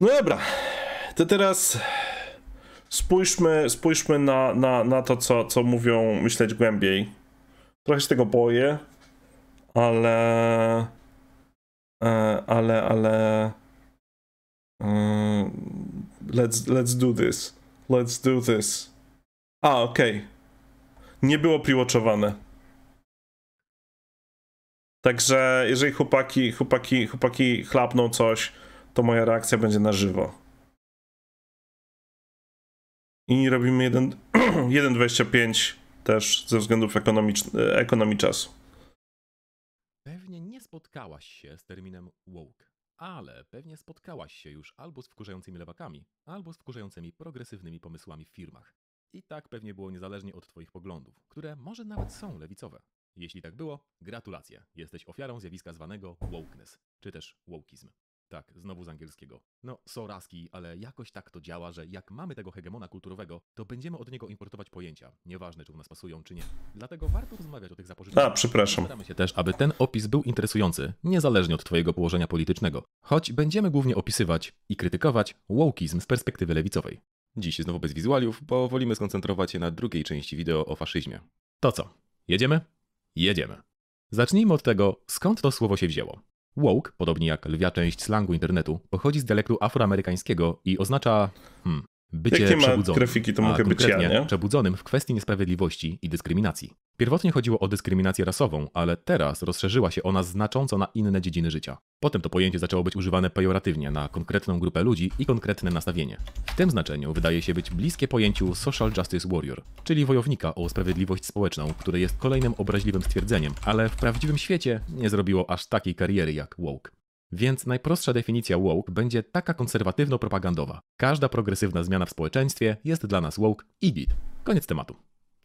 No dobra, to teraz spójrzmy, spójrzmy na, na, na to, co, co mówią myśleć głębiej. Trochę się tego boję, ale. E, ale, ale. E, let's, let's do this. Let's do this. A, okej. Okay. Nie było priwatchowane. Także jeżeli chłopaki, chłopaki, chłopaki chlapną coś, to moja reakcja będzie na żywo. I robimy 1.25 też ze względów e, ekonomii czasu. Pewnie nie spotkałaś się z terminem woke, ale pewnie spotkałaś się już albo z wkurzającymi lewakami, albo z wkurzającymi progresywnymi pomysłami w firmach. I tak pewnie było niezależnie od Twoich poglądów, które może nawet są lewicowe. Jeśli tak było, gratulacje, jesteś ofiarą zjawiska zwanego wokeness, czy też wokeizm. Tak, znowu z angielskiego. No, soraski, ale jakoś tak to działa, że jak mamy tego hegemona kulturowego, to będziemy od niego importować pojęcia. Nieważne, czy u nas pasują, czy nie. Dlatego warto rozmawiać o tych zapożyczeniach. A, przepraszam. Staramy się też, aby ten opis był interesujący, niezależnie od twojego położenia politycznego. Choć będziemy głównie opisywać i krytykować wokizm z perspektywy lewicowej. Dziś znowu bez wizualiów, bo wolimy skoncentrować się na drugiej części wideo o faszyzmie. To co? Jedziemy? Jedziemy. Zacznijmy od tego, skąd to słowo się wzięło. Woke, podobnie jak lwia część slangu internetu, pochodzi z dialektu afroamerykańskiego i oznacza... Hmm, bycie Jakie przebudzonym, grafiki, to mogę być ja, nie? przebudzonym w kwestii niesprawiedliwości i dyskryminacji. Pierwotnie chodziło o dyskryminację rasową, ale teraz rozszerzyła się ona znacząco na inne dziedziny życia. Potem to pojęcie zaczęło być używane pejoratywnie na konkretną grupę ludzi i konkretne nastawienie. W tym znaczeniu wydaje się być bliskie pojęciu social justice warrior, czyli wojownika o sprawiedliwość społeczną, które jest kolejnym obraźliwym stwierdzeniem, ale w prawdziwym świecie nie zrobiło aż takiej kariery jak woke. Więc najprostsza definicja woke będzie taka konserwatywno-propagandowa. Każda progresywna zmiana w społeczeństwie jest dla nas woke i git. Koniec tematu.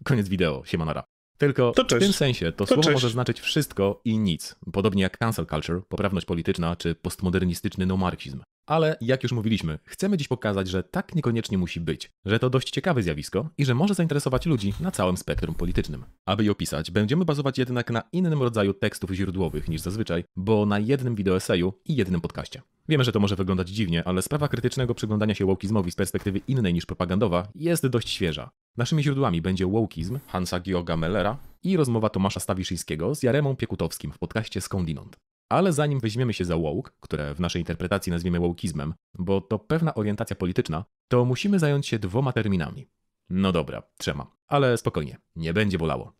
Koniec wideo, siemanara. Tylko w tym sensie to, to słowo cześć. może znaczyć wszystko i nic, podobnie jak cancel culture, poprawność polityczna czy postmodernistyczny nomarksizm. Ale jak już mówiliśmy, chcemy dziś pokazać, że tak niekoniecznie musi być, że to dość ciekawe zjawisko i że może zainteresować ludzi na całym spektrum politycznym. Aby je opisać, będziemy bazować jednak na innym rodzaju tekstów źródłowych niż zazwyczaj, bo na jednym wideoeseju i jednym podcaście. Wiemy, że to może wyglądać dziwnie, ale sprawa krytycznego przyglądania się łokizmowi z perspektywy innej niż propagandowa jest dość świeża. Naszymi źródłami będzie Łokizm Hansa Georga Mellera i rozmowa Tomasza Stawiszyńskiego z Jaremą Piekutowskim w podcaście Skądinąd. Ale zanim weźmiemy się za woke, które w naszej interpretacji nazwiemy wokeizmem, bo to pewna orientacja polityczna, to musimy zająć się dwoma terminami. No dobra, trzema, ale spokojnie, nie będzie bolało.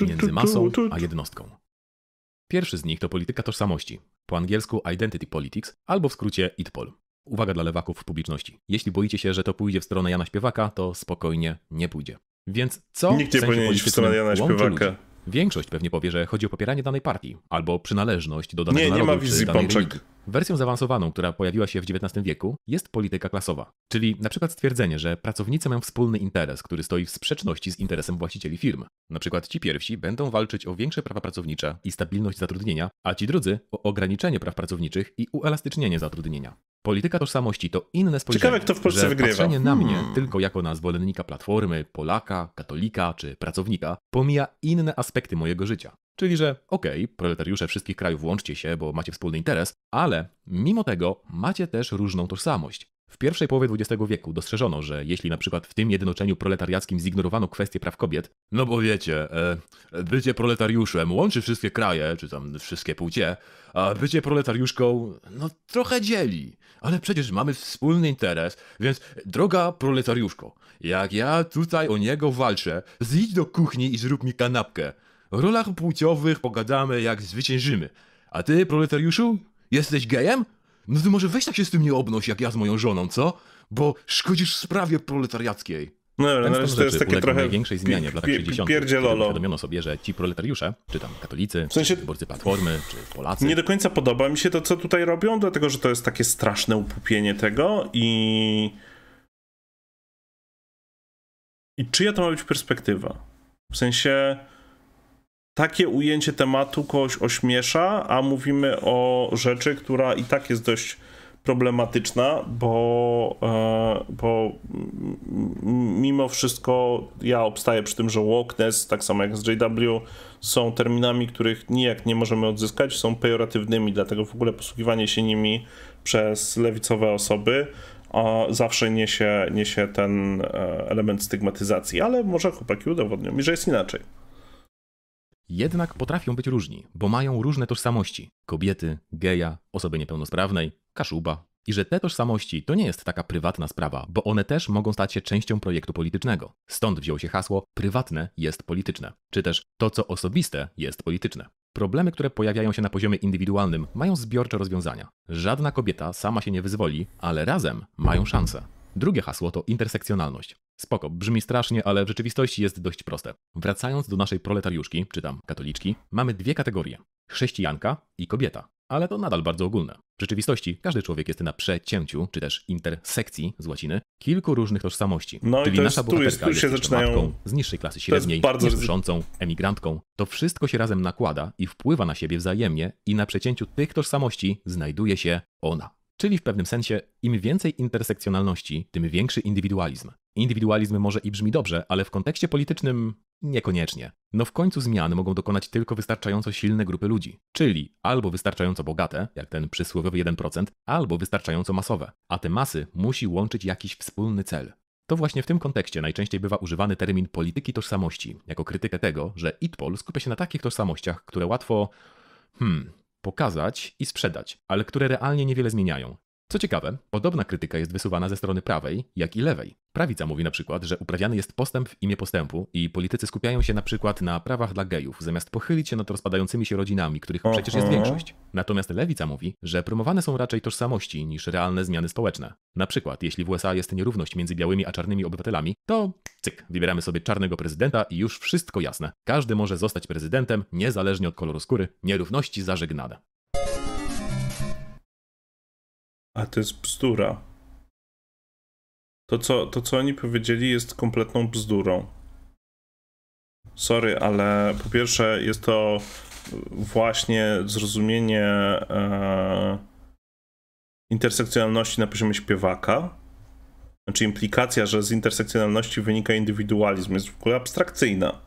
Między masą a jednostką. Pierwszy z nich to polityka tożsamości, po angielsku Identity Politics albo w skrócie ITPOL. Uwaga dla lewaków w publiczności. Jeśli boicie się, że to pójdzie w stronę Jana Śpiewaka, to spokojnie nie pójdzie. Więc co Nikt nie w sensie powinien iść w stronę Jana Śpiewaka. Ludzi? Większość pewnie powie, że chodzi o popieranie danej partii albo przynależność do danego nie, narodu. Nie, nie ma wizji pomczek. Religii. Wersją zaawansowaną, która pojawiła się w XIX wieku, jest polityka klasowa, czyli na przykład stwierdzenie, że pracownicy mają wspólny interes, który stoi w sprzeczności z interesem właścicieli firm. Na przykład ci pierwsi będą walczyć o większe prawa pracownicze i stabilność zatrudnienia, a ci drudzy o ograniczenie praw pracowniczych i uelastycznienie zatrudnienia. Polityka tożsamości to inne spojrzenie. Ciekawe, kto w Polsce że wygrywa. Patrzenie na hmm. mnie tylko jako na zwolennika platformy, Polaka, katolika czy pracownika pomija inne aspekty mojego życia. Czyli, że okej, okay, proletariusze wszystkich krajów łączcie się, bo macie wspólny interes, ale mimo tego macie też różną tożsamość. W pierwszej połowie XX wieku dostrzeżono, że jeśli na przykład w tym jednoczeniu proletariackim zignorowano kwestię praw kobiet, no bo wiecie, e, bycie proletariuszem łączy wszystkie kraje, czy tam wszystkie płcie, a bycie proletariuszką, no trochę dzieli. Ale przecież mamy wspólny interes, więc droga proletariuszko, jak ja tutaj o niego walczę, zjdź do kuchni i zrób mi kanapkę rolach płciowych pogadamy jak zwyciężymy. A ty, proletariuszu, jesteś gejem? No to może weź tak się z tym nie obnoś jak ja z moją żoną, co? Bo szkodzisz sprawie proletariackiej. No, ale no, to jest takie trochę największej zmianie w latach 60. Uświadomiono sobie, że ci proletariusze, czy tam katolicy, w sensie, wyborcy Platformy, czy Polacy... Nie do końca podoba mi się to, co tutaj robią, dlatego, że to jest takie straszne upupienie tego i... I czyja to ma być perspektywa? W sensie takie ujęcie tematu kogoś ośmiesza, a mówimy o rzeczy, która i tak jest dość problematyczna, bo, e, bo mimo wszystko ja obstaję przy tym, że Walkness, tak samo jak z JW, są terminami, których nijak nie możemy odzyskać, są pejoratywnymi, dlatego w ogóle posługiwanie się nimi przez lewicowe osoby zawsze niesie, niesie ten e, element stygmatyzacji, ale może chłopaki udowodnią mi, że jest inaczej. Jednak potrafią być różni, bo mają różne tożsamości: kobiety, geja, osoby niepełnosprawnej, kaszuba. I że te tożsamości to nie jest taka prywatna sprawa, bo one też mogą stać się częścią projektu politycznego. Stąd wziął się hasło prywatne jest polityczne, czy też to, co osobiste jest polityczne. Problemy, które pojawiają się na poziomie indywidualnym, mają zbiorcze rozwiązania. Żadna kobieta sama się nie wyzwoli, ale razem mają szansę. Drugie hasło to intersekcjonalność. Spoko, brzmi strasznie, ale w rzeczywistości jest dość proste. Wracając do naszej proletariuszki, czy tam katoliczki, mamy dwie kategorie: chrześcijanka i kobieta. Ale to nadal bardzo ogólne. W rzeczywistości każdy człowiek jest na przecięciu, czy też intersekcji z łaciny, kilku różnych tożsamości. No Czyli i to nasza jest, tu jest, tu jest się zaczynają... matką z niższej klasy średniej, bardzo... niesłyszącą, emigrantką. To wszystko się razem nakłada i wpływa na siebie wzajemnie i na przecięciu tych tożsamości znajduje się ona. Czyli w pewnym sensie im więcej intersekcjonalności, tym większy indywidualizm. Indywidualizm może i brzmi dobrze, ale w kontekście politycznym niekoniecznie. No w końcu zmian mogą dokonać tylko wystarczająco silne grupy ludzi, czyli albo wystarczająco bogate, jak ten przysłowiowy 1%, albo wystarczająco masowe, a te masy musi łączyć jakiś wspólny cel. To właśnie w tym kontekście najczęściej bywa używany termin polityki tożsamości, jako krytykę tego, że ITPOL skupia się na takich tożsamościach, które łatwo, hmm, pokazać i sprzedać, ale które realnie niewiele zmieniają. Co ciekawe, podobna krytyka jest wysuwana ze strony prawej, jak i lewej. Prawica mówi na przykład, że uprawiany jest postęp w imię postępu i politycy skupiają się na przykład na prawach dla gejów, zamiast pochylić się nad rozpadającymi się rodzinami, których przecież jest większość. Natomiast lewica mówi, że promowane są raczej tożsamości niż realne zmiany społeczne. Na przykład, jeśli w USA jest nierówność między białymi a czarnymi obywatelami, to cyk, wybieramy sobie czarnego prezydenta i już wszystko jasne. Każdy może zostać prezydentem, niezależnie od koloru skóry, nierówności zażegnane. A to jest bzdura. To co, to, co oni powiedzieli, jest kompletną bzdurą. Sorry, ale po pierwsze, jest to właśnie zrozumienie e, intersekcjonalności na poziomie śpiewaka. Znaczy, implikacja, że z intersekcjonalności wynika indywidualizm, jest w ogóle abstrakcyjna.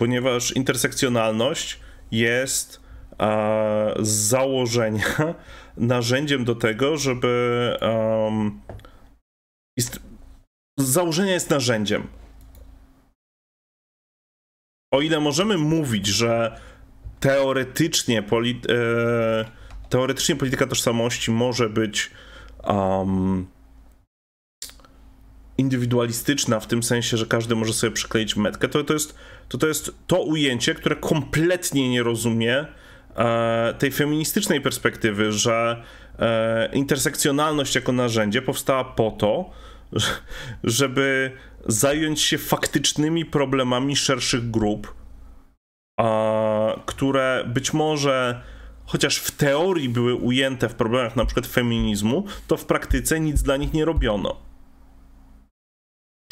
Ponieważ intersekcjonalność jest e, z założenia narzędziem do tego, żeby. Um, ist, z założenia jest narzędziem. O ile możemy mówić, że teoretycznie, poli, e, teoretycznie polityka tożsamości może być um, indywidualistyczna w tym sensie, że każdy może sobie przykleić metkę, to to jest to, to, jest to ujęcie, które kompletnie nie rozumie E, tej feministycznej perspektywy, że e, intersekcjonalność jako narzędzie powstała po to, żeby zająć się faktycznymi problemami szerszych grup, które być może chociaż w teorii były ujęte w problemach na przykład feminizmu, to w praktyce nic dla nich nie robiono.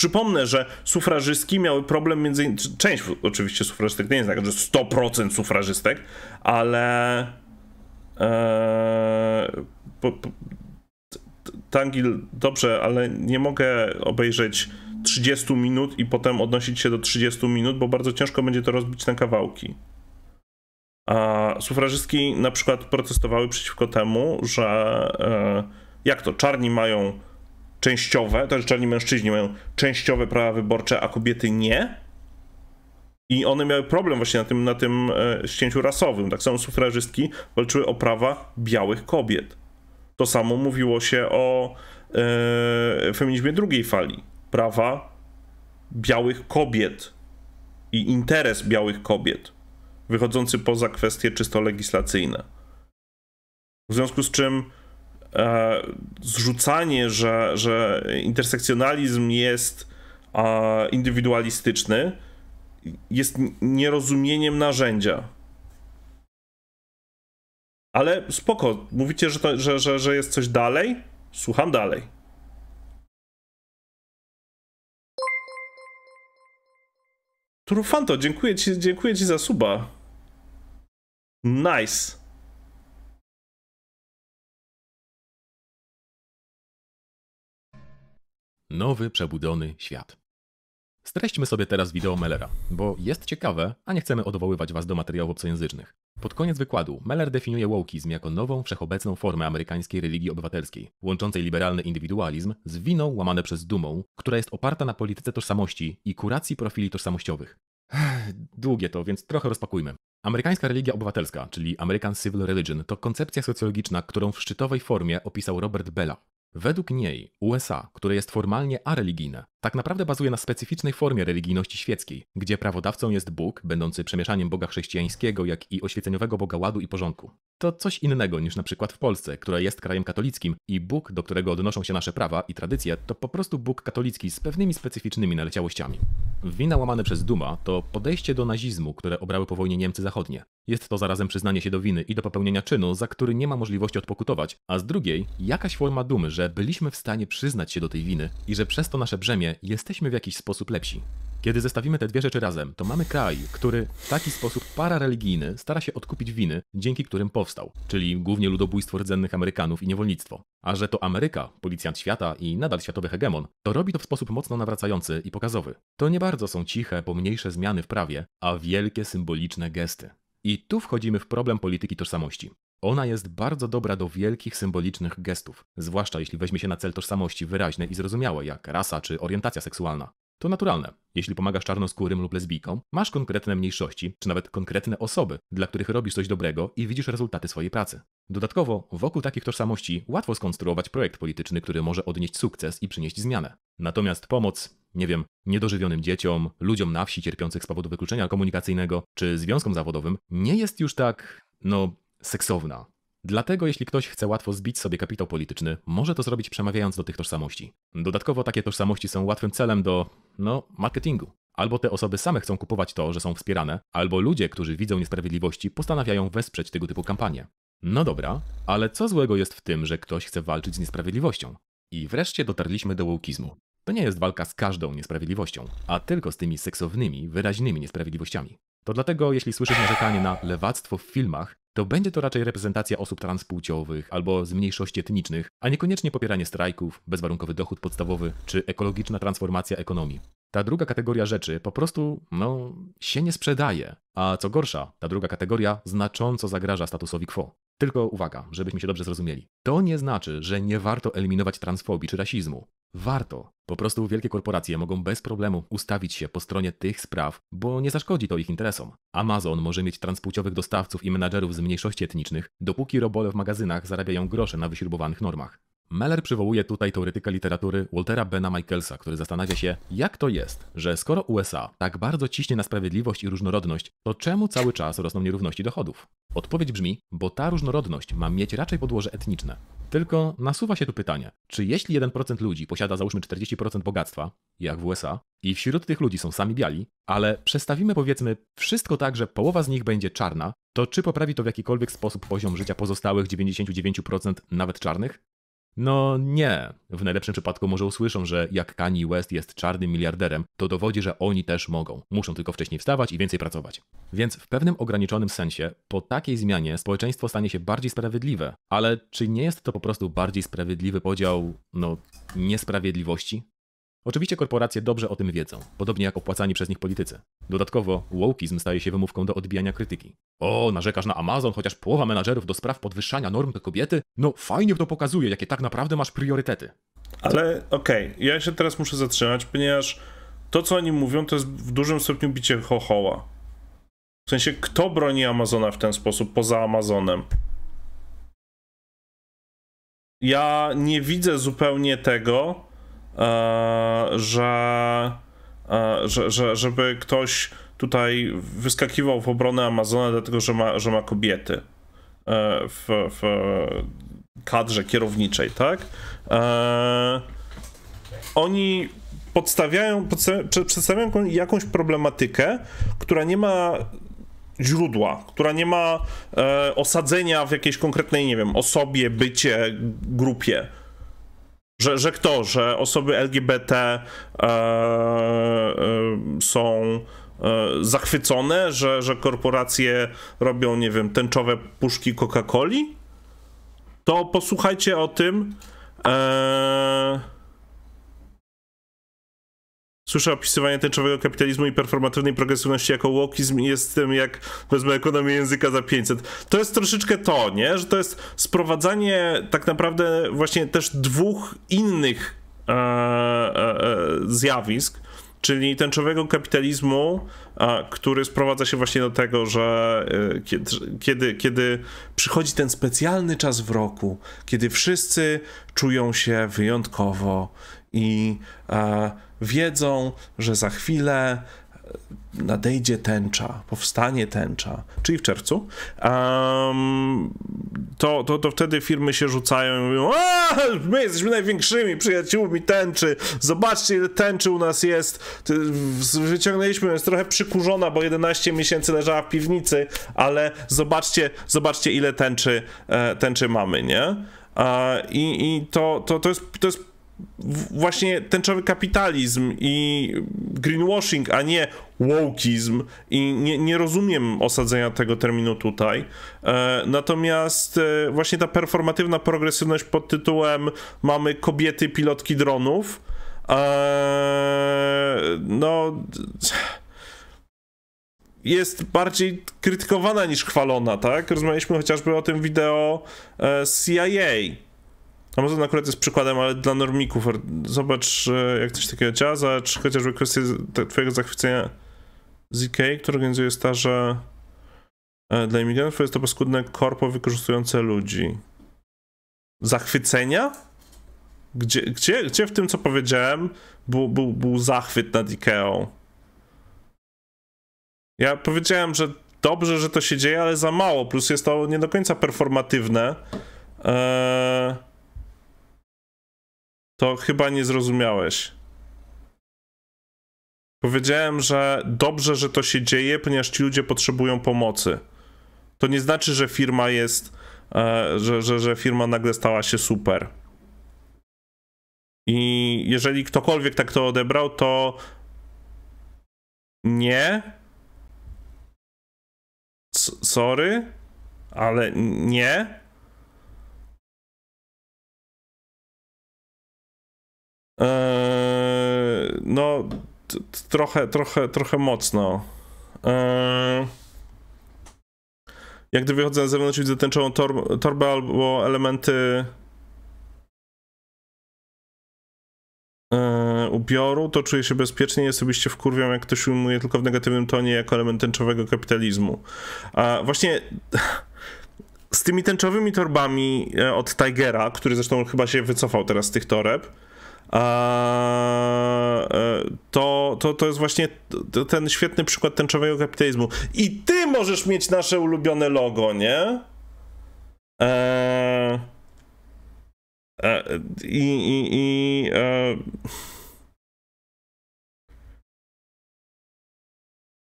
Przypomnę, że sufrażystki miały problem między część oczywiście sufrażystek, nie jest tak, że 100% sufrażystek, ale eee, po, po, Tangil, dobrze, ale nie mogę obejrzeć 30 minut i potem odnosić się do 30 minut, bo bardzo ciężko będzie to rozbić na kawałki. A sufrażystki na przykład protestowały przeciwko temu, że e, jak to, czarni mają częściowe, to czarni mężczyźni mają częściowe prawa wyborcze, a kobiety nie. I one miały problem właśnie na tym, na tym e, ścięciu rasowym. Tak samo sufrażystki walczyły o prawa białych kobiet. To samo mówiło się o e, feminizmie drugiej fali. Prawa białych kobiet i interes białych kobiet, wychodzący poza kwestie czysto legislacyjne. W związku z czym E, zrzucanie, że, że intersekcjonalizm jest e, indywidualistyczny, jest nierozumieniem narzędzia. Ale spoko, mówicie, że, to, że, że, że jest coś dalej? Słucham dalej. Trufanto, dziękuję ci, dziękuję ci za suba. Nice. Nowy, przebudzony świat. Streśćmy sobie teraz wideo Mellera, bo jest ciekawe, a nie chcemy odwoływać Was do materiałów obcojęzycznych. Pod koniec wykładu Meller definiuje wokeizm jako nową, wszechobecną formę amerykańskiej religii obywatelskiej, łączącej liberalny indywidualizm z winą łamane przez dumą, która jest oparta na polityce tożsamości i kuracji profili tożsamościowych. Długie to, więc trochę rozpakujmy. Amerykańska religia obywatelska, czyli American Civil Religion, to koncepcja socjologiczna, którą w szczytowej formie opisał Robert Bella. Według niej USA, które jest formalnie areligijne, tak naprawdę bazuje na specyficznej formie religijności świeckiej, gdzie prawodawcą jest Bóg, będący przemieszaniem Boga chrześcijańskiego, jak i oświeceniowego Boga ładu i porządku. To coś innego niż na przykład w Polsce, która jest krajem katolickim i Bóg, do którego odnoszą się nasze prawa i tradycje, to po prostu Bóg katolicki z pewnymi specyficznymi naleciałościami. Wina łamane przez Duma to podejście do nazizmu, które obrały po wojnie Niemcy Zachodnie. Jest to zarazem przyznanie się do winy i do popełnienia czynu, za który nie ma możliwości odpokutować, a z drugiej jakaś forma dumy, że byliśmy w stanie przyznać się do tej winy i że przez to nasze brzemię jesteśmy w jakiś sposób lepsi. Kiedy zestawimy te dwie rzeczy razem, to mamy kraj, który w taki sposób parareligijny stara się odkupić winy, dzięki którym powstał, czyli głównie ludobójstwo rdzennych Amerykanów i niewolnictwo. A że to Ameryka, policjant świata i nadal światowy hegemon, to robi to w sposób mocno nawracający i pokazowy. To nie bardzo są ciche, pomniejsze zmiany w prawie, a wielkie symboliczne gesty. I tu wchodzimy w problem polityki tożsamości. Ona jest bardzo dobra do wielkich symbolicznych gestów, zwłaszcza jeśli weźmie się na cel tożsamości wyraźne i zrozumiałe, jak rasa czy orientacja seksualna. To naturalne. Jeśli pomagasz czarnoskórym lub lesbijkom, masz konkretne mniejszości, czy nawet konkretne osoby, dla których robisz coś dobrego i widzisz rezultaty swojej pracy. Dodatkowo, wokół takich tożsamości łatwo skonstruować projekt polityczny, który może odnieść sukces i przynieść zmianę. Natomiast pomoc, nie wiem, niedożywionym dzieciom, ludziom na wsi cierpiących z powodu wykluczenia komunikacyjnego, czy związkom zawodowym, nie jest już tak, no, seksowna. Dlatego jeśli ktoś chce łatwo zbić sobie kapitał polityczny, może to zrobić przemawiając do tych tożsamości. Dodatkowo takie tożsamości są łatwym celem do, no, marketingu. Albo te osoby same chcą kupować to, że są wspierane, albo ludzie, którzy widzą niesprawiedliwości, postanawiają wesprzeć tego typu kampanię. No dobra, ale co złego jest w tym, że ktoś chce walczyć z niesprawiedliwością? I wreszcie dotarliśmy do łokizmu. To nie jest walka z każdą niesprawiedliwością, a tylko z tymi seksownymi, wyraźnymi niesprawiedliwościami. To dlatego, jeśli słyszysz narzekanie na lewactwo w filmach, to będzie to raczej reprezentacja osób transpłciowych albo z mniejszości etnicznych, a niekoniecznie popieranie strajków, bezwarunkowy dochód podstawowy czy ekologiczna transformacja ekonomii. Ta druga kategoria rzeczy po prostu, no, się nie sprzedaje. A co gorsza, ta druga kategoria znacząco zagraża statusowi quo. Tylko uwaga, żebyśmy się dobrze zrozumieli. To nie znaczy, że nie warto eliminować transfobii czy rasizmu. Warto. Po prostu wielkie korporacje mogą bez problemu ustawić się po stronie tych spraw, bo nie zaszkodzi to ich interesom. Amazon może mieć transpłciowych dostawców i menadżerów z mniejszości etnicznych, dopóki robole w magazynach zarabiają grosze na wyśrubowanych normach. Meller przywołuje tutaj teoretykę literatury Waltera Bena Michaelsa, który zastanawia się, jak to jest, że skoro USA tak bardzo ciśnie na sprawiedliwość i różnorodność, to czemu cały czas rosną nierówności dochodów? Odpowiedź brzmi, bo ta różnorodność ma mieć raczej podłoże etniczne. Tylko nasuwa się tu pytanie, czy jeśli 1% ludzi posiada załóżmy 40% bogactwa, jak w USA, i wśród tych ludzi są sami biali, ale przestawimy powiedzmy wszystko tak, że połowa z nich będzie czarna, to czy poprawi to w jakikolwiek sposób poziom życia pozostałych 99% nawet czarnych? No nie. W najlepszym przypadku może usłyszą, że jak Kanye West jest czarnym miliarderem, to dowodzi, że oni też mogą. Muszą tylko wcześniej wstawać i więcej pracować. Więc w pewnym ograniczonym sensie, po takiej zmianie społeczeństwo stanie się bardziej sprawiedliwe. Ale czy nie jest to po prostu bardziej sprawiedliwy podział, no, niesprawiedliwości? Oczywiście korporacje dobrze o tym wiedzą, podobnie jak opłacani przez nich politycy. Dodatkowo, wokeizm staje się wymówką do odbijania krytyki. O, narzekasz na Amazon, chociaż połowa menadżerów do spraw podwyższania norm to kobiety? No fajnie to pokazuje, jakie tak naprawdę masz priorytety. Ale okej, okay. ja się teraz muszę zatrzymać, ponieważ to, co oni mówią, to jest w dużym stopniu bicie chochoła. W sensie, kto broni Amazona w ten sposób poza Amazonem? Ja nie widzę zupełnie tego, E, że, e, że, że żeby ktoś tutaj wyskakiwał w obronę Amazona, dlatego że ma, że ma kobiety e, w, w kadrze kierowniczej, tak? Oni podstawiają, przedstawiają jakąś problematykę, która nie ma źródła, która nie ma e, osadzenia w jakiejś konkretnej, nie wiem, osobie, bycie, grupie. Że, że kto? Że osoby LGBT e, e, są e, zachwycone, że, że korporacje robią, nie wiem, tęczowe puszki Coca-Coli? To posłuchajcie o tym. Eee... Słyszę opisywanie tęczowego kapitalizmu i performatywnej progresywności jako wokizm i jestem jak wezmę ekonomię języka za 500. To jest troszeczkę to, nie? Że to jest sprowadzanie tak naprawdę właśnie też dwóch innych e, e, e zjawisk, czyli tęczowego kapitalizmu, który sprowadza się właśnie do tego, e, że kiedy, kiedy przychodzi ten specjalny czas w roku, kiedy wszyscy czują się wyjątkowo i e, wiedzą, że za chwilę e, nadejdzie tęcza, powstanie tęcza, czyli w czerwcu, um, to, to, to wtedy firmy się rzucają i mówią, my jesteśmy największymi przyjaciółmi tęczy, zobaczcie ile tęczy u nas jest, wyciągnęliśmy, jest trochę przykurzona, bo 11 miesięcy leżała w piwnicy, ale zobaczcie, zobaczcie ile tęczy, e, tęczy mamy, nie? I, i to, to, to, jest, to jest właśnie tęczowy kapitalizm i greenwashing, a nie wokeizm i nie, nie rozumiem osadzenia tego terminu tutaj. E, natomiast e, właśnie ta performatywna progresywność pod tytułem mamy kobiety pilotki dronów, e, no jest bardziej krytykowana niż chwalona, tak? Rozmawialiśmy chociażby o tym wideo z e, CIA, Amazon akurat jest przykładem, ale dla normików. Zobacz, jak coś takiego działa, zobacz chociażby kwestię twojego zachwycenia ZK, który organizuje staże e, dla imigrantów. Jest to paskudne korpo wykorzystujące ludzi. Zachwycenia? Gdzie, gdzie, gdzie w tym, co powiedziałem, był, był, był zachwyt nad Ikeą? Ja powiedziałem, że dobrze, że to się dzieje, ale za mało. Plus jest to nie do końca performatywne. Eee to chyba nie zrozumiałeś. Powiedziałem, że dobrze, że to się dzieje, ponieważ ci ludzie potrzebują pomocy. To nie znaczy, że firma jest, e, że, że, że firma nagle stała się super. I jeżeli ktokolwiek tak to odebrał, to nie. S sorry, ale nie. Eee, no trochę, trochę, trochę mocno. Eee, jak gdy wychodzę na zewnątrz i widzę tęczową tor torbę albo elementy eee, ubioru, to czuję się bezpiecznie i osobiście wkurwiam, jak ktoś ujmuje tylko w negatywnym tonie jako element tęczowego kapitalizmu. A właśnie z tymi tęczowymi torbami e, od Tigera, który zresztą chyba się wycofał teraz z tych toreb, E, to, to, to jest właśnie ten świetny przykład tęczowego kapitalizmu. I ty możesz mieć nasze ulubione logo, nie? E, e, I i, i e,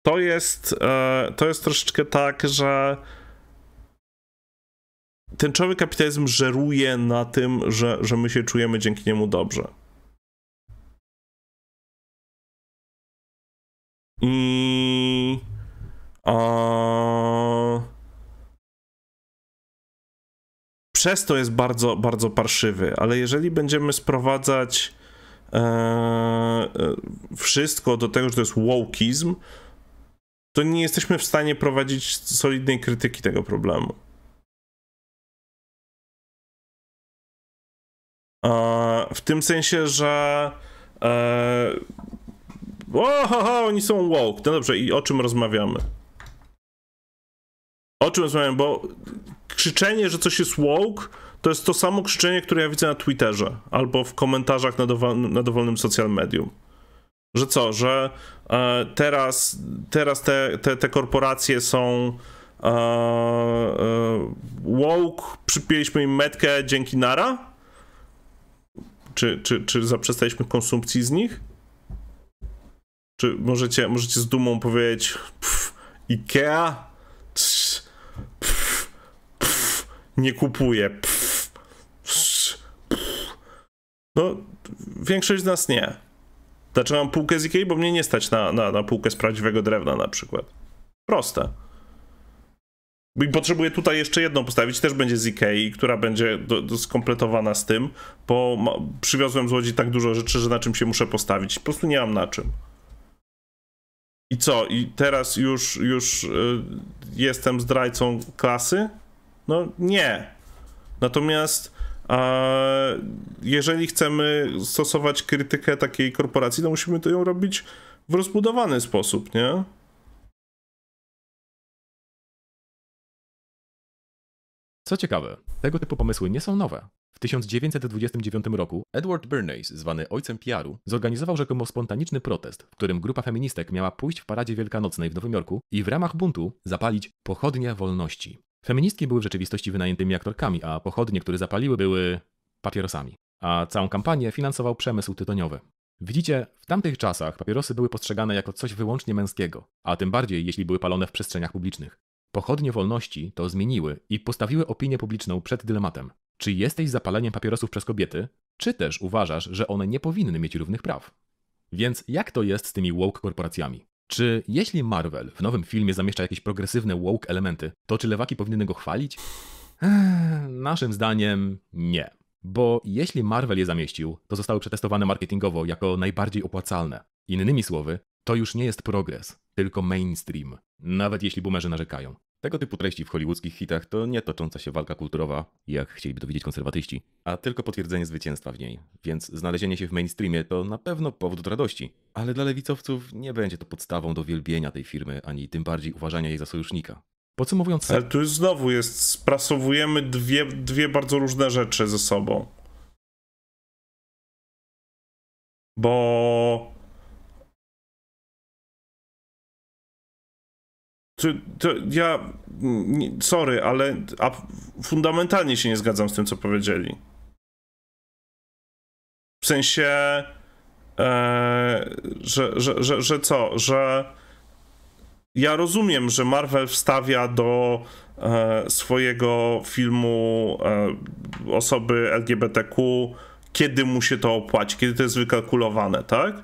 to jest e, to jest troszeczkę tak, że tęczowy kapitalizm żeruje na tym, że, że my się czujemy dzięki niemu dobrze. Przez to jest bardzo, bardzo parszywy, ale jeżeli będziemy sprowadzać e, e, wszystko do tego, że to jest wokizm, to nie jesteśmy w stanie prowadzić solidnej krytyki tego problemu. E, w tym sensie, że Ohoho, oni są woke. No dobrze, i o czym rozmawiamy? O czym rozmawiam? Bo krzyczenie, że coś jest woke, to jest to samo krzyczenie, które ja widzę na Twitterze albo w komentarzach na, na dowolnym social medium. Że co, że e, teraz, teraz te, te, te korporacje są e, e, woke, przypięliśmy im metkę dzięki Nara? Czy, czy, czy zaprzestaliśmy konsumpcji z nich? Czy możecie, możecie z dumą powiedzieć pff, Ikea? nie kupuje. Pff, pff. No, większość z nas nie. Znaczy mam półkę z Ikei, bo mnie nie stać na, na, na półkę z prawdziwego drewna na przykład. Proste. I potrzebuję tutaj jeszcze jedną postawić, też będzie z Ikei, która będzie do, do skompletowana z tym, bo ma, przywiozłem z Łodzi tak dużo rzeczy, że na czym się muszę postawić. Po prostu nie mam na czym. I co? I teraz już, już y, jestem zdrajcą klasy? No nie. Natomiast jeżeli chcemy stosować krytykę takiej korporacji, to musimy to ją robić w rozbudowany sposób, nie? Co ciekawe, tego typu pomysły nie są nowe. W 1929 roku Edward Bernays, zwany ojcem PR-u, zorganizował rzekomo spontaniczny protest, w którym grupa feministek miała pójść w paradzie wielkanocnej w Nowym Jorku i w ramach buntu zapalić pochodnie wolności. Feministki były w rzeczywistości wynajętymi aktorkami, a pochodnie, które zapaliły, były papierosami. A całą kampanię finansował przemysł tytoniowy. Widzicie, w tamtych czasach papierosy były postrzegane jako coś wyłącznie męskiego, a tym bardziej jeśli były palone w przestrzeniach publicznych. Pochodnie wolności to zmieniły i postawiły opinię publiczną przed dylematem. Czy jesteś zapaleniem papierosów przez kobiety, czy też uważasz, że one nie powinny mieć równych praw? Więc jak to jest z tymi woke korporacjami? Czy jeśli Marvel w nowym filmie zamieszcza jakieś progresywne woke elementy, to czy lewaki powinny go chwalić? naszym zdaniem nie. Bo jeśli Marvel je zamieścił, to zostały przetestowane marketingowo jako najbardziej opłacalne. Innymi słowy, to już nie jest progres, tylko mainstream, nawet jeśli boomerzy narzekają. Tego typu treści w hollywoodzkich hitach to nie tocząca się walka kulturowa, jak chcieliby dowiedzieć konserwatyści, a tylko potwierdzenie zwycięstwa w niej. Więc znalezienie się w mainstreamie to na pewno powód do radości, ale dla lewicowców nie będzie to podstawą do wielbienia tej firmy, ani tym bardziej uważania jej za sojusznika. Podsumowując... Ale tu znowu jest, sprasowujemy dwie, dwie bardzo różne rzeczy ze sobą. Bo To, to ja, sorry, ale a fundamentalnie się nie zgadzam z tym, co powiedzieli. W sensie, e, że, że, że, że co, że ja rozumiem, że Marvel wstawia do e, swojego filmu e, osoby LGBTQ, kiedy mu się to opłaci, kiedy to jest wykalkulowane, tak?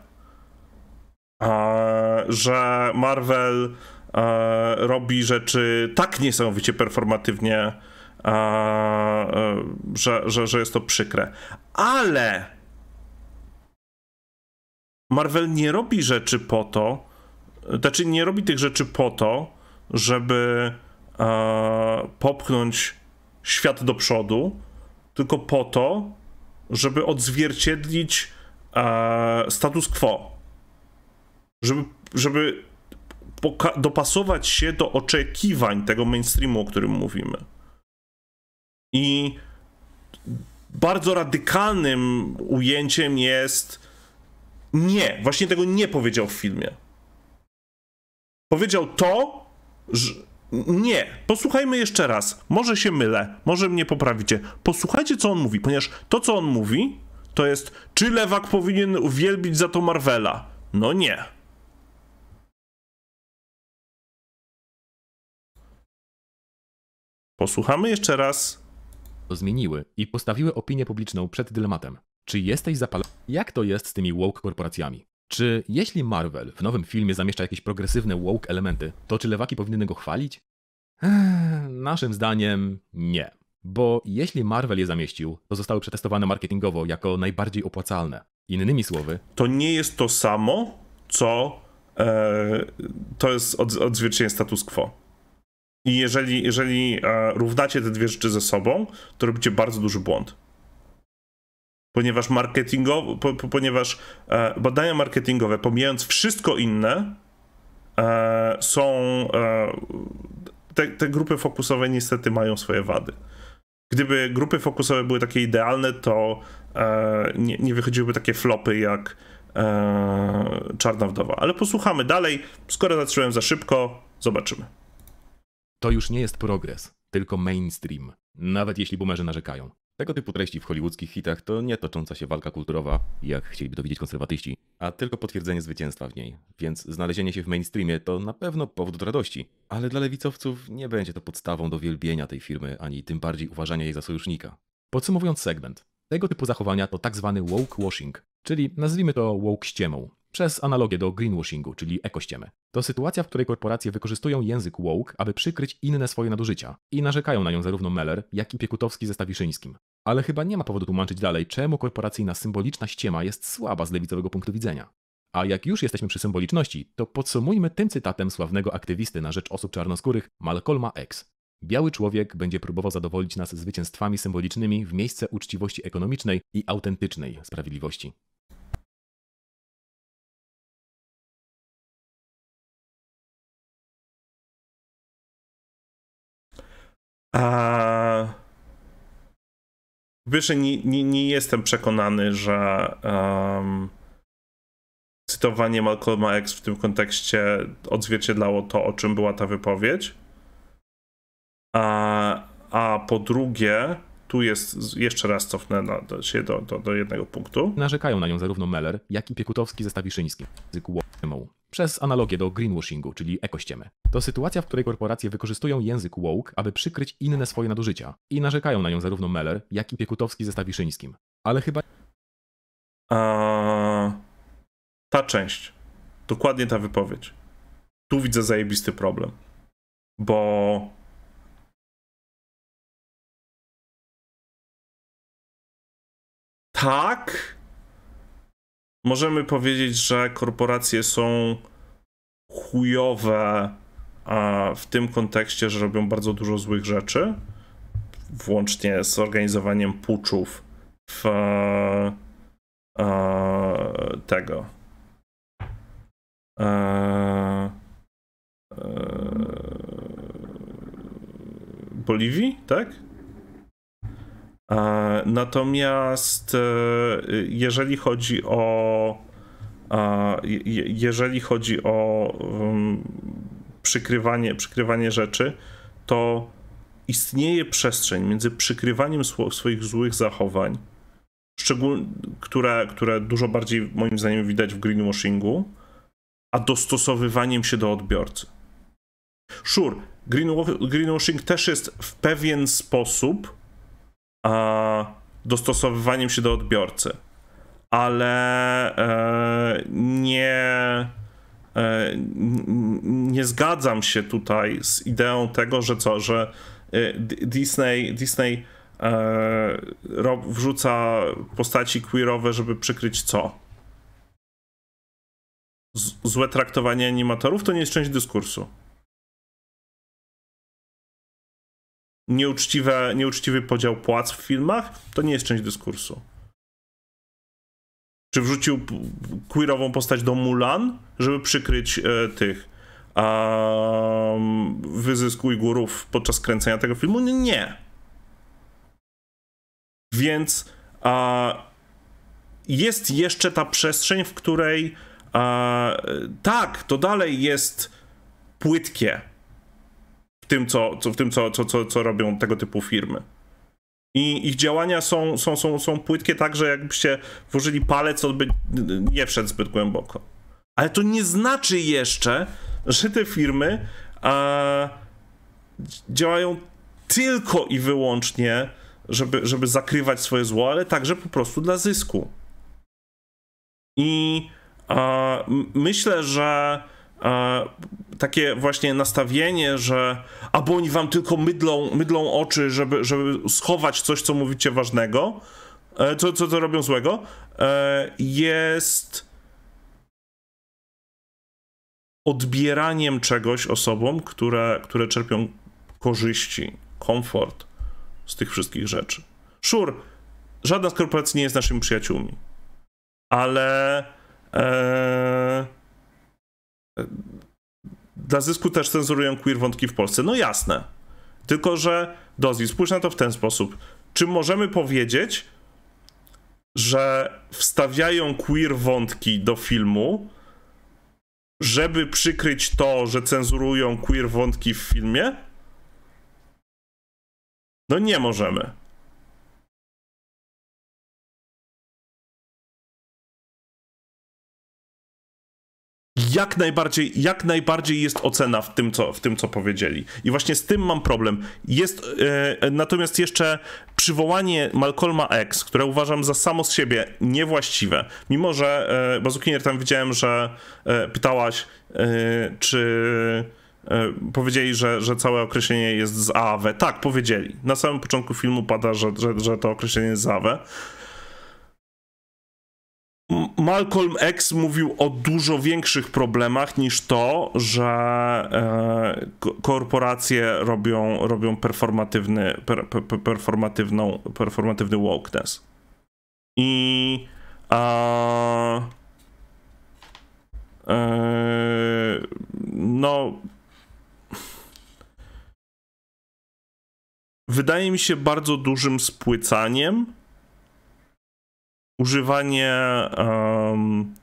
E, że Marvel e, robi rzeczy tak niesamowicie performatywnie, e, e, że, że, że jest to przykre. Ale Marvel nie robi rzeczy po to, znaczy nie robi tych rzeczy po to, żeby e, popchnąć świat do przodu, tylko po to, żeby odzwierciedlić e, status quo. Żeby, żeby dopasować się do oczekiwań tego mainstreamu, o którym mówimy. I bardzo radykalnym ujęciem jest nie. Właśnie tego nie powiedział w filmie. Powiedział to, że nie. Posłuchajmy jeszcze raz. Może się mylę, może mnie poprawicie. Posłuchajcie, co on mówi, ponieważ to, co on mówi, to jest, czy lewak powinien uwielbić za to Marvela? No nie. Posłuchamy jeszcze raz. Zmieniły i postawiły opinię publiczną przed dylematem. Czy jesteś zapalony? Jak to jest z tymi woke korporacjami? Czy jeśli Marvel w nowym filmie zamieszcza jakieś progresywne woke elementy, to czy lewaki powinny go chwalić? naszym zdaniem nie. Bo jeśli Marvel je zamieścił, to zostały przetestowane marketingowo jako najbardziej opłacalne. Innymi słowy. To nie jest to samo, co. E, to jest od, odzwierciedlenie status quo. I jeżeli, jeżeli e, równacie te dwie rzeczy ze sobą, to robicie bardzo duży błąd. Ponieważ marketingowo, po, po, ponieważ e, badania marketingowe, pomijając wszystko inne, e, są. Te, te grupy fokusowe niestety mają swoje wady gdyby grupy fokusowe były takie idealne, to e, nie, nie, wychodziłyby takie flopy jak e, Czarna Wdowa. Ale posłuchamy dalej. Skoro zatrzymałem za szybko, zobaczymy. To już nie jest progres, tylko mainstream, nawet jeśli boomerzy narzekają. Tego typu treści w hollywoodzkich hitach to nie tocząca się walka kulturowa, jak chcieliby to widzieć konserwatyści, a tylko potwierdzenie zwycięstwa w niej. Więc znalezienie się w mainstreamie to na pewno powód do radości, ale dla lewicowców nie będzie to podstawą do wielbienia tej firmy, ani tym bardziej uważania jej za sojusznika. Podsumowując segment, tego typu zachowania to tak zwany woke washing, czyli nazwijmy to woke ściemą, przez analogię do greenwashingu, czyli ekościemy. To sytuacja, w której korporacje wykorzystują język woke, aby przykryć inne swoje nadużycia i narzekają na nią zarówno Meller, jak i Piekutowski ze Stawiszyńskim. Ale chyba nie ma powodu tłumaczyć dalej, czemu korporacyjna symboliczna ściema jest słaba z lewicowego punktu widzenia. A jak już jesteśmy przy symboliczności, to podsumujmy tym cytatem sławnego aktywisty na rzecz osób czarnoskórych Malcolma X. Biały człowiek będzie próbował zadowolić nas zwycięstwami symbolicznymi w miejsce uczciwości ekonomicznej i autentycznej sprawiedliwości. A... Wyżej nie, nie, nie, jestem przekonany, że um, cytowanie Malcolma X w tym kontekście odzwierciedlało to, o czym była ta wypowiedź. A, a po drugie, tu jest, jeszcze raz cofnę na, do, się do, do, do, jednego punktu. Narzekają na nią zarówno Meller, jak i Piekutowski ze Stawiszyńskim przez analogię do greenwashingu, czyli ekościemy. To sytuacja, w której korporacje wykorzystują język woke, aby przykryć inne swoje nadużycia i narzekają na nią zarówno Meller, jak i Piekutowski ze Stawiszyńskim. Ale chyba... A... Ta część, dokładnie ta wypowiedź. Tu widzę zajebisty problem, bo tak, możemy powiedzieć, że korporacje są chujowe w tym kontekście, że robią bardzo dużo złych rzeczy, włącznie z organizowaniem puczów w e, e, tego. E, e, Boliwii, tak? E, natomiast e, jeżeli chodzi o e, jeżeli chodzi o mm, przykrywanie, przykrywanie rzeczy, to istnieje przestrzeń między przykrywaniem swoich złych zachowań, które, które dużo bardziej moim zdaniem widać w greenwashingu, a dostosowywaniem się do odbiorcy. Sure, greenwashing też jest w pewien sposób dostosowywaniem się do odbiorcy, ale e, nie, e, nie zgadzam się tutaj z ideą tego, że co, że e, Disney, Disney wrzuca postaci queerowe, żeby przykryć co? złe traktowanie animatorów to nie jest część dyskursu. nieuczciwe, nieuczciwy podział płac w filmach, to nie jest część dyskursu. Czy wrzucił queerową postać do Mulan, żeby przykryć e, tych um, wyzysk podczas kręcenia tego filmu? Nie. Więc a, jest jeszcze ta przestrzeń, w której tak, to dalej jest płytkie w tym, co, co, w tym co, co, co, co robią tego typu firmy. I ich działania są, są, są, są płytkie tak, że jakbyście włożyli palec, to by nie wszedł zbyt głęboko. Ale to nie znaczy jeszcze, że te firmy a, działają tylko i wyłącznie, żeby, żeby zakrywać swoje zło, ale także po prostu dla zysku. I a, myślę, że E, takie właśnie nastawienie, że albo oni wam tylko mydlą, mydlą oczy, żeby, żeby schować coś, co mówicie ważnego, e, co, co, robią złego, e, jest odbieraniem czegoś osobom, które, które czerpią korzyści, komfort z tych wszystkich rzeczy. Szur, żadna z korporacji nie jest naszymi przyjaciółmi, ale. Dla zysku też cenzurują queer wątki w Polsce. No jasne. Tylko, że Dozi, spójrz na to w ten sposób. Czy możemy powiedzieć, że wstawiają queer wątki do filmu, żeby przykryć to, że cenzurują queer wątki w filmie? No nie możemy. jak najbardziej, jak najbardziej jest ocena w tym, co, w tym, co powiedzieli. I właśnie z tym mam problem. Jest e, natomiast jeszcze przywołanie Malcolma X, które uważam za samo z siebie niewłaściwe. Mimo, że yy, Bazukinier tam widziałem, że e, pytałaś, czy powiedzieli, że, że całe określenie jest z AW. Tak, powiedzieli. Na samym początku filmu pada, że, że, że to określenie jest z AW. Malcolm X mówił o dużo większych problemach niż to, że e, korporacje robią, robią performatywny, per, per, performatywną, performatywny wokeness. I a, e, no wydaje mi się bardzo dużym spłycaniem używanie um,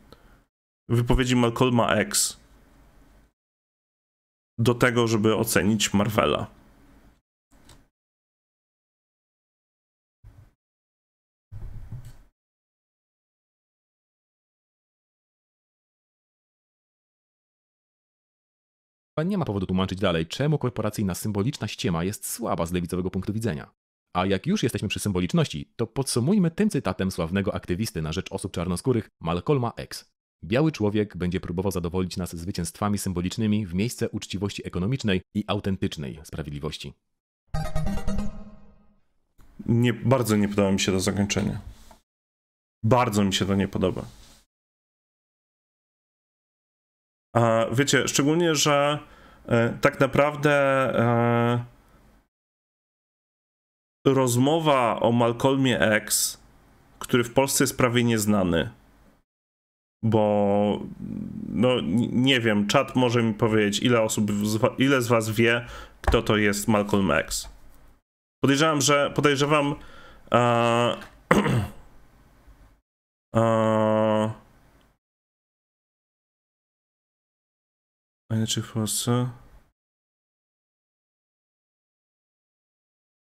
wypowiedzi Malcolma X do tego, żeby ocenić Marvela. Nie ma powodu tłumaczyć dalej, czemu korporacyjna symboliczna ściema jest słaba z lewicowego punktu widzenia. A jak już jesteśmy przy symboliczności, to podsumujmy tym cytatem sławnego aktywisty na rzecz osób czarnoskórych Malcolma X. Biały człowiek będzie próbował zadowolić nas zwycięstwami symbolicznymi w miejsce uczciwości ekonomicznej i autentycznej sprawiedliwości. Nie, bardzo nie podoba mi się to zakończenie. Bardzo mi się to nie podoba. A wiecie, szczególnie, że e, tak naprawdę. E, rozmowa o Malcolmie X, który w Polsce jest prawie nieznany, bo no nie wiem, czat może mi powiedzieć, ile osób, ile z was wie, kto to jest Malcolm X. Podejrzewam, że podejrzewam. Uh, uh, inaczej w Polsce.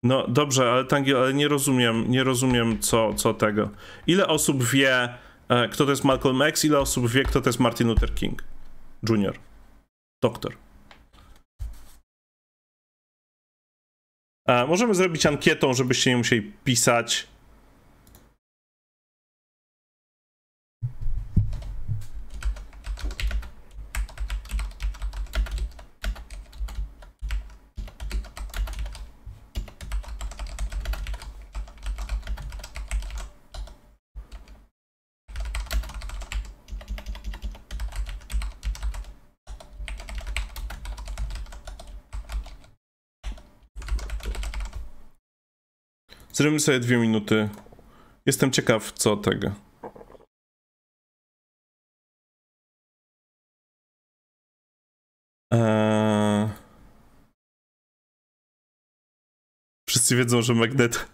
No dobrze, ale Tangio, ale nie rozumiem, nie rozumiem co, co tego. Ile osób wie, e, kto to jest Malcolm X, ile osób wie, kto to jest Martin Luther King Jr. Doktor. E, możemy zrobić ankietą, żebyście nie musieli pisać Zrobimy sobie dwie minuty. Jestem ciekaw, co tego. Eee... Wszyscy wiedzą, że magnet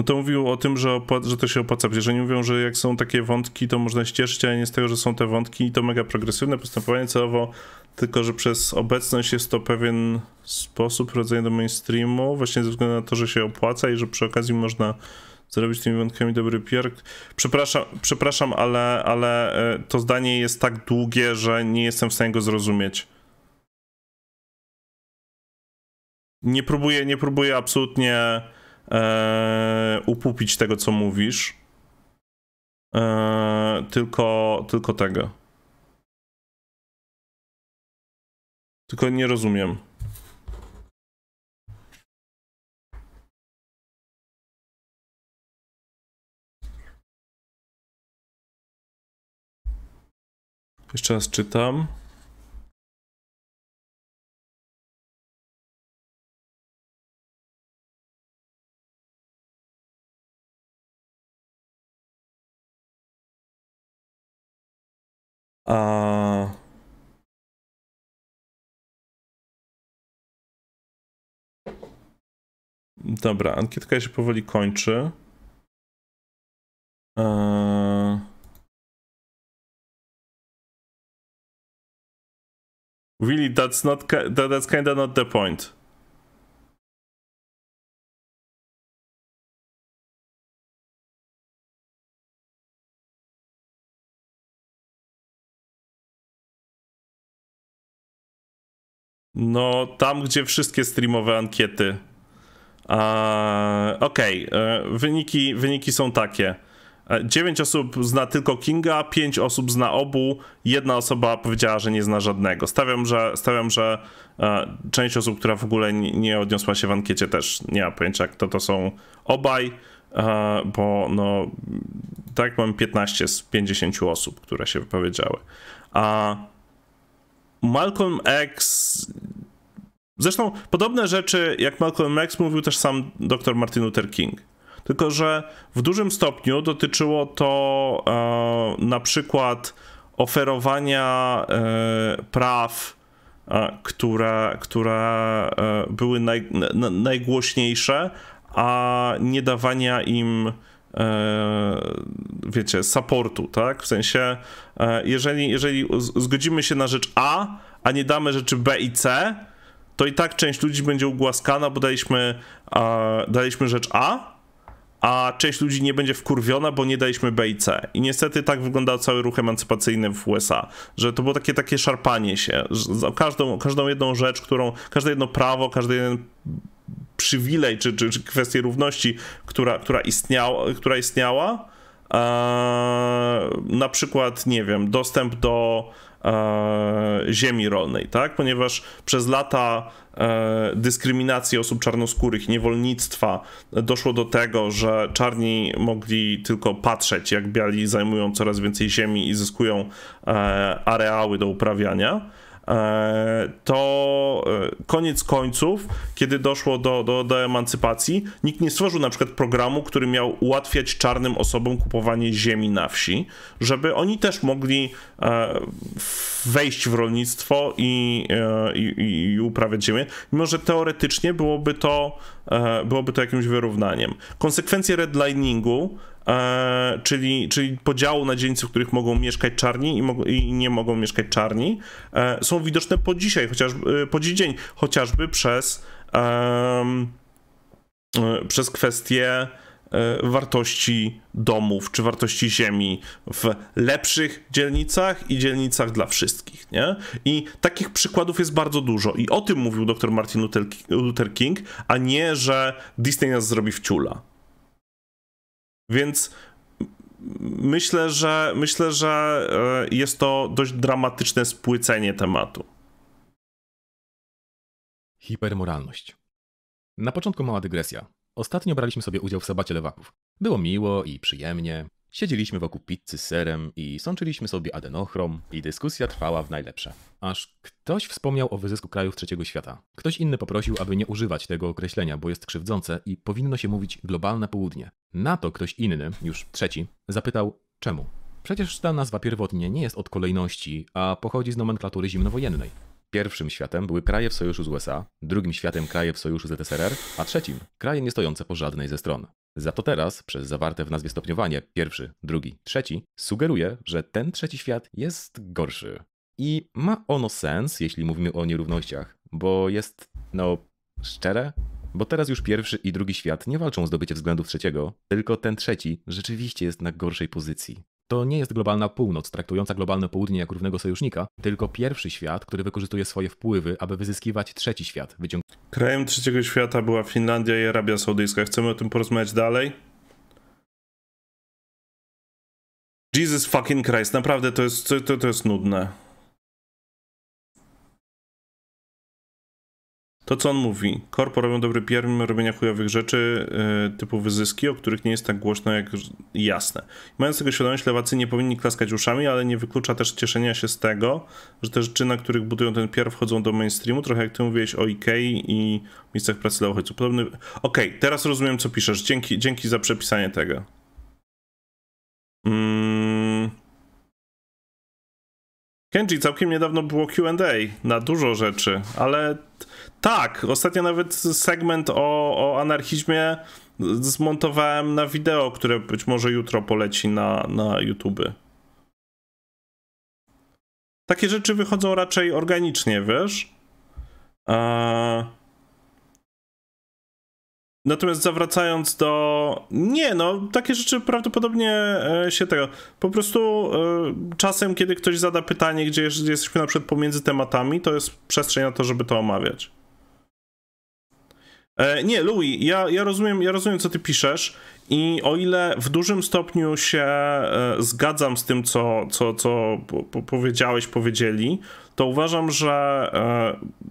no to mówił o tym, że, że to się opłaca. Przecież oni mówią, że jak są takie wątki, to można ścierzyć, a nie z tego, że są te wątki i to mega progresywne postępowanie celowo, tylko że przez obecność jest to pewien sposób prowadzenia do mainstreamu, właśnie ze względu na to, że się opłaca i że przy okazji można zrobić tymi wątkami dobry PR. Przepraszam, przepraszam ale, ale e, to zdanie jest tak długie, że nie jestem w stanie go zrozumieć. Nie próbuję, nie próbuję absolutnie e, upupić tego, co mówisz. E, tylko, tylko tego. Tylko nie rozumiem. Jeszcze raz czytam. Dobra, ankietka się powoli kończy. Eee... Really, that's not that's kind of not the point. No, tam, gdzie wszystkie streamowe ankiety Okej, okay. E, wyniki, wyniki są takie. 9 e, osób zna tylko Kinga, 5 osób zna obu, jedna osoba powiedziała, że nie zna żadnego. Stawiam, że, stawiam, że e, część osób, która w ogóle nie, odniosła się w ankiecie też nie ma pojęcia, kto to są obaj, bo no tak mam 15 z 50 osób, które się wypowiedziały. A Malcolm X Zresztą podobne rzeczy, jak Malcolm X mówił też sam dr Martin Luther King. Tylko, że w dużym stopniu dotyczyło to e, na przykład oferowania e, praw, e, które, które e, były naj, najgłośniejsze, a nie dawania im e, wiecie, supportu, tak? W sensie, e, jeżeli, jeżeli zgodzimy się na rzecz A, a nie damy rzeczy B i C, to i tak część ludzi będzie ugłaskana, bo daliśmy, daliśmy rzecz A, a część ludzi nie będzie wkurwiona, bo nie daliśmy B i C. I niestety tak wyglądał cały ruch emancypacyjny w USA, że to było takie takie szarpanie się. O każdą, każdą jedną rzecz, którą, każde jedno prawo, każdy jeden przywilej czy, czy, czy kwestię równości, która, która istniała, która istniała eee, na przykład, nie wiem, dostęp do E, ziemi rolnej, tak? Ponieważ przez lata e, dyskryminacji osób czarnoskórych, niewolnictwa doszło do tego, że czarni mogli tylko patrzeć, jak biali zajmują coraz więcej ziemi i zyskują e, areały do uprawiania. E, to e, koniec końców, kiedy doszło do, do, do emancypacji, nikt nie stworzył na przykład programu, który miał ułatwiać czarnym osobom kupowanie ziemi na wsi, żeby oni też mogli e, wejść w rolnictwo i, i, i uprawiać ziemię, mimo że teoretycznie byłoby to, byłoby to jakimś wyrównaniem. Konsekwencje redliningu E, czyli, czyli podziału na dzielnice, w których mogą mieszkać czarni i, i nie mogą mieszkać czarni, e, są widoczne po dzisiaj, chociażby, e, po dziś dzień, chociażby przez, e, przez kwestię wartości domów czy wartości ziemi w lepszych dzielnicach i dzielnicach dla wszystkich. Nie? I takich przykładów jest bardzo dużo. I o tym mówił dr Martin Luther King, a nie, że Disney nas zrobi w ciula. Więc myślę, że myślę, że e, jest to dość dramatyczne spłycenie tematu. Hipermoralność. Na początku mała dygresja. Ostatnio braliśmy sobie udział w sabacie lewaków. Było miło i przyjemnie. Siedzieliśmy wokół pizzy z serem i sączyliśmy sobie adenochrom i dyskusja trwała w najlepsze. Aż ktoś wspomniał o wyzysku krajów trzeciego świata. Ktoś inny poprosił, aby nie używać tego określenia, bo jest krzywdzące i powinno się mówić globalne południe. Na to ktoś inny, już trzeci, zapytał czemu. Przecież ta nazwa pierwotnie nie jest od kolejności, a pochodzi z nomenklatury zimnowojennej. Pierwszym światem były kraje w sojuszu z USA, drugim światem kraje w sojuszu z ZSRR, a trzecim kraje nie stojące po żadnej ze stron. Za to teraz, przez zawarte w nazwie stopniowanie pierwszy, drugi, trzeci, sugeruje, że ten trzeci świat jest gorszy. I ma ono sens, jeśli mówimy o nierównościach, bo jest, no, szczere, bo teraz już pierwszy i drugi świat nie walczą o zdobycie względów trzeciego, tylko ten trzeci rzeczywiście jest na gorszej pozycji. To nie jest globalna północ, traktująca globalne południe jak równego sojusznika, tylko pierwszy świat, który wykorzystuje swoje wpływy, aby wyzyskiwać trzeci świat, wyciąg Krajem trzeciego świata była Finlandia i Arabia Saudyjska. Chcemy o tym porozmawiać dalej. Jesus fucking Christ, naprawdę to jest, to, to jest nudne. to, co on mówi. Korpo robią dobry PR mimo robienia chujowych rzeczy yy, typu wyzyski, o których nie jest tak głośno jak jasne. Mając tego świadomość, lewacy nie powinni klaskać uszami, ale nie wyklucza też cieszenia się z tego, że te rzeczy, na których budują ten PR wchodzą do mainstreamu, trochę jak ty mówiłeś o Ikei i miejscach pracy dla uchodźców. Podobny... Okej, okay, teraz rozumiem, co piszesz. Dzięki, dzięki za przepisanie tego. Mm. Kenji, całkiem niedawno było QA na dużo rzeczy, ale tak, ostatnio nawet segment o, o anarchizmie zmontowałem na wideo, które być może jutro poleci na, na YouTube. Takie rzeczy wychodzą raczej organicznie, wiesz? Natomiast zawracając do. Nie, no, takie rzeczy prawdopodobnie e, się tego. Po prostu e, czasem, kiedy ktoś zada pytanie, gdzie jesteśmy na przykład pomiędzy tematami, to jest przestrzeń na to, żeby to omawiać. E, nie, Louis, ja, ja, rozumiem, ja rozumiem, co ty piszesz. I o ile w dużym stopniu się e, zgadzam z tym, co, co, co powiedziałeś, powiedzieli, to uważam, że e,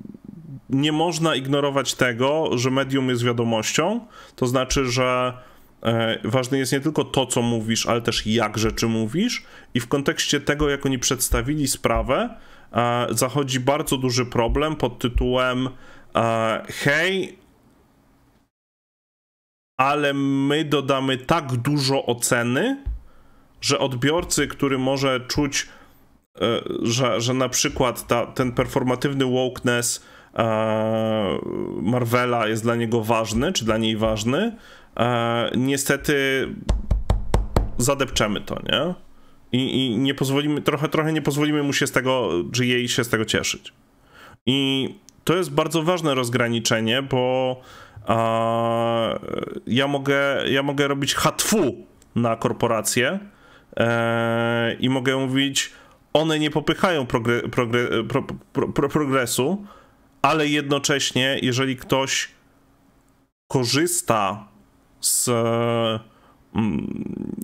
nie można ignorować tego, że medium jest wiadomością. To znaczy, że ważne jest nie tylko to, co mówisz, ale też jak rzeczy mówisz. I w kontekście tego, jak oni przedstawili sprawę, zachodzi bardzo duży problem pod tytułem hej, ale my dodamy tak dużo oceny, że odbiorcy, który może czuć, e, że, że na przykład ta, ten performatywny wokeness e, Marvela jest dla niego ważny, czy dla niej ważny, e, niestety zadepczemy to, nie? I, I, nie pozwolimy, trochę, trochę nie pozwolimy mu się z tego, czy jej się z tego cieszyć. I to jest bardzo ważne rozgraniczenie, bo E, ja, mogę, ja mogę robić hatfu na korporację e, i mogę mówić, one nie popychają progre, progre, pro, pro, pro, progresu, ale jednocześnie, jeżeli ktoś korzysta z e,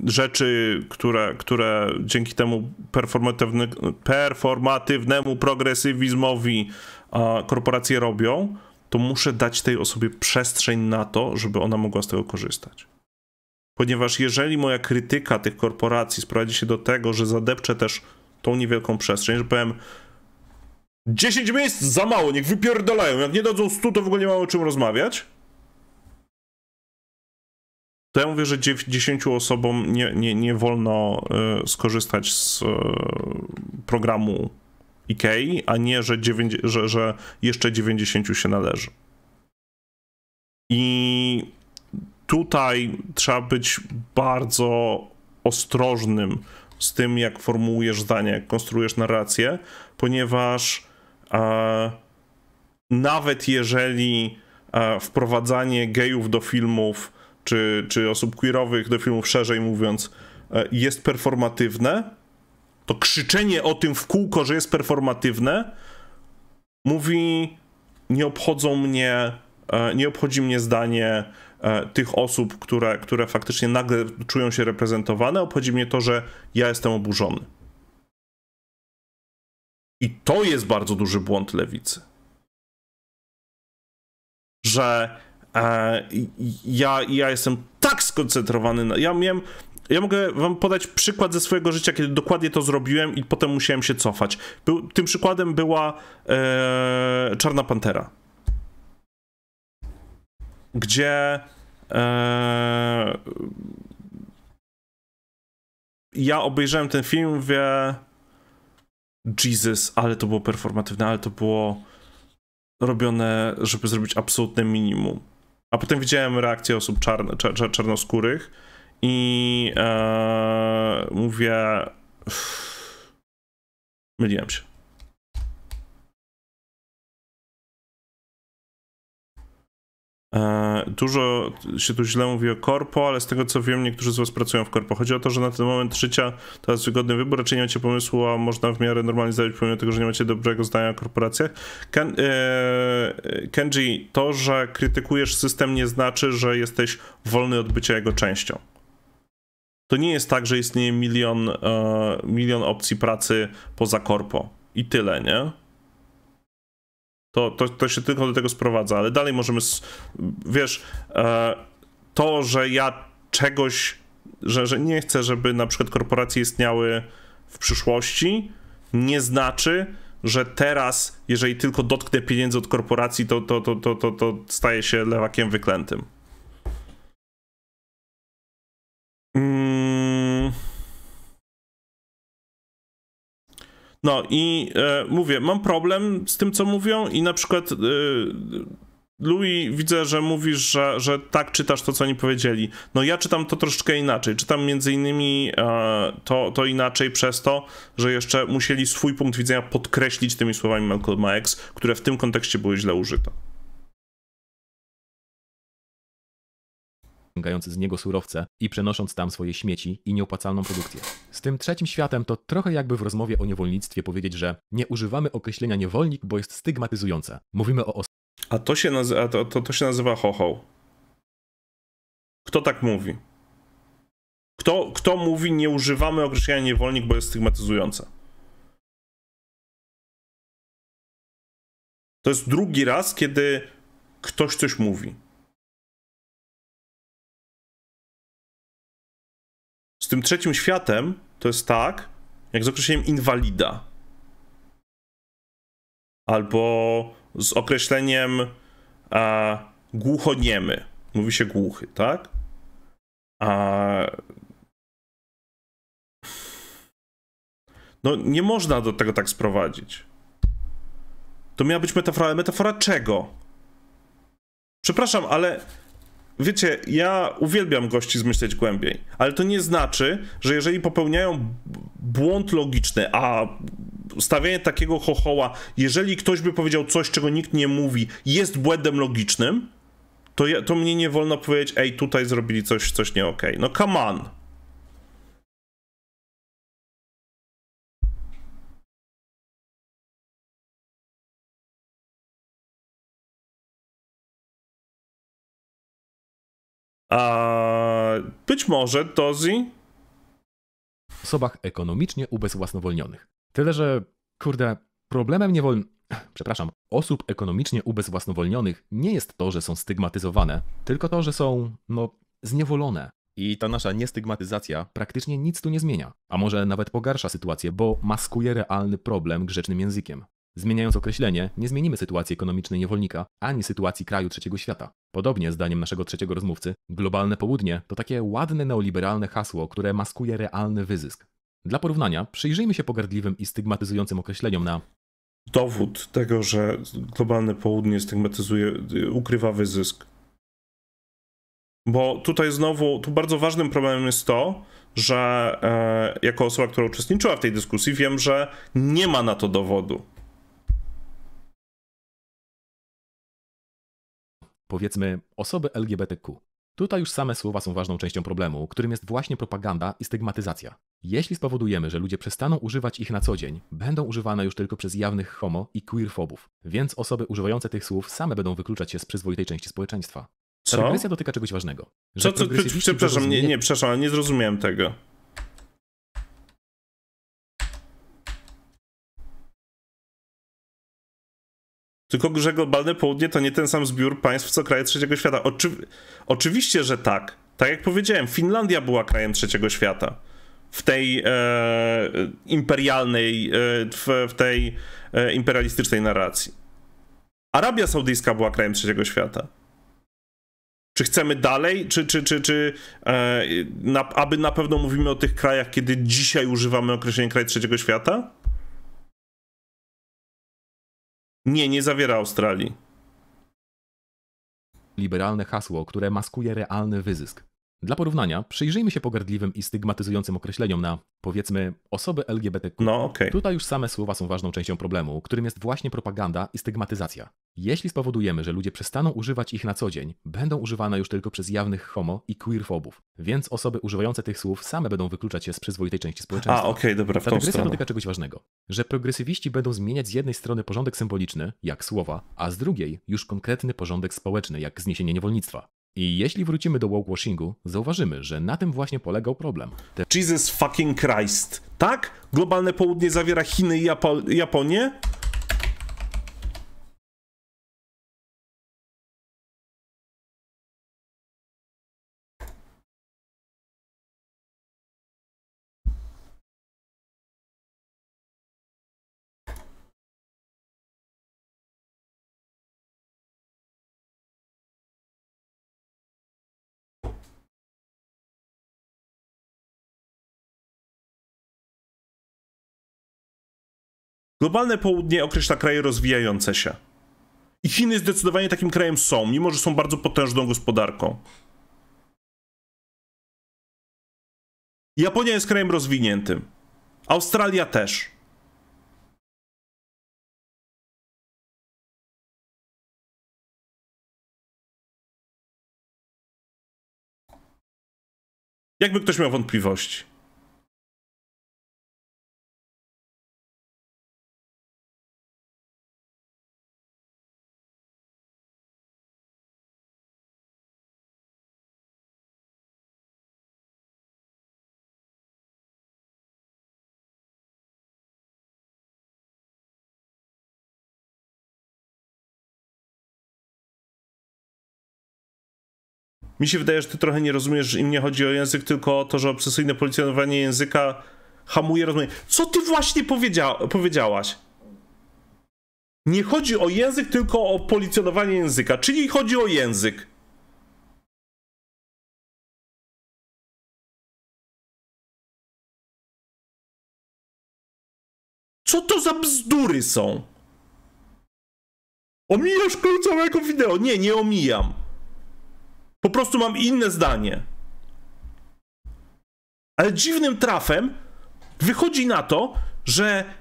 rzeczy, które, które dzięki temu performatywne, performatywnemu progresywizmowi korporacje robią, to muszę dać tej osobie przestrzeń na to, żeby ona mogła z tego korzystać. Ponieważ jeżeli moja krytyka tych korporacji sprowadzi się do tego, że zadepczę też tą niewielką przestrzeń, że powiem 10 miejsc za mało, niech wypierdolają, jak nie dadzą 100, to w ogóle nie mamy o czym rozmawiać, to ja mówię, że 10 osobom nie, nie, nie wolno y, skorzystać z y, programu Ikei, a nie, że, że, że jeszcze 90 się należy. I tutaj trzeba być bardzo ostrożnym z tym, jak formułujesz zdanie, jak konstruujesz narrację, ponieważ e, nawet jeżeli e, wprowadzanie gejów do filmów, czy, czy osób queerowych do filmów szerzej mówiąc, e, jest performatywne, to krzyczenie o tym w kółko, że jest performatywne, mówi: Nie obchodzą mnie, e, nie obchodzi mnie zdanie e, tych osób, które, które faktycznie nagle czują się reprezentowane, obchodzi mnie to, że ja jestem oburzony. I to jest bardzo duży błąd lewicy. Że e, ja, ja jestem tak skoncentrowany. Na, ja miałem, ja mogę wam podać przykład ze swojego życia, kiedy dokładnie to zrobiłem i potem musiałem się cofać. Był, tym przykładem była e, Czarna Pantera. Gdzie e, ja obejrzałem ten film, wie Jesus, ale to było performatywne, ale to było robione, żeby zrobić absolutne minimum. A potem widziałem reakcję osób czarno, czarnoskórych, i e, mówię. Myliłem się. E, dużo się tu źle mówi o korpo, ale z tego co wiem, niektórzy z Was pracują w korpo. Chodzi o to, że na ten moment życia to jest wygodny wybór, raczej nie macie pomysłu, a można w miarę normalnie zdawać, pomimo tego, że nie macie dobrego zdania o korporacjach. Ken, e, Kenji, to, że krytykujesz system, nie znaczy, że jesteś wolny od bycia jego częścią. To nie jest tak, że istnieje milion, e, milion opcji pracy poza korpo i tyle, nie? To, to, to się tylko do tego sprowadza, ale dalej możemy, wiesz, e, to, że ja czegoś, że, że nie chcę, żeby na przykład korporacje istniały w przyszłości, nie znaczy, że teraz, jeżeli tylko dotknę pieniędzy od korporacji, to, to, to, to, to, to się lewakiem wyklętym. No i e, mówię, mam problem z tym, co mówią, i na przykład. E, Louis, widzę, że mówisz, że, że tak czytasz to, co oni powiedzieli. No ja czytam to troszeczkę inaczej. Czytam między innymi e, to, to inaczej przez to, że jeszcze musieli swój punkt widzenia podkreślić tymi słowami Malcolm X, które w tym kontekście były źle użyte. ściągając z niego surowce i przenosząc tam swoje śmieci i nieopłacalną produkcję. Z tym trzecim światem to trochę jakby w rozmowie o niewolnictwie powiedzieć, że nie używamy określenia niewolnik, bo jest stygmatyzujące. Mówimy o os. A to się, nazywa, to, to, to się nazywa hoho. Kto tak mówi? Kto, kto mówi, nie używamy określenia niewolnik, bo jest stygmatyzujące? To jest drugi raz, kiedy ktoś coś mówi. Z tym trzecim światem to jest tak, jak z określeniem inwalida. Albo z określeniem e, głuchoniemy. Mówi się głuchy, tak? A... No nie można do tego tak sprowadzić. To miała być metafora, metafora czego? Przepraszam, ale wiecie, ja uwielbiam gości zmyśleć głębiej, ale to nie znaczy, że jeżeli popełniają błąd logiczny, a stawianie takiego chochoła, jeżeli ktoś by powiedział coś, czego nikt nie mówi, jest błędem logicznym, to, ja, to mnie nie wolno powiedzieć, ej, tutaj zrobili coś, coś nie okej. Okay. No come on. A być może Tozi. W osobach ekonomicznie ubezwłasnowolnionych. Tyle, że kurde, problemem niewol... Przepraszam, osób ekonomicznie ubezwłasnowolnionych nie jest to, że są stygmatyzowane, tylko to, że są, no, zniewolone. I ta nasza niestygmatyzacja praktycznie nic tu nie zmienia, a może nawet pogarsza sytuację, bo maskuje realny problem grzecznym językiem. Zmieniając określenie, nie zmienimy sytuacji ekonomicznej niewolnika ani sytuacji kraju trzeciego świata. Podobnie, zdaniem naszego trzeciego rozmówcy, globalne południe to takie ładne neoliberalne hasło, które maskuje realny wyzysk. Dla porównania, przyjrzyjmy się pogardliwym i stygmatyzującym określeniom na dowód tego, że globalne południe stygmatyzuje, y, ukrywa wyzysk. Bo tutaj znowu, tu bardzo ważnym problemem jest to, że e, jako osoba, która uczestniczyła w tej dyskusji, wiem, że nie ma na to dowodu powiedzmy, osoby LGBTQ. Tutaj już same słowa są ważną częścią problemu, którym jest właśnie propaganda i stygmatyzacja. Jeśli spowodujemy, że ludzie przestaną używać ich na co dzień, będą używane już tylko przez jawnych homo i queerfobów, więc osoby używające tych słów same będą wykluczać się z przyzwoitej części społeczeństwa. Co? Ta dotyka czegoś ważnego. Co, co, przepraszam, nie, nie, przepraszam, nie zrozumiałem tego. Tylko, że globalne południe to nie ten sam zbiór państw, co kraje trzeciego świata. Oczy... Oczywiście, że tak. Tak jak powiedziałem, Finlandia była krajem trzeciego świata. W tej e, imperialnej, e, w, w, tej e, imperialistycznej narracji. Arabia Saudyjska była krajem trzeciego świata. Czy chcemy dalej, czy, czy, czy, czy e, na, aby na pewno mówimy o tych krajach, kiedy dzisiaj używamy określenia kraj trzeciego świata? Nie, nie zawiera Australii. Liberalne hasło, które maskuje realny wyzysk. Dla porównania, przyjrzyjmy się pogardliwym i stygmatyzującym określeniom na, powiedzmy, osoby LGBTQ. No, okay. Tutaj już same słowa są ważną częścią problemu, którym jest właśnie propaganda i stygmatyzacja. Jeśli spowodujemy, że ludzie przestaną używać ich na co dzień, będą używane już tylko przez jawnych homo i queerfobów, więc osoby używające tych słów same będą wykluczać się z przyzwoitej części społeczeństwa. A, okej, okay, dobra, w tą Ta dygresja stronę. dotyka czegoś ważnego, że progresywiści będą zmieniać z jednej strony porządek symboliczny, jak słowa, a z drugiej już konkretny porządek społeczny, jak zniesienie niewolnictwa. I jeśli wrócimy do wokewashingu, zauważymy, że na tym właśnie polegał problem. Te... Jesus fucking Christ. Tak? Globalne południe zawiera Chiny i Japo Japonię? Globalne południe określa kraje rozwijające się. I Chiny zdecydowanie takim krajem są, mimo że są bardzo potężną gospodarką. Japonia jest krajem rozwiniętym. Australia też. Jakby ktoś miał wątpliwości. Mi się wydaje, że ty trochę nie rozumiesz i nie chodzi o język, tylko o to, że obsesyjne policjonowanie języka hamuje rozumienie. Co ty właśnie powiedzia powiedziałaś? Nie chodzi o język, tylko o policjonowanie języka, czyli chodzi o język. Co to za bzdury są? Omijasz klucz wideo. Nie, nie omijam. Po prostu mam inne zdanie. Ale dziwnym trafem wychodzi na to, że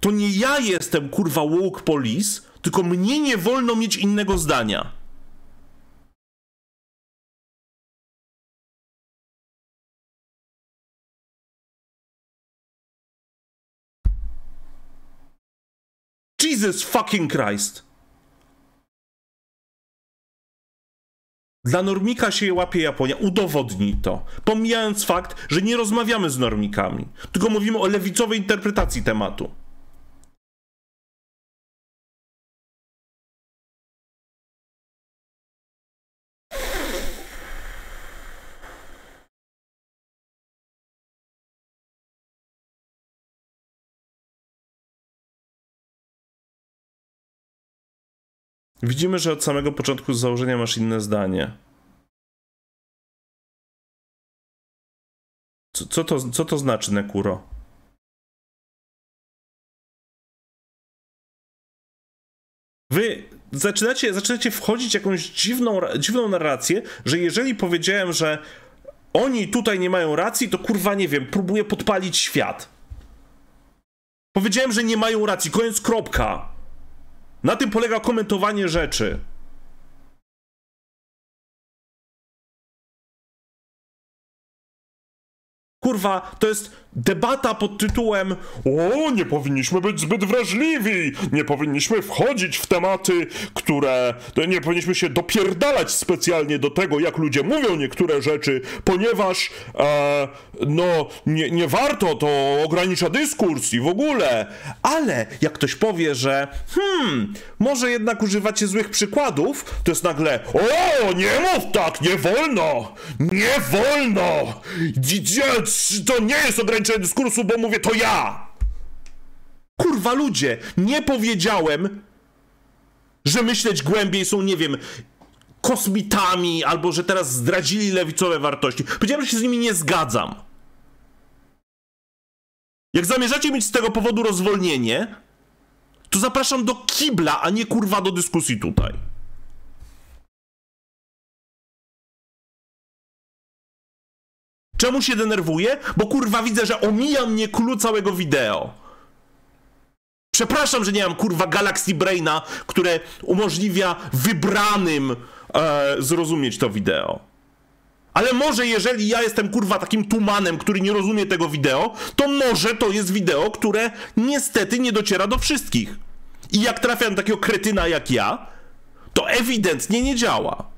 to nie ja jestem kurwa woke police, tylko mnie nie wolno mieć innego zdania. Jesus fucking Christ. Dla normika się łapie Japonia, udowodnij to. Pomijając fakt, że nie rozmawiamy z normikami, tylko mówimy o lewicowej interpretacji tematu. Widzimy, że od samego początku z założenia masz inne zdanie. Co, co, to, co to znaczy Nekuro? Wy zaczynacie, zaczynacie wchodzić w jakąś dziwną, dziwną narrację, że jeżeli powiedziałem, że oni tutaj nie mają racji, to kurwa nie wiem, próbuję podpalić świat. Powiedziałem, że nie mają racji, koniec kropka. Na tym polega komentowanie rzeczy. kurwa, to jest debata pod tytułem O, nie powinniśmy być zbyt wrażliwi, nie powinniśmy wchodzić w tematy, które... nie powinniśmy się dopierdalać specjalnie do tego, jak ludzie mówią niektóre rzeczy, ponieważ e, no, nie, nie warto, to ogranicza dyskurs i w ogóle. Ale jak ktoś powie, że hmm, może jednak używacie złych przykładów, to jest nagle o, nie mów tak, nie wolno, nie wolno, to nie jest ograniczenie dyskursu, bo mówię to ja. Kurwa ludzie, nie powiedziałem, że myśleć głębiej są, nie wiem, kosmitami, albo że teraz zdradzili lewicowe wartości. Powiedziałem, że się z nimi nie zgadzam. Jak zamierzacie mieć z tego powodu rozwolnienie, to zapraszam do kibla, a nie kurwa do dyskusji tutaj. Czemu się denerwuję? Bo kurwa widzę, że omija mnie klucz całego wideo. Przepraszam, że nie mam kurwa Galaxy Braina, które umożliwia wybranym e, zrozumieć to wideo. Ale może jeżeli ja jestem kurwa takim tumanem, który nie rozumie tego wideo, to może to jest wideo, które niestety nie dociera do wszystkich. I jak trafiam takiego kretyna jak ja, to ewidentnie nie działa.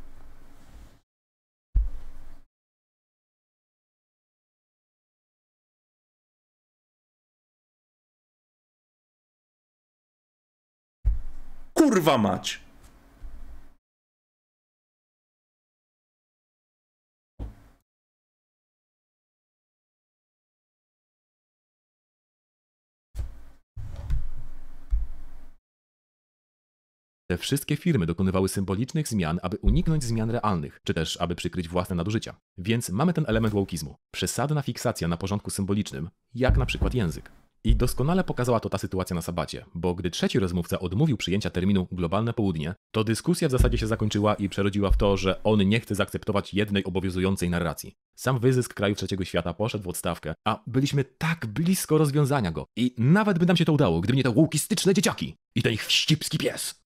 kurwa mać. Te wszystkie firmy dokonywały symbolicznych zmian, aby uniknąć zmian realnych, czy też aby przykryć własne nadużycia. Więc mamy ten element łokizmu. Przesadna fiksacja na porządku symbolicznym, jak na przykład język. I doskonale pokazała to ta sytuacja na sabacie, bo gdy trzeci rozmówca odmówił przyjęcia terminu globalne południe, to dyskusja w zasadzie się zakończyła i przerodziła w to, że on nie chce zaakceptować jednej obowiązującej narracji. Sam wyzysk krajów trzeciego świata poszedł w odstawkę, a byliśmy tak blisko rozwiązania go. I nawet by nam się to udało, gdyby nie te łukistyczne dzieciaki i ten ich wścibski pies.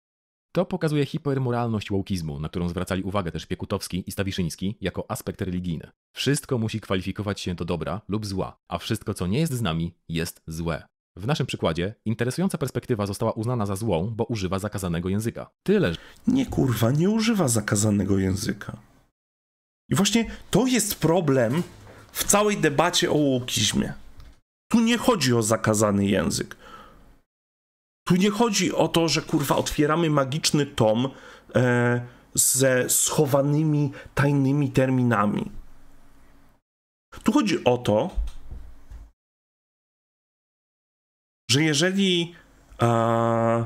To pokazuje hipermoralność łokizmu, na którą zwracali uwagę też Piekutowski i Stawiszyński jako aspekt religijny. Wszystko musi kwalifikować się do dobra lub zła, a wszystko co nie jest z nami jest złe. W naszym przykładzie interesująca perspektywa została uznana za złą, bo używa zakazanego języka. Tyle. Że... Nie kurwa, nie używa zakazanego języka. I właśnie to jest problem w całej debacie o łokizmie. Tu nie chodzi o zakazany język. Tu nie chodzi o to, że kurwa otwieramy magiczny tom e, ze schowanymi, tajnymi terminami. Tu chodzi o to, że jeżeli e,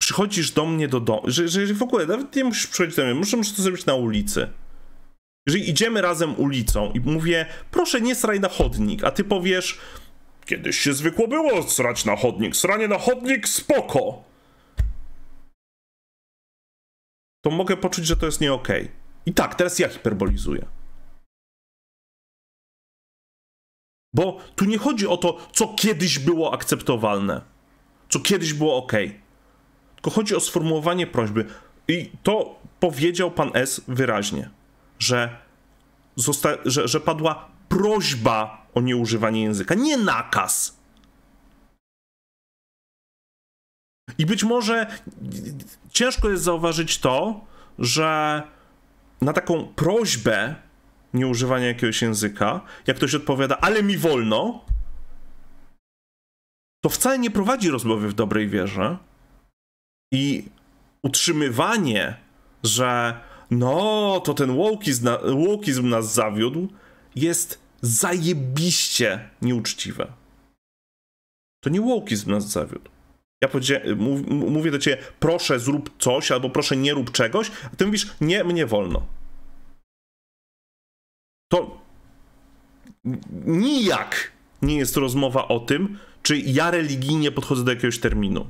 przychodzisz do mnie do domu, że, że w ogóle nawet nie musisz przychodzić do mnie, muszę, muszę to zrobić na ulicy. Jeżeli idziemy razem ulicą i mówię, proszę nie sraj na chodnik, a ty powiesz, Kiedyś się zwykło było srać na chodnik. Sranie na chodnik, spoko. To mogę poczuć, że to jest nie okay. I tak, teraz ja hiperbolizuję. Bo tu nie chodzi o to, co kiedyś było akceptowalne, co kiedyś było ok. Tylko chodzi o sformułowanie prośby. I to powiedział pan S wyraźnie, że, że, że padła prośba o nieużywanie języka, nie nakaz. I być może ciężko jest zauważyć to, że na taką prośbę nieużywania jakiegoś języka, jak ktoś odpowiada, ale mi wolno, to wcale nie prowadzi rozmowy w dobrej wierze. I utrzymywanie, że no, to ten wołkizm, nas zawiódł, jest zajebiście nieuczciwe. To nie wołkizm nas zawiódł. Ja mów, mówię do ciebie, proszę zrób coś, albo proszę nie rób czegoś, a ty mówisz, nie, mnie wolno. To nijak nie jest rozmowa o tym, czy ja religijnie podchodzę do jakiegoś terminu.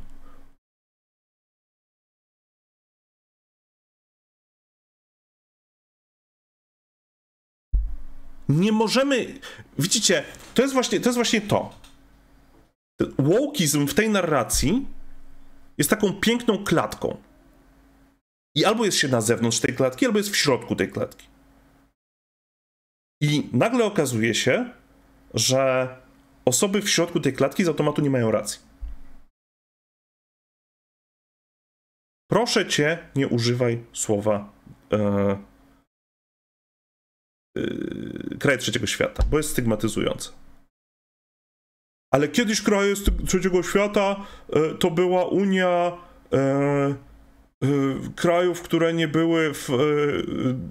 Nie możemy. Widzicie, to jest właśnie to. Jest właśnie to. Wokizm w tej narracji jest taką piękną klatką. I albo jest się na zewnątrz tej klatki, albo jest w środku tej klatki. I nagle okazuje się, że osoby w środku tej klatki z automatu nie mają racji. Proszę cię, nie używaj słowa. Yy, kraje trzeciego świata, bo jest stygmatyzujące. Ale kiedyś kraje trzeciego świata e, to była Unia e, e, krajów, które nie były w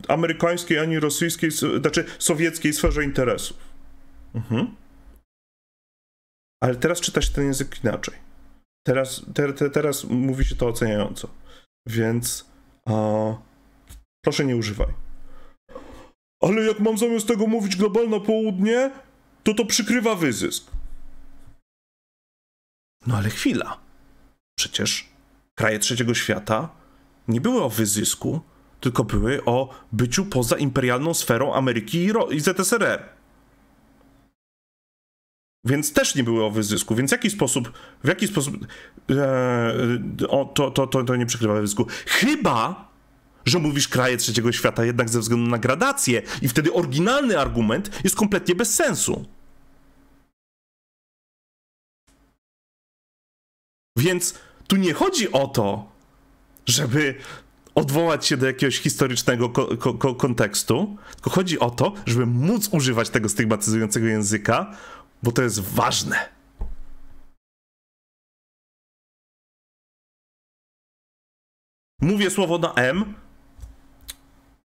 amerykańskiej ani rosyjskiej, znaczy sowieckiej sferze interesów. Mhm. Ale teraz czyta się ten język inaczej. Teraz, te, te, teraz mówi się to oceniająco. Więc a, proszę nie używaj. Ale jak mam zamiast tego mówić globalne południe, to to przykrywa wyzysk. No ale chwila. Przecież kraje trzeciego świata nie były o wyzysku, tylko były o byciu poza imperialną sferą Ameryki i, Ro i ZSRR. Więc też nie były o wyzysku, więc w jaki sposób, w jaki sposób, e, o, to, to, to, to nie przykrywa wyzysku. Chyba, że mówisz kraje trzeciego świata jednak ze względu na gradację i wtedy oryginalny argument jest kompletnie bez sensu. Więc tu nie chodzi o to, żeby odwołać się do jakiegoś historycznego ko ko kontekstu, tylko chodzi o to, żeby móc używać tego stygmatyzującego języka, bo to jest ważne. Mówię słowo na M,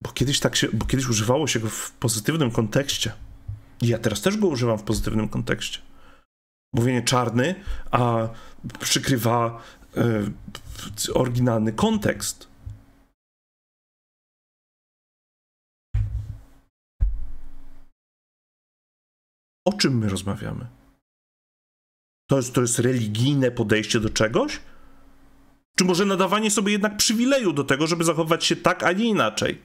bo kiedyś tak się, bo kiedyś używało się go w pozytywnym kontekście. I ja teraz też go używam w pozytywnym kontekście. Mówienie czarny, a przykrywa y, oryginalny kontekst. O czym my rozmawiamy? To jest, to jest religijne podejście do czegoś? Czy może nadawanie sobie jednak przywileju do tego, żeby zachować się tak, a nie inaczej?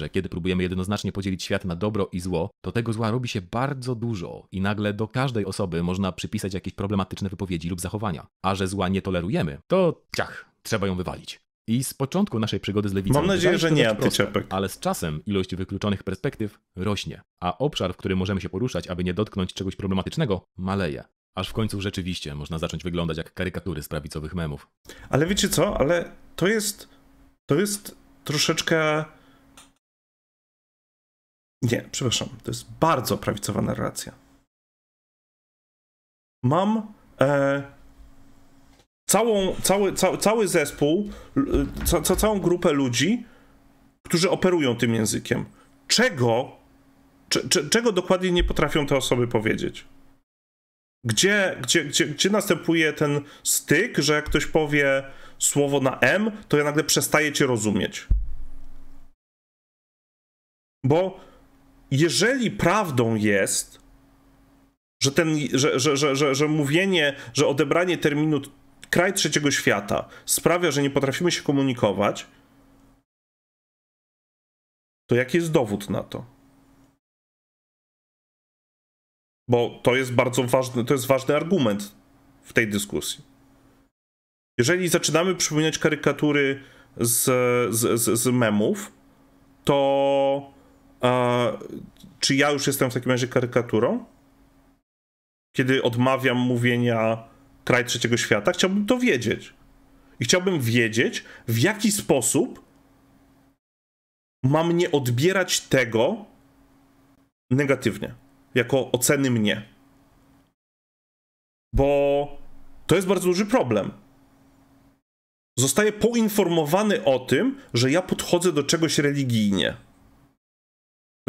że kiedy próbujemy jednoznacznie podzielić świat na dobro i zło, to tego zła robi się bardzo dużo i nagle do każdej osoby można przypisać jakieś problematyczne wypowiedzi lub zachowania. A że zła nie tolerujemy, to ciach, trzeba ją wywalić. I z początku naszej przygody z lewicą... Mam nadzieję, że nie Ale z czasem ilość wykluczonych perspektyw rośnie, a obszar, w którym możemy się poruszać, aby nie dotknąć czegoś problematycznego, maleje. Aż w końcu rzeczywiście można zacząć wyglądać jak karykatury z prawicowych memów. Ale wiecie co? Ale to jest... To jest troszeczkę nie, przepraszam, to jest bardzo prawicowa narracja. Mam e, całą, cały, ca, cały zespół, ca, ca, całą grupę ludzi, którzy operują tym językiem. Czego, czego dokładnie nie potrafią te osoby powiedzieć? Gdzie, gdzie, gdzie, gdzie następuje ten styk, że jak ktoś powie słowo na M, to ja nagle przestaję cię rozumieć? Bo jeżeli prawdą jest, że, ten, że, że, że, że, że mówienie, że odebranie terminu kraj trzeciego świata sprawia, że nie potrafimy się komunikować, to jaki jest dowód na to? Bo to jest bardzo ważny, to jest ważny argument w tej dyskusji. Jeżeli zaczynamy przypominać karykatury z, z, z, z memów, to a, czy ja już jestem w takim razie karykaturą? Kiedy odmawiam mówienia kraj trzeciego świata, chciałbym to wiedzieć. I chciałbym wiedzieć, w jaki sposób mam nie odbierać tego negatywnie, jako oceny mnie. Bo to jest bardzo duży problem. Zostaję poinformowany o tym, że ja podchodzę do czegoś religijnie.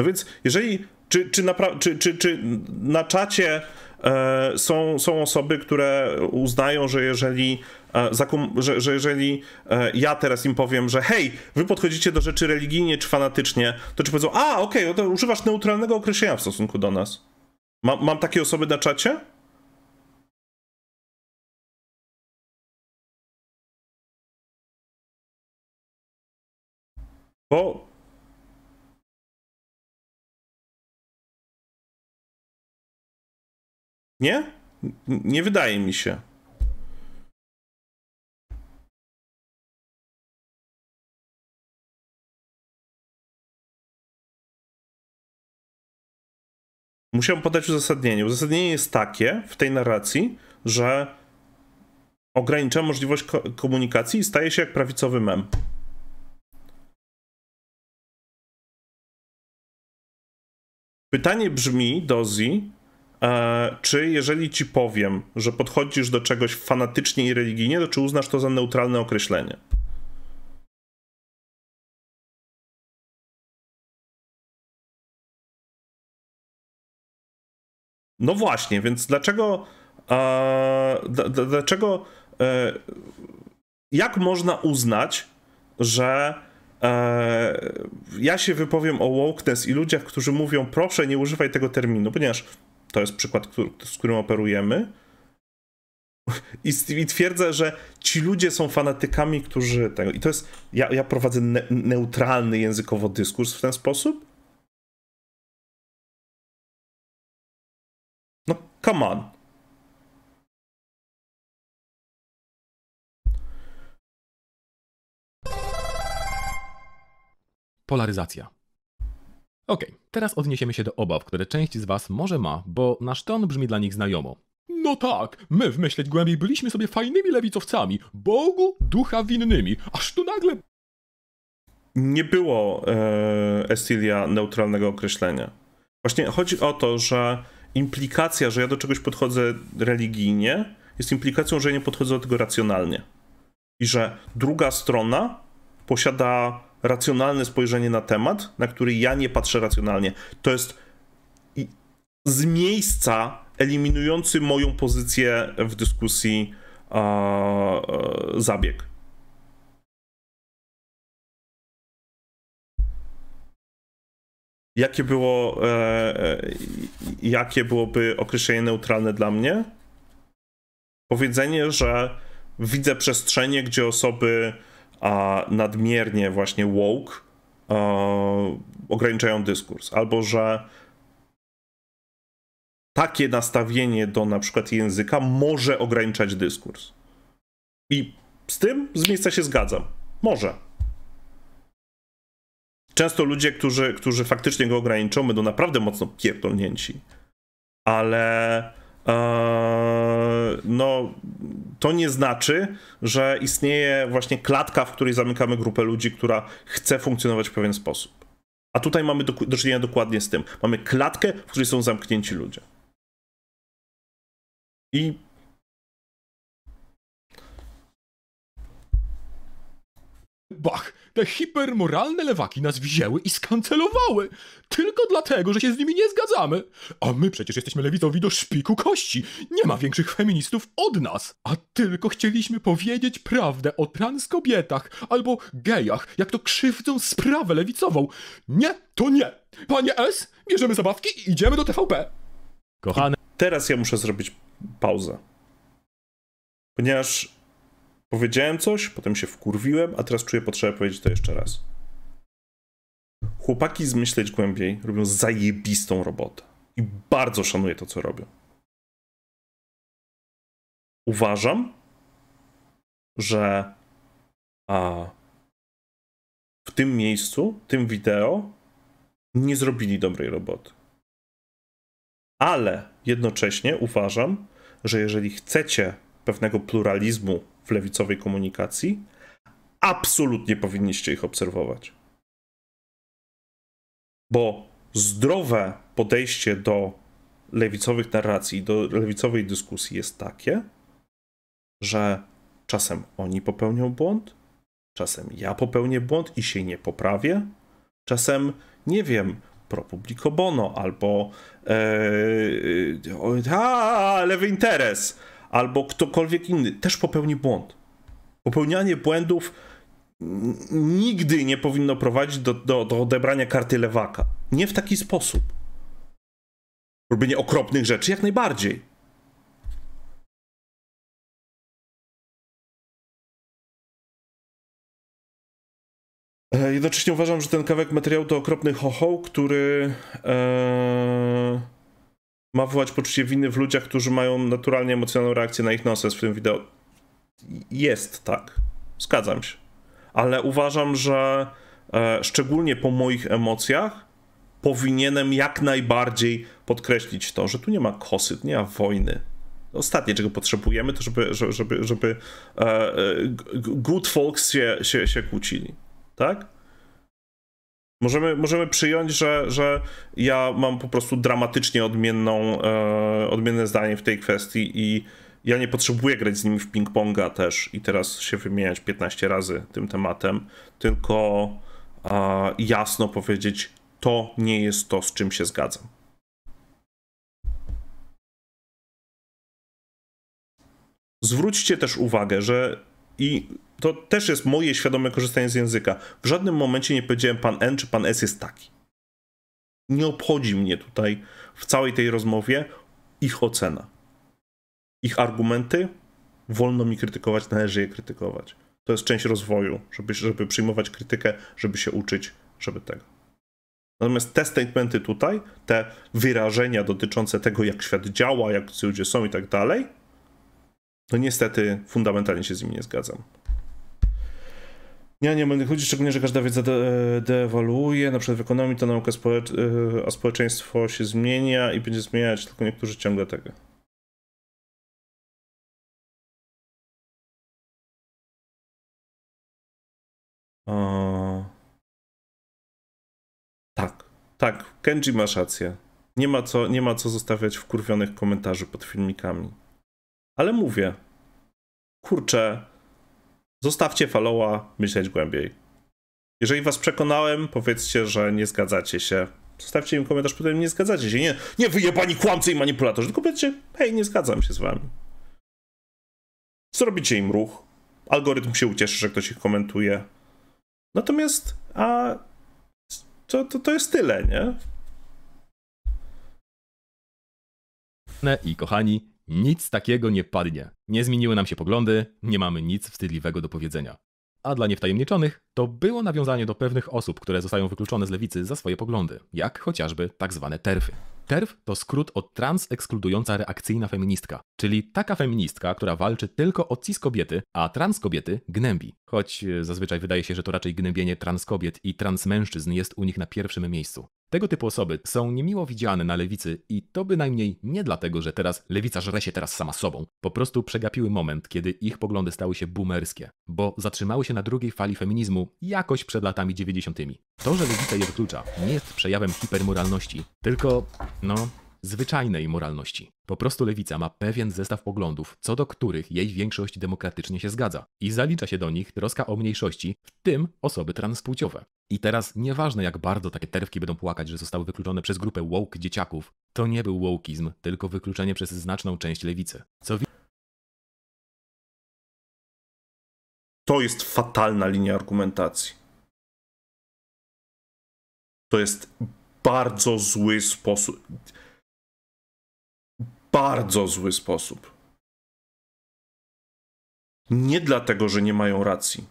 No więc jeżeli, czy, czy, czy, czy, czy na czacie e, są, są osoby, które uznają, że jeżeli e, Zakum- że, że, jeżeli e, ja teraz im powiem, że hej, wy podchodzicie do rzeczy religijnie czy fanatycznie, to czy powiedzą, a okej, okay, no używasz neutralnego określenia w stosunku do nas. Ma- mam takie osoby na czacie? Bo Nie? Nie wydaje mi się. Musiałem podać uzasadnienie. Uzasadnienie jest takie w tej narracji, że ogranicza możliwość ko komunikacji i staje się jak prawicowy mem. Pytanie brzmi, Dozi, E, czy jeżeli ci powiem, że podchodzisz do czegoś fanatycznie i religijnie, to czy uznasz to za neutralne określenie? No właśnie, więc dlaczego. dlaczego. E, jak można uznać, że e, ja się wypowiem o wokeness i ludziach, którzy mówią, proszę nie używaj tego terminu, ponieważ to jest przykład, z którym operujemy. I, I twierdzę, że ci ludzie są fanatykami, którzy tego. I to jest. Ja, ja prowadzę ne, neutralny językowo dyskurs w ten sposób. No, come on. Polaryzacja. Okej. Okay. Teraz odniesiemy się do obaw, które część z Was może ma, bo nasz ton brzmi dla nich znajomo. No tak, my w myśleć głębiej byliśmy sobie fajnymi lewicowcami, Bogu ducha winnymi, aż tu nagle. Nie było e, Estilia neutralnego określenia. Właśnie chodzi o to, że implikacja, że ja do czegoś podchodzę religijnie, jest implikacją, że ja nie podchodzę do tego racjonalnie. I że druga strona posiada racjonalne spojrzenie na temat, na który ja nie patrzę racjonalnie. To jest z miejsca eliminujący moją pozycję w dyskusji e, e, zabieg. Jakie było, e, e, jakie byłoby określenie neutralne dla mnie? Powiedzenie, że widzę przestrzenie, gdzie osoby a nadmiernie właśnie woke e, ograniczają dyskurs, albo że takie nastawienie do na przykład języka może ograniczać dyskurs. I z tym z miejsca się zgadzam. Może. Często ludzie, którzy, którzy faktycznie go ograniczą, będą naprawdę mocno pierdolnięci. Ale Eee, no, to nie znaczy, że istnieje właśnie klatka, w której zamykamy grupę ludzi, która chce funkcjonować w pewien sposób. A tutaj mamy do, do czynienia dokładnie z tym. Mamy klatkę, w której są zamknięci ludzie. I. Bach. Te hipermoralne lewaki nas wzięły i skancelowały. Tylko dlatego, że się z nimi nie zgadzamy. A my przecież jesteśmy lewicowi do szpiku kości. Nie ma większych feministów od nas. A tylko chcieliśmy powiedzieć prawdę o trans kobietach albo gejach, jak to krzywdzą sprawę lewicową. Nie, to nie. Panie S, bierzemy zabawki i idziemy do TVP. Kochane. I teraz ja muszę zrobić pauzę. Ponieważ Powiedziałem coś, potem się wkurwiłem, a teraz czuję potrzebę powiedzieć to jeszcze raz. Chłopaki z Myśleć Głębiej robią zajebistą robotę i bardzo szanuję to, co robią. Uważam, że a, w tym miejscu, tym wideo nie zrobili dobrej roboty. Ale jednocześnie uważam, że jeżeli chcecie pewnego pluralizmu lewicowej komunikacji, absolutnie powinniście ich obserwować. Bo zdrowe podejście do lewicowych narracji, do lewicowej dyskusji jest takie, że czasem oni popełnią błąd, czasem ja popełnię błąd i się nie poprawię, czasem nie wiem, pro publico bono albo e, e a, lewy interes albo ktokolwiek inny też popełni błąd. Popełnianie błędów nigdy nie powinno prowadzić do, do, do odebrania karty lewaka. Nie w taki sposób. Robienie okropnych rzeczy jak najbardziej. E, jednocześnie uważam, że ten kawałek materiału to okropny hoho, który. Ee ma wywołać poczucie winy w ludziach, którzy mają naturalnie emocjonalną reakcję na ich nonsens w tym wideo. Jest tak. Zgadzam się. Ale uważam, że e, szczególnie po moich emocjach powinienem jak najbardziej podkreślić to, że tu nie ma kosy, nie ma wojny. Ostatnie, czego potrzebujemy, to żeby, żeby, żeby, żeby e, e good folks się, się, się kłócili. Tak? Możemy, możemy przyjąć, że, że ja mam po prostu dramatycznie odmienną, e, odmienne zdanie w tej kwestii i ja nie potrzebuję grać z nimi w ping-ponga też i teraz się wymieniać 15 razy tym tematem, tylko e, jasno powiedzieć, to nie jest to, z czym się zgadzam. Zwróćcie też uwagę, że i to też jest moje świadome korzystanie z języka. W żadnym momencie nie powiedziałem pan N czy pan S jest taki. Nie obchodzi mnie tutaj w całej tej rozmowie ich ocena. Ich argumenty wolno mi krytykować, należy je krytykować. To jest część rozwoju, żeby, żeby przyjmować krytykę, żeby się uczyć, żeby tego. Natomiast te statementy tutaj, te wyrażenia dotyczące tego, jak świat działa, jak ludzie są i tak dalej, no niestety fundamentalnie się z nimi nie zgadzam. Ja nie będę chodzić, szczególnie, że każda wiedza de na przykład w ekonomii to nauka, a y, społeczeństwo się zmienia i będzie zmieniać, tylko niektórzy ciągle tego. O... Tak, tak, Kenji masz rację. Nie ma, co, nie ma co zostawiać wkurwionych komentarzy pod filmikami. Ale mówię, kurczę, Zostawcie followa, myśleć głębiej. Jeżeli was przekonałem, powiedzcie, że nie zgadzacie się. Zostawcie im komentarz, potem nie zgadzacie się. Nie, nie wyjebani kłamcy i manipulatorzy, tylko powiedzcie, hej, nie zgadzam się z wami. Zrobicie im ruch. Algorytm się ucieszy, że ktoś ich komentuje. Natomiast, a to, to, to jest tyle, nie? I kochani, nic takiego nie padnie. Nie zmieniły nam się poglądy, nie mamy nic wstydliwego do powiedzenia. A dla niewtajemniczonych to było nawiązanie do pewnych osób, które zostają wykluczone z lewicy za swoje poglądy, jak chociażby tak zwane terfy. TERF to skrót od transekskludująca reakcyjna feministka, czyli taka feministka, która walczy tylko o cis kobiety, a trans kobiety gnębi. Choć e, zazwyczaj wydaje się, że to raczej gnębienie trans kobiet i trans mężczyzn jest u nich na pierwszym miejscu. Tego typu osoby są niemiło widziane na lewicy i to bynajmniej nie dlatego, że teraz lewica żre się teraz sama sobą. Po prostu przegapiły moment, kiedy ich poglądy stały się boomerskie, bo zatrzymały się na drugiej fali feminizmu jakoś przed latami 90. To, że lewica je wyklucza, nie jest przejawem hipermoralności, tylko, no, zwyczajnej moralności. Po prostu lewica ma pewien zestaw poglądów, co do których jej większość demokratycznie się zgadza i zalicza się do nich troska o mniejszości, w tym osoby transpłciowe. I teraz nieważne jak bardzo takie terwki będą płakać, że zostały wykluczone przez grupę woke dzieciaków, to nie był wokeizm, tylko wykluczenie przez znaczną część lewicy. Co wi- To jest fatalna linia argumentacji. To jest bardzo zły sposób bardzo zły sposób. Nie dlatego, że nie mają racji.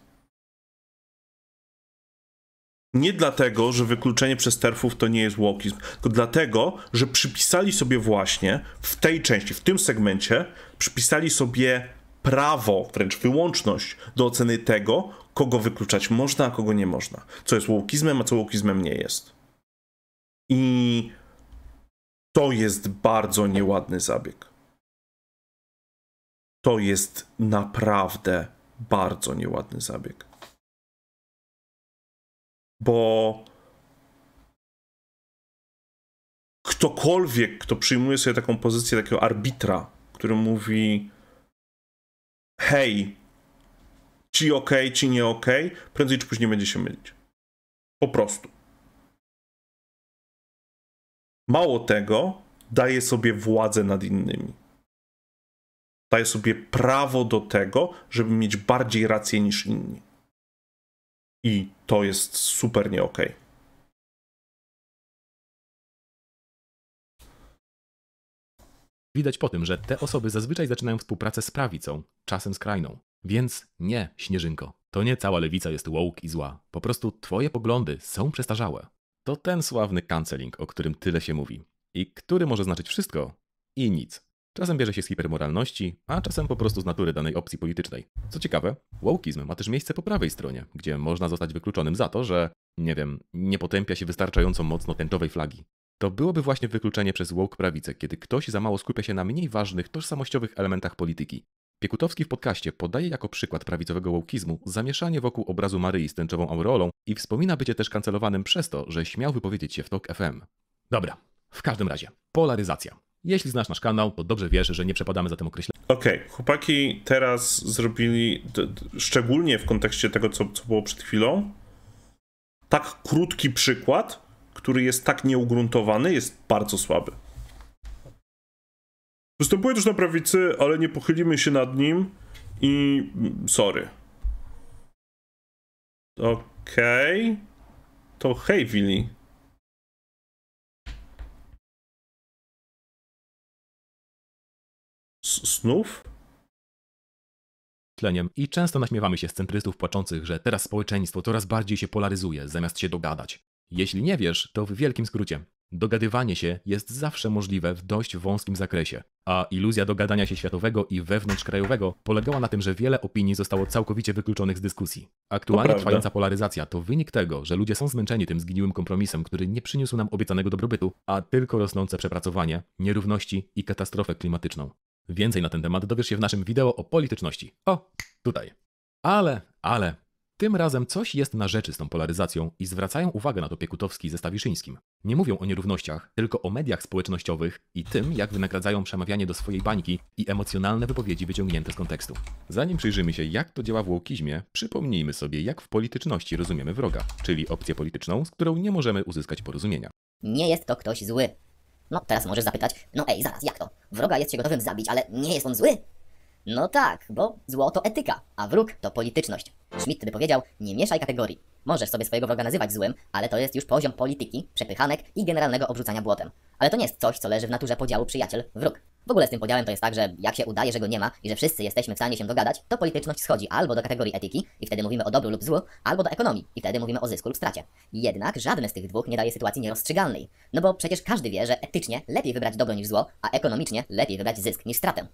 Nie dlatego, że wykluczenie przez terfów to nie jest łokizm, tylko dlatego, że przypisali sobie właśnie w tej części, w tym segmencie, przypisali sobie prawo, wręcz wyłączność do oceny tego, kogo wykluczać można, a kogo nie można. Co jest łokizmem, a co łokizmem nie jest. I to jest bardzo nieładny zabieg. To jest naprawdę bardzo nieładny zabieg. Bo ktokolwiek, kto przyjmuje sobie taką pozycję takiego arbitra, który mówi: hej, ci ok, ci nie ok, prędzej czy później będzie się mylić. Po prostu. Mało tego, daje sobie władzę nad innymi. Daje sobie prawo do tego, żeby mieć bardziej rację niż inni. I to jest super nie okay. Widać po tym, że te osoby zazwyczaj zaczynają współpracę z prawicą, czasem skrajną. Więc nie, Śnieżynko, to nie cała lewica jest woke i zła. Po prostu twoje poglądy są przestarzałe. To ten sławny canceling, o którym tyle się mówi i który może znaczyć wszystko i nic. Czasem bierze się z hipermoralności, a czasem po prostu z natury danej opcji politycznej. Co ciekawe, wokizm ma też miejsce po prawej stronie, gdzie można zostać wykluczonym za to, że, nie wiem, nie potępia się wystarczająco mocno tęczowej flagi. To byłoby właśnie wykluczenie przez woke prawicę, kiedy ktoś za mało skupia się na mniej ważnych, tożsamościowych elementach polityki. Piekutowski w podcaście podaje jako przykład prawicowego łokizmu zamieszanie wokół obrazu Maryi z tęczową aureolą i wspomina bycie też kancelowanym przez to, że śmiał wypowiedzieć się w TOK FM. Dobra, w każdym razie, polaryzacja. Jeśli znasz nasz kanał, to dobrze wiesz, że nie przepadamy za tym określeniem. Okej, okay, chłopaki teraz zrobili, szczególnie w kontekście tego, co, co było przed chwilą, tak krótki przykład, który jest tak nieugruntowany, jest bardzo słaby. Występuje też na prawicy, ale nie pochylimy się nad nim i sorry. Okej. Okay. To hej, Willy. Snów? Tleniem i często naśmiewamy się z centrystów płaczących, że teraz społeczeństwo coraz bardziej się polaryzuje, zamiast się dogadać. Jeśli nie wiesz, to w wielkim skrócie. Dogadywanie się jest zawsze możliwe w dość wąskim zakresie, a iluzja dogadania się światowego i wewnątrzkrajowego polegała na tym, że wiele opinii zostało całkowicie wykluczonych z dyskusji. Aktualnie trwająca polaryzacja to wynik tego, że ludzie są zmęczeni tym zgniłym kompromisem, który nie przyniósł nam obiecanego dobrobytu, a tylko rosnące przepracowanie, nierówności i katastrofę klimatyczną. Więcej na ten temat dowiesz się w naszym wideo o polityczności. O, tutaj. Ale, ale, tym razem coś jest na rzeczy z tą polaryzacją i zwracają uwagę na to Piekutowski ze Stawiszyńskim. Nie mówią o nierównościach, tylko o mediach społecznościowych i tym, jak wynagradzają przemawianie do swojej bańki i emocjonalne wypowiedzi wyciągnięte z kontekstu. Zanim przyjrzymy się, jak to działa w łokizmie, przypomnijmy sobie, jak w polityczności rozumiemy wroga, czyli opcję polityczną, z którą nie możemy uzyskać porozumienia. Nie jest to ktoś zły. No teraz możesz zapytać, no ej, zaraz, jak to? Wroga jest się gotowym zabić, ale nie jest on zły? No tak, bo zło to etyka, a wróg to polityczność. Schmidt by powiedział, nie mieszaj kategorii. Możesz sobie swojego wroga nazywać złym, ale to jest już poziom polityki, przepychanek i generalnego obrzucania błotem. Ale to nie jest coś, co leży w naturze podziału przyjaciel-wróg. W ogóle z tym podziałem to jest tak, że jak się udaje, że go nie ma i że wszyscy jesteśmy w stanie się dogadać, to polityczność schodzi albo do kategorii etyki i wtedy mówimy o dobru lub złu, albo do ekonomii i wtedy mówimy o zysku lub stracie. Jednak żadne z tych dwóch nie daje sytuacji nierozstrzygalnej. No bo przecież każdy wie, że etycznie lepiej wybrać dobro niż zło, a ekonomicznie lepiej wybrać zysk niż stratę.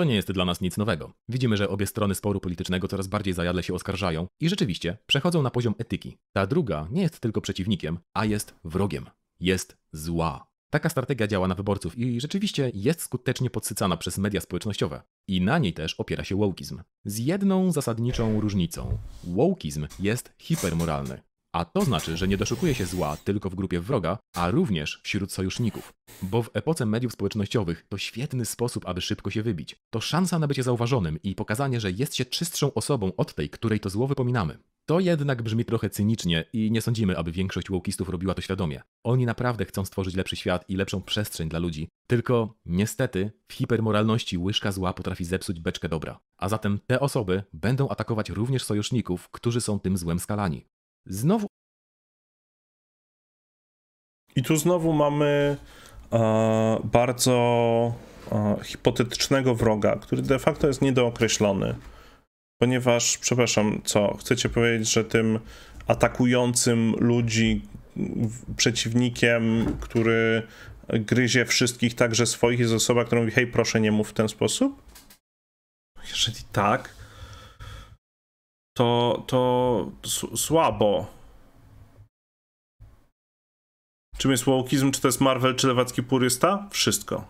To nie jest dla nas nic nowego. Widzimy, że obie strony sporu politycznego coraz bardziej zajadle się oskarżają i rzeczywiście przechodzą na poziom etyki. Ta druga nie jest tylko przeciwnikiem, a jest wrogiem. Jest zła. Taka strategia działa na wyborców i rzeczywiście jest skutecznie podsycana przez media społecznościowe. I na niej też opiera się wołkizm. Z jedną zasadniczą różnicą. Wołkizm jest hipermoralny. A to znaczy, że nie doszukuje się zła tylko w grupie wroga, a również wśród sojuszników. Bo w epoce mediów społecznościowych to świetny sposób, aby szybko się wybić. To szansa na bycie zauważonym i pokazanie, że jest się czystszą osobą od tej, której to zło wypominamy. To jednak brzmi trochę cynicznie i nie sądzimy, aby większość łokistów robiła to świadomie. Oni naprawdę chcą stworzyć lepszy świat i lepszą przestrzeń dla ludzi, tylko niestety w hipermoralności łyżka zła potrafi zepsuć beczkę dobra. A zatem te osoby będą atakować również sojuszników, którzy są tym złem skalani. Znowu. I tu znowu mamy e, bardzo e, hipotetycznego wroga, który de facto jest niedookreślony. Ponieważ, przepraszam, co? Chcecie powiedzieć, że tym atakującym ludzi przeciwnikiem, który gryzie wszystkich, także swoich, jest osoba, która mówi: hej, proszę, nie mów w ten sposób? Jeżeli tak, to, to słabo. Czym jest wołkizm? Czy to jest Marvel, czy lewacki purysta? Wszystko.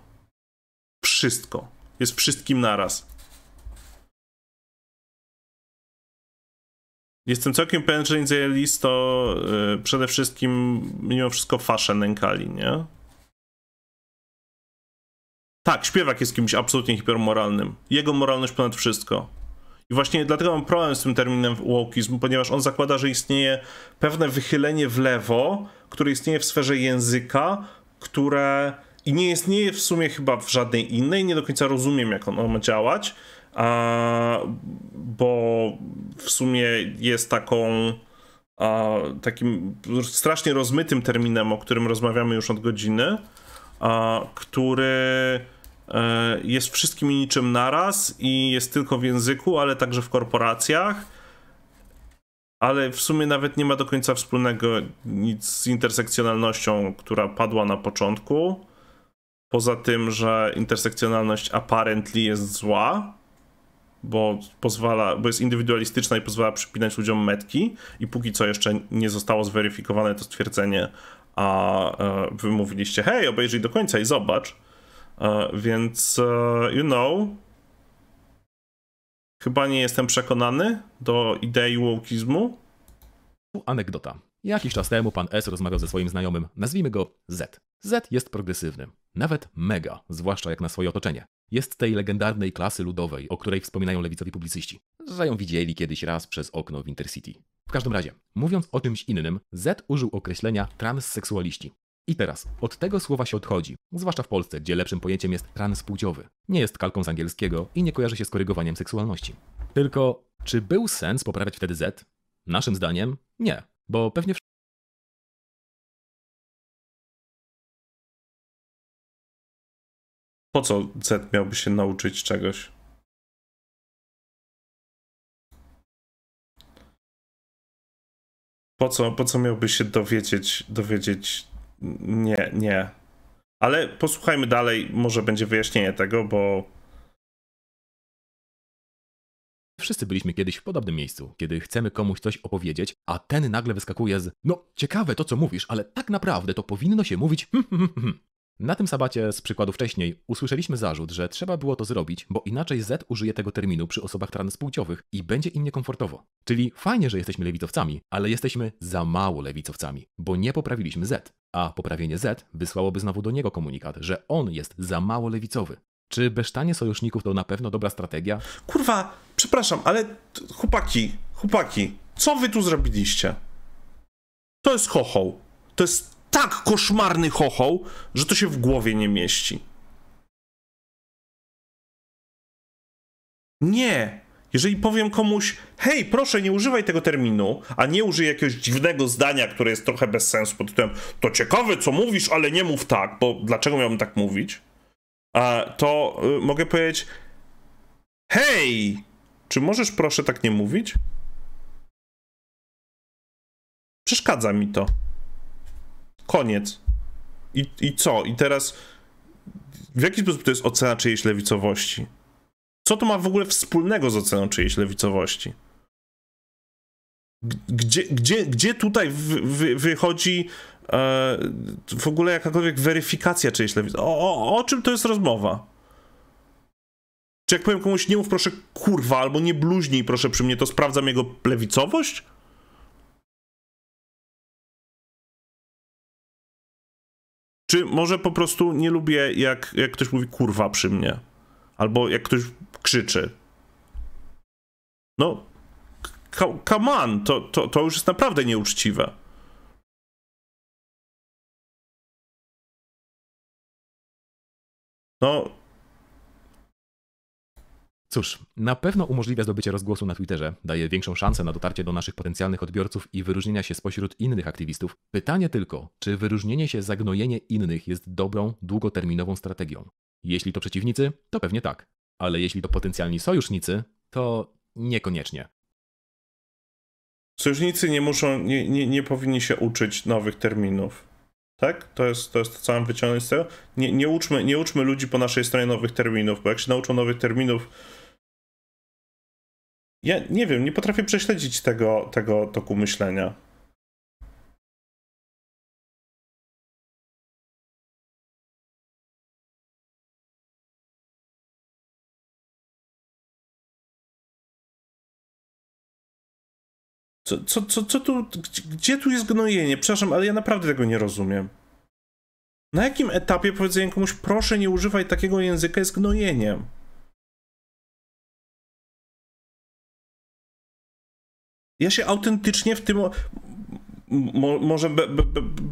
Wszystko. Jest wszystkim naraz. Jestem całkiem pewien, że Inzielis to yy, e, przede wszystkim mimo wszystko fasze nękali, nie? Tak, śpiewak jest kimś absolutnie hipermoralnym. Jego moralność ponad wszystko. I właśnie dlatego mam problem z tym terminem wokeizm, ponieważ on zakłada, że istnieje pewne wychylenie w lewo, które istnieje w sferze języka, które i nie istnieje w sumie chyba w żadnej innej, nie do końca rozumiem, jak ono ma działać, a, bo w sumie jest taką a, takim strasznie rozmytym terminem, o którym rozmawiamy już od godziny, a, który E, jest wszystkim i niczym naraz i jest tylko w języku, ale także w korporacjach. Ale w sumie nawet nie ma do końca wspólnego nic z intersekcjonalnością, która padła na początku. Poza tym, że intersekcjonalność apparently jest zła, bo pozwala, bo jest indywidualistyczna i pozwala przypinać ludziom metki i póki co jeszcze nie zostało zweryfikowane to stwierdzenie, a e, wy mówiliście, hej, obejrzyj do końca i zobacz, E, więc, e, you know, chyba nie jestem przekonany do idei łokizmu. Anegdota. Jakiś czas temu pan S rozmawiał ze swoim znajomym, nazwijmy go Z. Z jest progresywny, nawet mega, zwłaszcza jak na swoje otoczenie. Jest tej legendarnej klasy ludowej, o której wspominają lewicowi publicyści, że ją widzieli kiedyś raz przez okno w Intercity. W każdym razie, mówiąc o czymś innym, Z użył określenia transseksualiści. I teraz, od tego słowa się odchodzi, zwłaszcza w Polsce, gdzie lepszym pojęciem jest transpłciowy. Nie jest kalką z angielskiego i nie kojarzy się z korygowaniem seksualności. Tylko, czy był sens poprawiać wtedy Z? Naszym zdaniem nie, bo pewnie Po co Z miałby się nauczyć czegoś? Po co, po co miałby się dowiedzieć, dowiedzieć nie, nie. Ale posłuchajmy dalej, może będzie wyjaśnienie tego, bo Wszyscy byliśmy kiedyś w podobnym miejscu, kiedy chcemy komuś coś opowiedzieć, a ten nagle wyskakuje z No, ciekawe to co mówisz, ale tak naprawdę to powinno się mówić. Hmm, hmm, hmm, na tym sabacie z przykładu wcześniej usłyszeliśmy zarzut, że trzeba było to zrobić, bo inaczej Z użyje tego terminu przy osobach transpłciowych i będzie im niekomfortowo. Czyli fajnie, że jesteśmy lewicowcami, ale jesteśmy za mało lewicowcami, bo nie poprawiliśmy Z, a poprawienie Z wysłałoby znowu do niego komunikat, że on jest za mało lewicowy. Czy besztanie sojuszników to na pewno dobra strategia? Kurwa, przepraszam, ale chłopaki, chłopaki, co wy tu zrobiliście? To jest chochoł. To jest tak koszmarny chochoł, że to się w głowie nie mieści. Nie. Jeżeli powiem komuś, hej, proszę, nie używaj tego terminu, a nie użyj jakiegoś dziwnego zdania, które jest trochę bez sensu pod tytułem, to ciekawe, co mówisz, ale nie mów tak, bo dlaczego miałbym tak mówić? to y, mogę powiedzieć, hej, czy możesz proszę tak nie mówić? Przeszkadza mi to. Koniec. I, I co? I teraz w jaki sposób to jest ocena czyjejś lewicowości? Co to ma w ogóle wspólnego z oceną czyjejś lewicowości? Gdzie, gdzie, gdzie tutaj wy, wy, wychodzi e, w ogóle jakakolwiek weryfikacja czyjejś lewicowości? O, o, o czym to jest rozmowa? Czy jak powiem komuś, nie mów proszę kurwa, albo nie bluźnij proszę przy mnie, to sprawdzam jego lewicowość? Czy może po prostu nie lubię, jak, jak ktoś mówi kurwa przy mnie? Albo jak ktoś krzyczy. No, come on, to, to, to już jest naprawdę nieuczciwe. No, Cóż, na pewno umożliwia zdobycie rozgłosu na Twitterze, daje większą szansę na dotarcie do naszych potencjalnych odbiorców i wyróżnienia się spośród innych aktywistów. Pytanie tylko, czy wyróżnienie się zagnojenie innych jest dobrą, długoterminową strategią? Jeśli to przeciwnicy, to pewnie tak, ale jeśli to potencjalni sojusznicy, to niekoniecznie. Sojusznicy nie muszą, nie, nie, nie powinni się uczyć nowych terminów. Tak? To jest to, jest to co mam wyciągnąć z tego. Nie, nie, uczmy, nie uczmy ludzi po naszej stronie nowych terminów, bo jak się nauczą nowych terminów, ja nie wiem, nie potrafię prześledzić tego, tego toku myślenia. Co, co, co, co tu, gdzie tu jest gnojenie? Przepraszam, ale ja naprawdę tego nie rozumiem. Na jakim etapie powiedzenie komuś, proszę nie używaj takiego języka, jest gnojeniem? ja się autentycznie w tym. Mo, może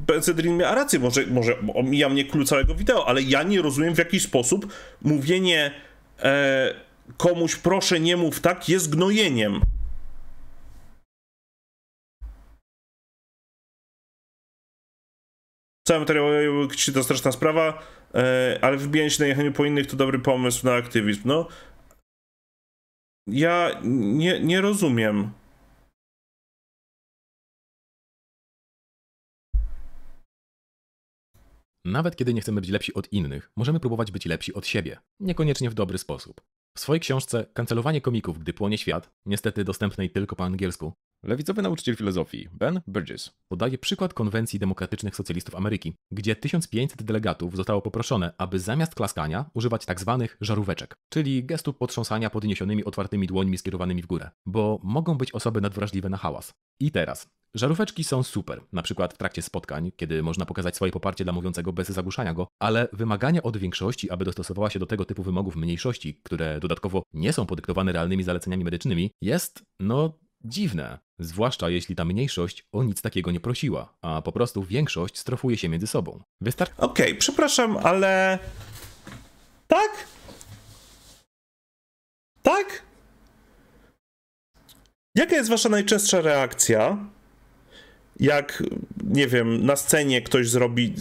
Benzedrin miał rację, może, może omija mnie klucz całego wideo, ale ja nie rozumiem w jaki sposób mówienie e, komuś proszę nie mów tak jest gnojeniem. Cały materiał to straszna sprawa, e, ale wybijanie się na jechaniu po innych to dobry pomysł na aktywizm. No, ja nie, nie rozumiem. Nawet kiedy nie chcemy być lepsi od innych, możemy próbować być lepsi od siebie, niekoniecznie w dobry sposób. W swojej książce Kancelowanie komików, gdy płonie świat, niestety dostępnej tylko po angielsku, lewicowy nauczyciel filozofii Ben Burgess podaje przykład konwencji demokratycznych socjalistów Ameryki, gdzie 1500 delegatów zostało poproszone, aby zamiast klaskania używać tzw. Tak żaróweczek, czyli gestu potrząsania podniesionymi otwartymi dłońmi skierowanymi w górę, bo mogą być osoby nadwrażliwe na hałas. I teraz, Żaróweczki są super, na przykład w trakcie spotkań, kiedy można pokazać swoje poparcie dla mówiącego bez zagłuszania go, ale wymagania od większości, aby dostosowała się do tego typu wymogów mniejszości, które dodatkowo nie są podyktowane realnymi zaleceniami medycznymi, jest, no, dziwne. Zwłaszcza jeśli ta mniejszość o nic takiego nie prosiła, a po prostu większość strofuje się między sobą. Wystarczy. Okej, okay, przepraszam, ale. Tak? Tak? Jaka jest wasza najczęstsza reakcja jak, nie wiem, na scenie ktoś zrobi,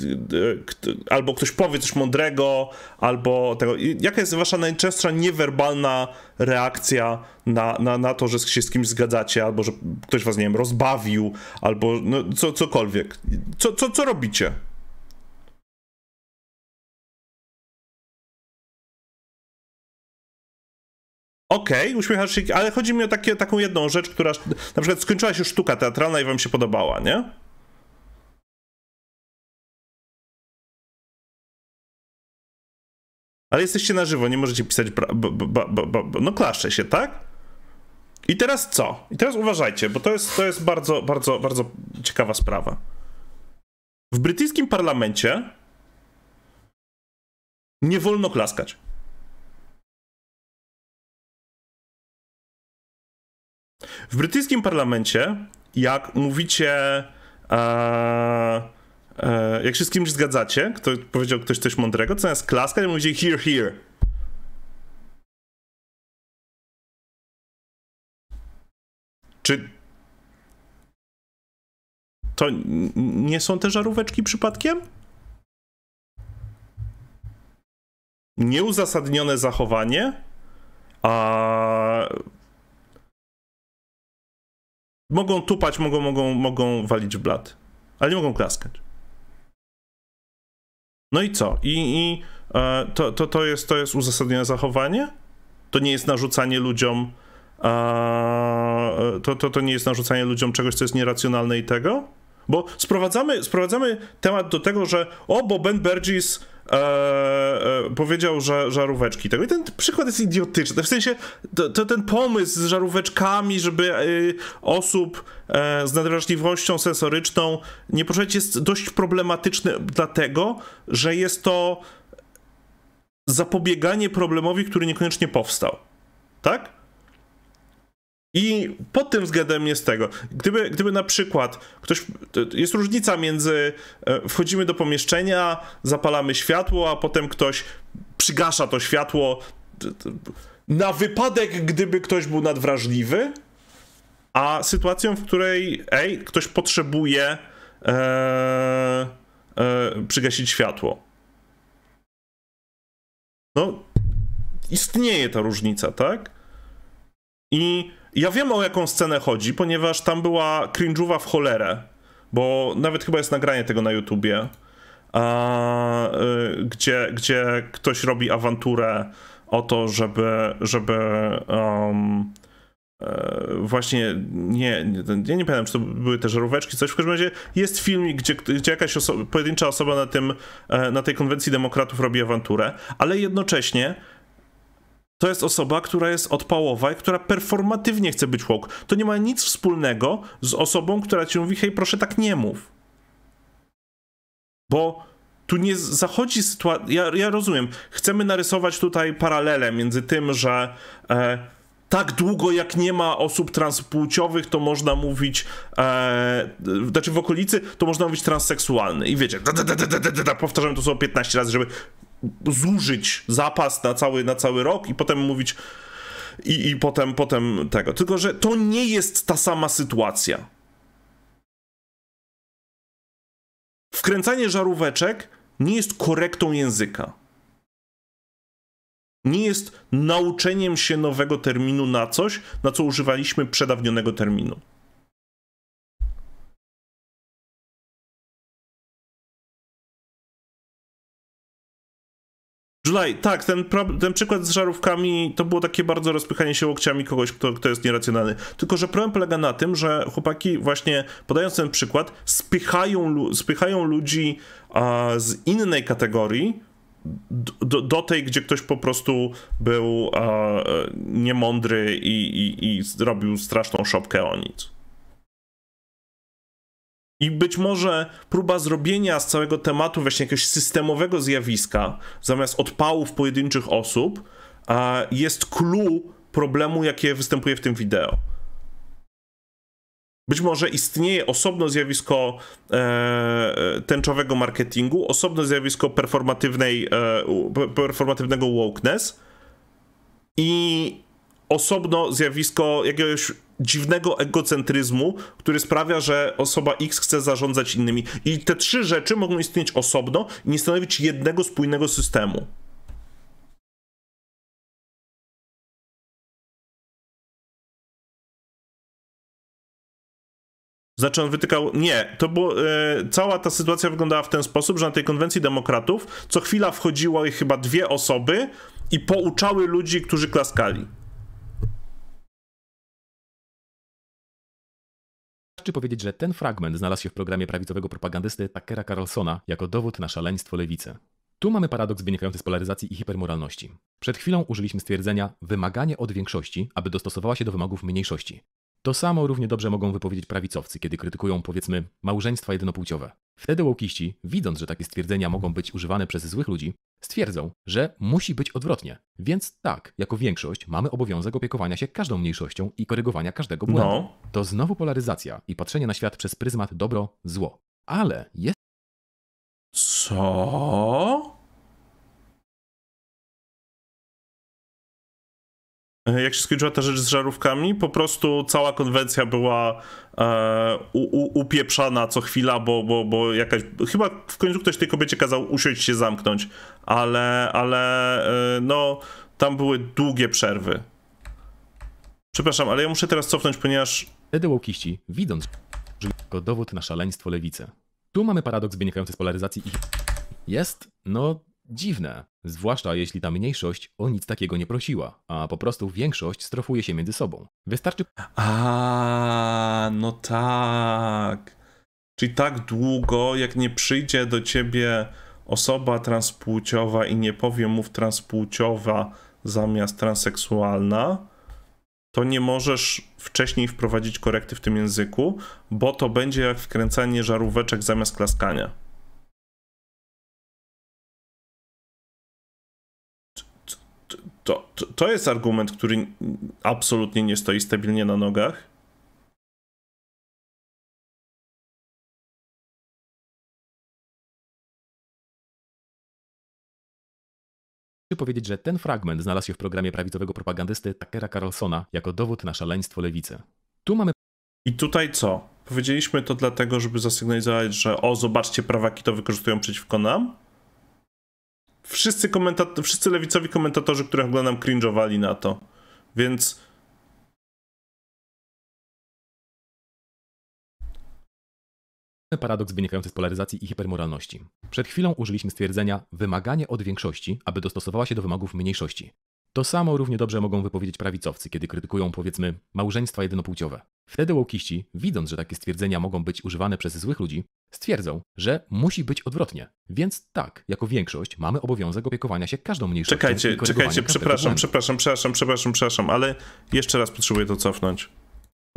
e, albo ktoś powie coś mądrego, albo tego. Jaka jest wasza najczęstsza niewerbalna reakcja na, na, na to, że się z kimś zgadzacie, albo że ktoś was, nie wiem, rozbawił, albo no, co, cokolwiek? Co, co, co robicie? Okej, okay, uśmiechasz się, ale chodzi mi o takie, taką jedną rzecz, która na przykład skończyła się sztuka teatralna i wam się podobała, nie? Ale jesteście na żywo, nie możecie pisać. no klaszę się, tak? I teraz co? I teraz uważajcie, bo to jest, to jest bardzo, bardzo, bardzo ciekawa sprawa. W brytyjskim parlamencie nie wolno klaskać. W brytyjskim parlamencie, jak mówicie, e, e, jak się z kimś zgadzacie, kto, powiedział ktoś coś mądrego, co jest klaska to mówicie here, here. Czy to nie są te żaróweczki przypadkiem? Nieuzasadnione zachowanie? A Mogą tupać, mogą, mogą, mogą walić w blat, ale nie mogą klaskać. No i co? I, i e, to, to, to, jest, to jest uzasadnione zachowanie? To nie jest narzucanie ludziom e, e to, to, to nie jest narzucanie ludziom czegoś, co jest nieracjonalne i tego? Bo sprowadzamy, sprowadzamy temat do tego, że o, bo Ben Burgess e, e, powiedział, że żaróweczki tak? I ten przykład jest idiotyczny. W sensie to, to ten pomysł z żaróweczkami, żeby e, osób e, z nadrażliwością sensoryczną nie poruszać jest dość problematyczny, dlatego, że jest to zapobieganie problemowi, który niekoniecznie powstał. Tak? I pod tym względem jest tego. Gdyby, gdyby na przykład ktoś. Jest różnica między e, wchodzimy do pomieszczenia, zapalamy światło, a potem ktoś przygasza to światło na wypadek, gdyby ktoś był nadwrażliwy, a sytuacją, w której ej, ktoś potrzebuje e, e przygasić światło. No, istnieje ta różnica, tak? I ja wiem o jaką scenę chodzi, ponieważ tam była cringe'owa w cholerę, bo nawet chyba jest nagranie tego na YouTubie, a, y, gdzie, gdzie ktoś robi awanturę o to, żeby, żeby um, właśnie nie, nie, ja nie pamiętam, czy to były te żaróweczki, coś w każdym razie jest filmik, gdzie, gdzie jakaś osoba, pojedyncza osoba na, tym, e, na tej konwencji demokratów robi awanturę, ale jednocześnie to jest osoba, która jest odpałowa i która performatywnie chce być woke. To nie ma nic wspólnego z osobą, która ci mówi, hej, proszę tak nie mów. Bo tu nie zachodzi sytuacja. Ja, ja, rozumiem, chcemy narysować tutaj paralele między tym, że e, tak długo jak nie ma osób transpłciowych, to można mówić, e, znaczy w okolicy, to można mówić transseksualny. I wiecie, da, da, da, da, da, da, da, powtarzam to słowo 15 razy, żeby zużyć zapas na cały, na cały rok i potem mówić i, i potem, potem tego. Tylko, że to nie jest ta sama sytuacja. Wkręcanie żaróweczek nie jest korektą języka. Nie jest nauczeniem się nowego terminu na coś, na co używaliśmy przedawnionego terminu. July, tak, ten, ten przykład z żarówkami to było takie bardzo rozpychanie się łokciami kogoś, kto, kto jest nieracjonalny. Tylko, że problem polega na tym, że chłopaki właśnie, podając ten przykład, spychają, spychają ludzi a, z innej kategorii do, do, tej, gdzie ktoś po prostu był a, niemądry i, i, i zrobił straszną szopkę o nic. I być może próba zrobienia z całego tematu właśnie jakiegoś systemowego zjawiska, zamiast odpałów pojedynczych osób, jest clue problemu, jakie występuje w tym wideo. Być może istnieje osobno zjawisko e, tęczowego marketingu, osobno zjawisko performatywnej, e, performatywnego wokeness i osobno zjawisko jakiegoś dziwnego egocentryzmu, który sprawia, że osoba X chce zarządzać innymi. I te trzy rzeczy mogą istnieć osobno i nie stanowić jednego spójnego systemu. Znaczy on wytykał, nie, to było, yy, cała ta sytuacja wyglądała w ten sposób, że na tej konwencji demokratów co chwila wchodziło chyba dwie osoby i pouczały ludzi, którzy klaskali. Wystarczy powiedzieć, że ten fragment znalazł się w programie prawicowego propagandysty Tuckera Carlsona jako dowód na szaleństwo lewicy. Tu mamy paradoks wynikający z polaryzacji i hipermoralności. Przed chwilą użyliśmy stwierdzenia wymaganie od większości, aby dostosowała się do wymogów mniejszości. To samo równie dobrze mogą wypowiedzieć prawicowcy, kiedy krytykują, powiedzmy, małżeństwa jednopłciowe. Wtedy łokiści, widząc, że takie stwierdzenia mogą być używane przez złych ludzi, stwierdzą, że musi być odwrotnie. Więc tak, jako większość mamy obowiązek opiekowania się każdą mniejszością i korygowania każdego błędu. No. To znowu polaryzacja i patrzenie na świat przez pryzmat dobro-zło. Ale jest... Co? E, jak się skończyła ta rzecz z żarówkami, po prostu cała konwencja była e, u, u, upieprzana co chwila, bo, bo, bo jakaś. Chyba w końcu ktoś tej kobiecie kazał usiąść się zamknąć, ale, ale e, no, tam były długie przerwy. Przepraszam, ale ja muszę teraz cofnąć, ponieważ. Wtedy łokiści, widząc, że jako dowód na szaleństwo lewicy. Tu mamy paradoks wynikający z polaryzacji i Jest, no, dziwne, Zwłaszcza jeśli ta mniejszość o nic takiego nie prosiła, a po prostu większość strofuje się między sobą. Wystarczy. A, no tak. Czyli tak długo, jak nie przyjdzie do ciebie osoba transpłciowa i nie powie mów transpłciowa zamiast transseksualna, to nie możesz wcześniej wprowadzić korekty w tym języku, bo to będzie jak wkręcanie żaróweczek zamiast klaskania. to, to, to jest argument, który absolutnie nie stoi stabilnie na nogach. powiedzieć, że ten fragment znalazł się w programie prawicowego propagandysty Takera Carlsona jako dowód na szaleństwo lewicy. Tu mamy. I tutaj co? Powiedzieliśmy to dlatego, żeby zasygnalizować, że o, zobaczcie, prawaki to wykorzystują przeciwko nam? wszyscy, komentator, wszyscy lewicowi komentatorzy, których oglądam, cringe'owali na to. Więc... Paradoks wynikający z polaryzacji i hipermoralności. Przed chwilą użyliśmy stwierdzenia wymaganie od większości, aby dostosowała się do wymogów mniejszości. To samo równie dobrze mogą wypowiedzieć prawicowcy, kiedy krytykują, powiedzmy, małżeństwa jedynopłciowe. Wtedy łokiści, widząc, że takie stwierdzenia mogą być używane przez złych ludzi, stwierdzą, że musi być odwrotnie. Więc tak, jako większość mamy obowiązek opiekowania się każdą mniejszością. Czekajcie, czekajcie, przepraszam, przepraszam, przepraszam, przepraszam, przepraszam, ale jeszcze raz potrzebuję to cofnąć.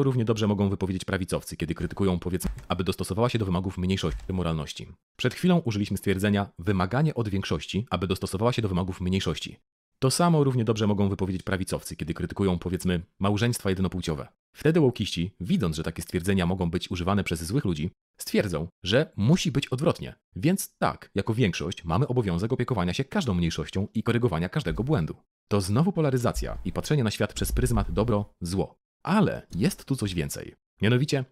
Równie dobrze mogą wypowiedzieć prawicowcy, kiedy krytykują, powiedzmy, aby dostosowała się do wymogów mniejszości moralności. Przed chwilą użyliśmy stwierdzenia wymaganie od większości, aby dostosowała się do wymogów mniejszości. To samo równie dobrze mogą wypowiedzieć prawicowcy, kiedy krytykują, powiedzmy, małżeństwa jednopłciowe. Wtedy łokiści, widząc, że takie stwierdzenia mogą być używane przez złych ludzi, stwierdzą, że musi być odwrotnie. Więc tak, jako większość mamy obowiązek opiekowania się każdą mniejszością i korygowania każdego błędu. To znowu polaryzacja i patrzenie na świat przez pryzmat dobro-zło. Ale jest tu coś więcej. Mianowicie.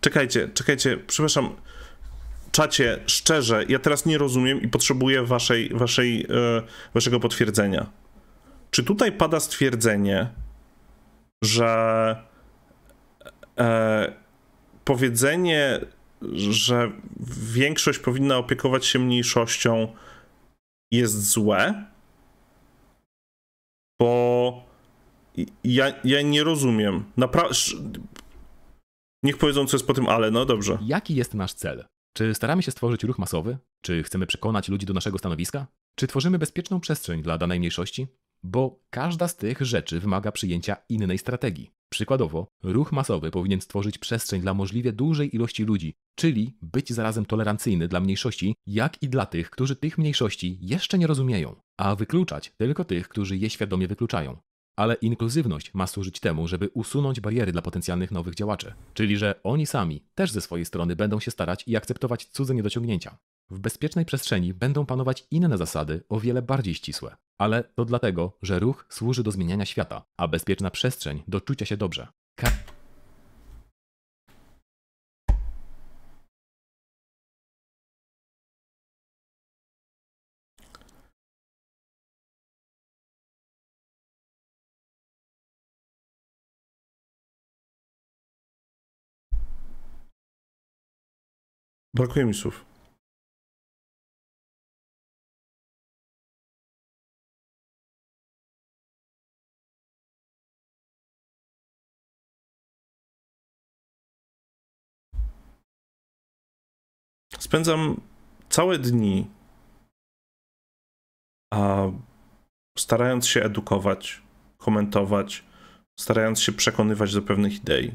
Czekajcie, czekajcie, przepraszam. Czacie, szczerze, ja teraz nie rozumiem i potrzebuję waszej, waszej, yy, waszego potwierdzenia. Czy tutaj pada stwierdzenie, że e, powiedzenie, że większość powinna opiekować się mniejszością jest złe? Bo ja, ja nie rozumiem. Napra- Niech powiedzą, co jest po tym ale, no dobrze. Jaki jest nasz cel? Czy staramy się stworzyć ruch masowy? Czy chcemy przekonać ludzi do naszego stanowiska? Czy tworzymy bezpieczną przestrzeń dla danej mniejszości? bo każda z tych rzeczy wymaga przyjęcia innej strategii. Przykładowo, ruch masowy powinien stworzyć przestrzeń dla możliwie dużej ilości ludzi, czyli być zarazem tolerancyjny dla mniejszości, jak i dla tych, którzy tych mniejszości jeszcze nie rozumieją, a wykluczać tylko tych, którzy je świadomie wykluczają. Ale inkluzywność ma służyć temu, żeby usunąć bariery dla potencjalnych nowych działaczy, czyli że oni sami też ze swojej strony będą się starać i akceptować cudze niedociągnięcia. W bezpiecznej przestrzeni będą panować inne zasady, o wiele bardziej ścisłe. Ale to dlatego, że ruch służy do zmieniania świata, a bezpieczna przestrzeń do czucia się dobrze. Ka Brakuje mi słów. spędzam całe dni a starając się edukować, komentować, starając się przekonywać do pewnych idei.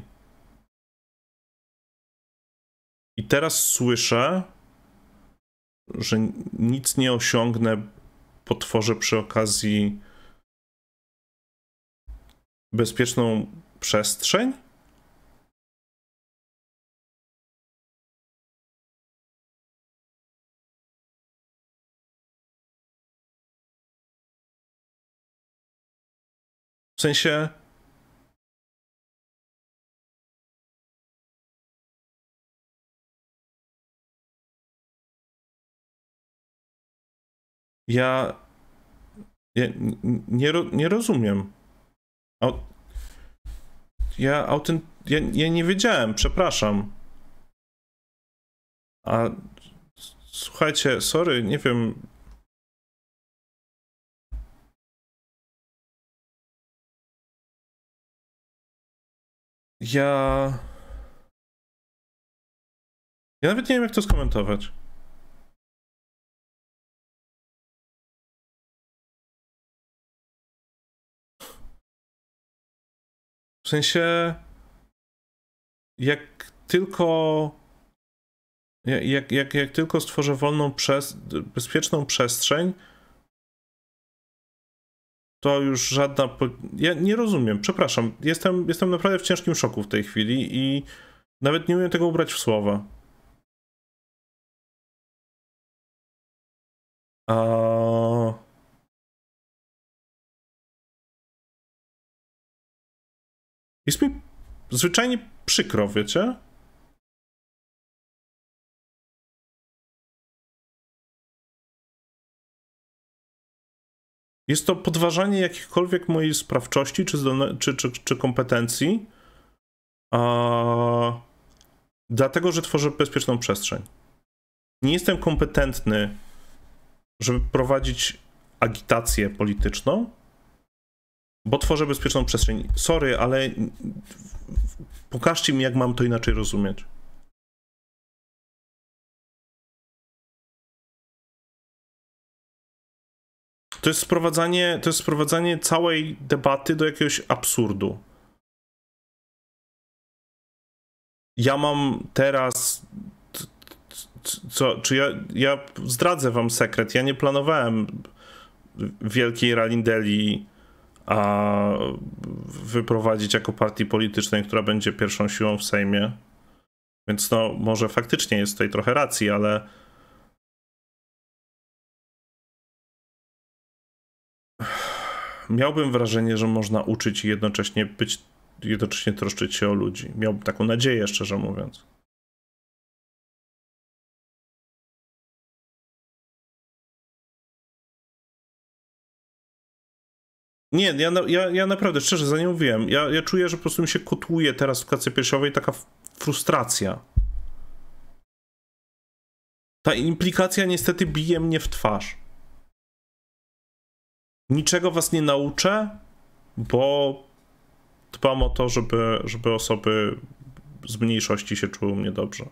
I teraz słyszę, że nic nie osiągnę, potworzę przy okazji bezpieczną przestrzeń. W sensie. Ja. ja nie, nie rozumiem. Ja autent. Ja, ja nie wiedziałem, przepraszam. A słuchajcie, sorry, nie wiem, Ja. Ja nawet nie wiem, jak to skomentować. W sensie, jak tylko jak, jak, jak tylko stworzę wolną, przez, bezpieczną przestrzeń, to już żadna. Po... Ja nie rozumiem, przepraszam. Jestem, jestem naprawdę w ciężkim szoku w tej chwili i nawet nie umiem tego ubrać w słowa. A... Jest mi zwyczajnie przykro, wiecie? Jest to podważanie jakichkolwiek mojej sprawczości czy, czy, czy, czy kompetencji, a... dlatego że tworzę bezpieczną przestrzeń. Nie jestem kompetentny, żeby prowadzić agitację polityczną, bo tworzę bezpieczną przestrzeń. Sorry, ale pokażcie mi, jak mam to inaczej rozumieć. To jest sprowadzanie, to jest sprowadzanie całej debaty do jakiegoś absurdu. Ja mam teraz co, czy ja, ja zdradzę wam sekret, ja nie planowałem wielkiej Ralindeli a wyprowadzić jako partii politycznej, która będzie pierwszą siłą w Sejmie. Więc no, może faktycznie jest tutaj trochę racji, ale miałbym wrażenie, że można uczyć i jednocześnie być, jednocześnie troszczyć się o ludzi. Miałbym taką nadzieję, szczerze mówiąc. Nie, ja, ja, ja naprawdę, szczerze, za nie mówiłem. Ja, ja czuję, że po prostu mi się kotłuje teraz w klatce piersiowej taka frustracja. Ta implikacja niestety bije mnie w twarz niczego was nie nauczę, bo dbam o to, żeby, żeby osoby z mniejszości się czuły mnie dobrze.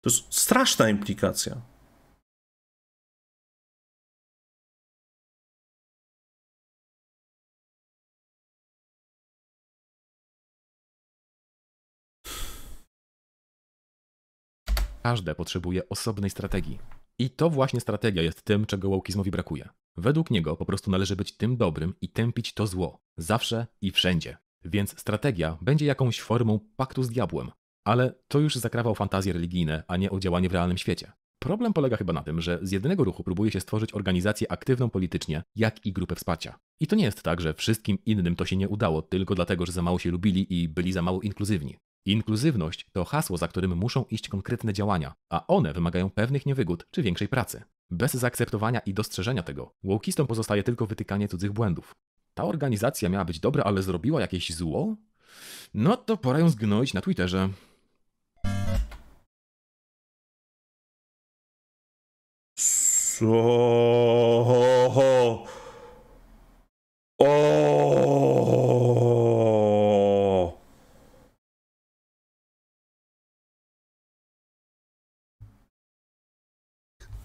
To jest straszna implikacja. Każde potrzebuje osobnej strategii. I to właśnie strategia jest tym, czego łokizmowi brakuje. Według niego po prostu należy być tym dobrym i tępić to zło. Zawsze i wszędzie. Więc strategia będzie jakąś formą paktu z diabłem. Ale to już zakrawał fantazje religijne, a nie o działanie w realnym świecie. Problem polega chyba na tym, że z jednego ruchu próbuje się stworzyć organizację aktywną politycznie, jak i grupę wsparcia. I to nie jest tak, że wszystkim innym to się nie udało, tylko dlatego, że za mało się lubili i byli za mało inkluzywni. Inkluzywność to hasło, za którym muszą iść konkretne działania, a one wymagają pewnych niewygód czy większej pracy. Bez zaakceptowania i dostrzeżenia tego, łokistom pozostaje tylko wytykanie cudzych błędów. Ta organizacja miała być dobra, ale zrobiła jakieś zło? No to pora ją zgnoić na Twitterze. Co? O!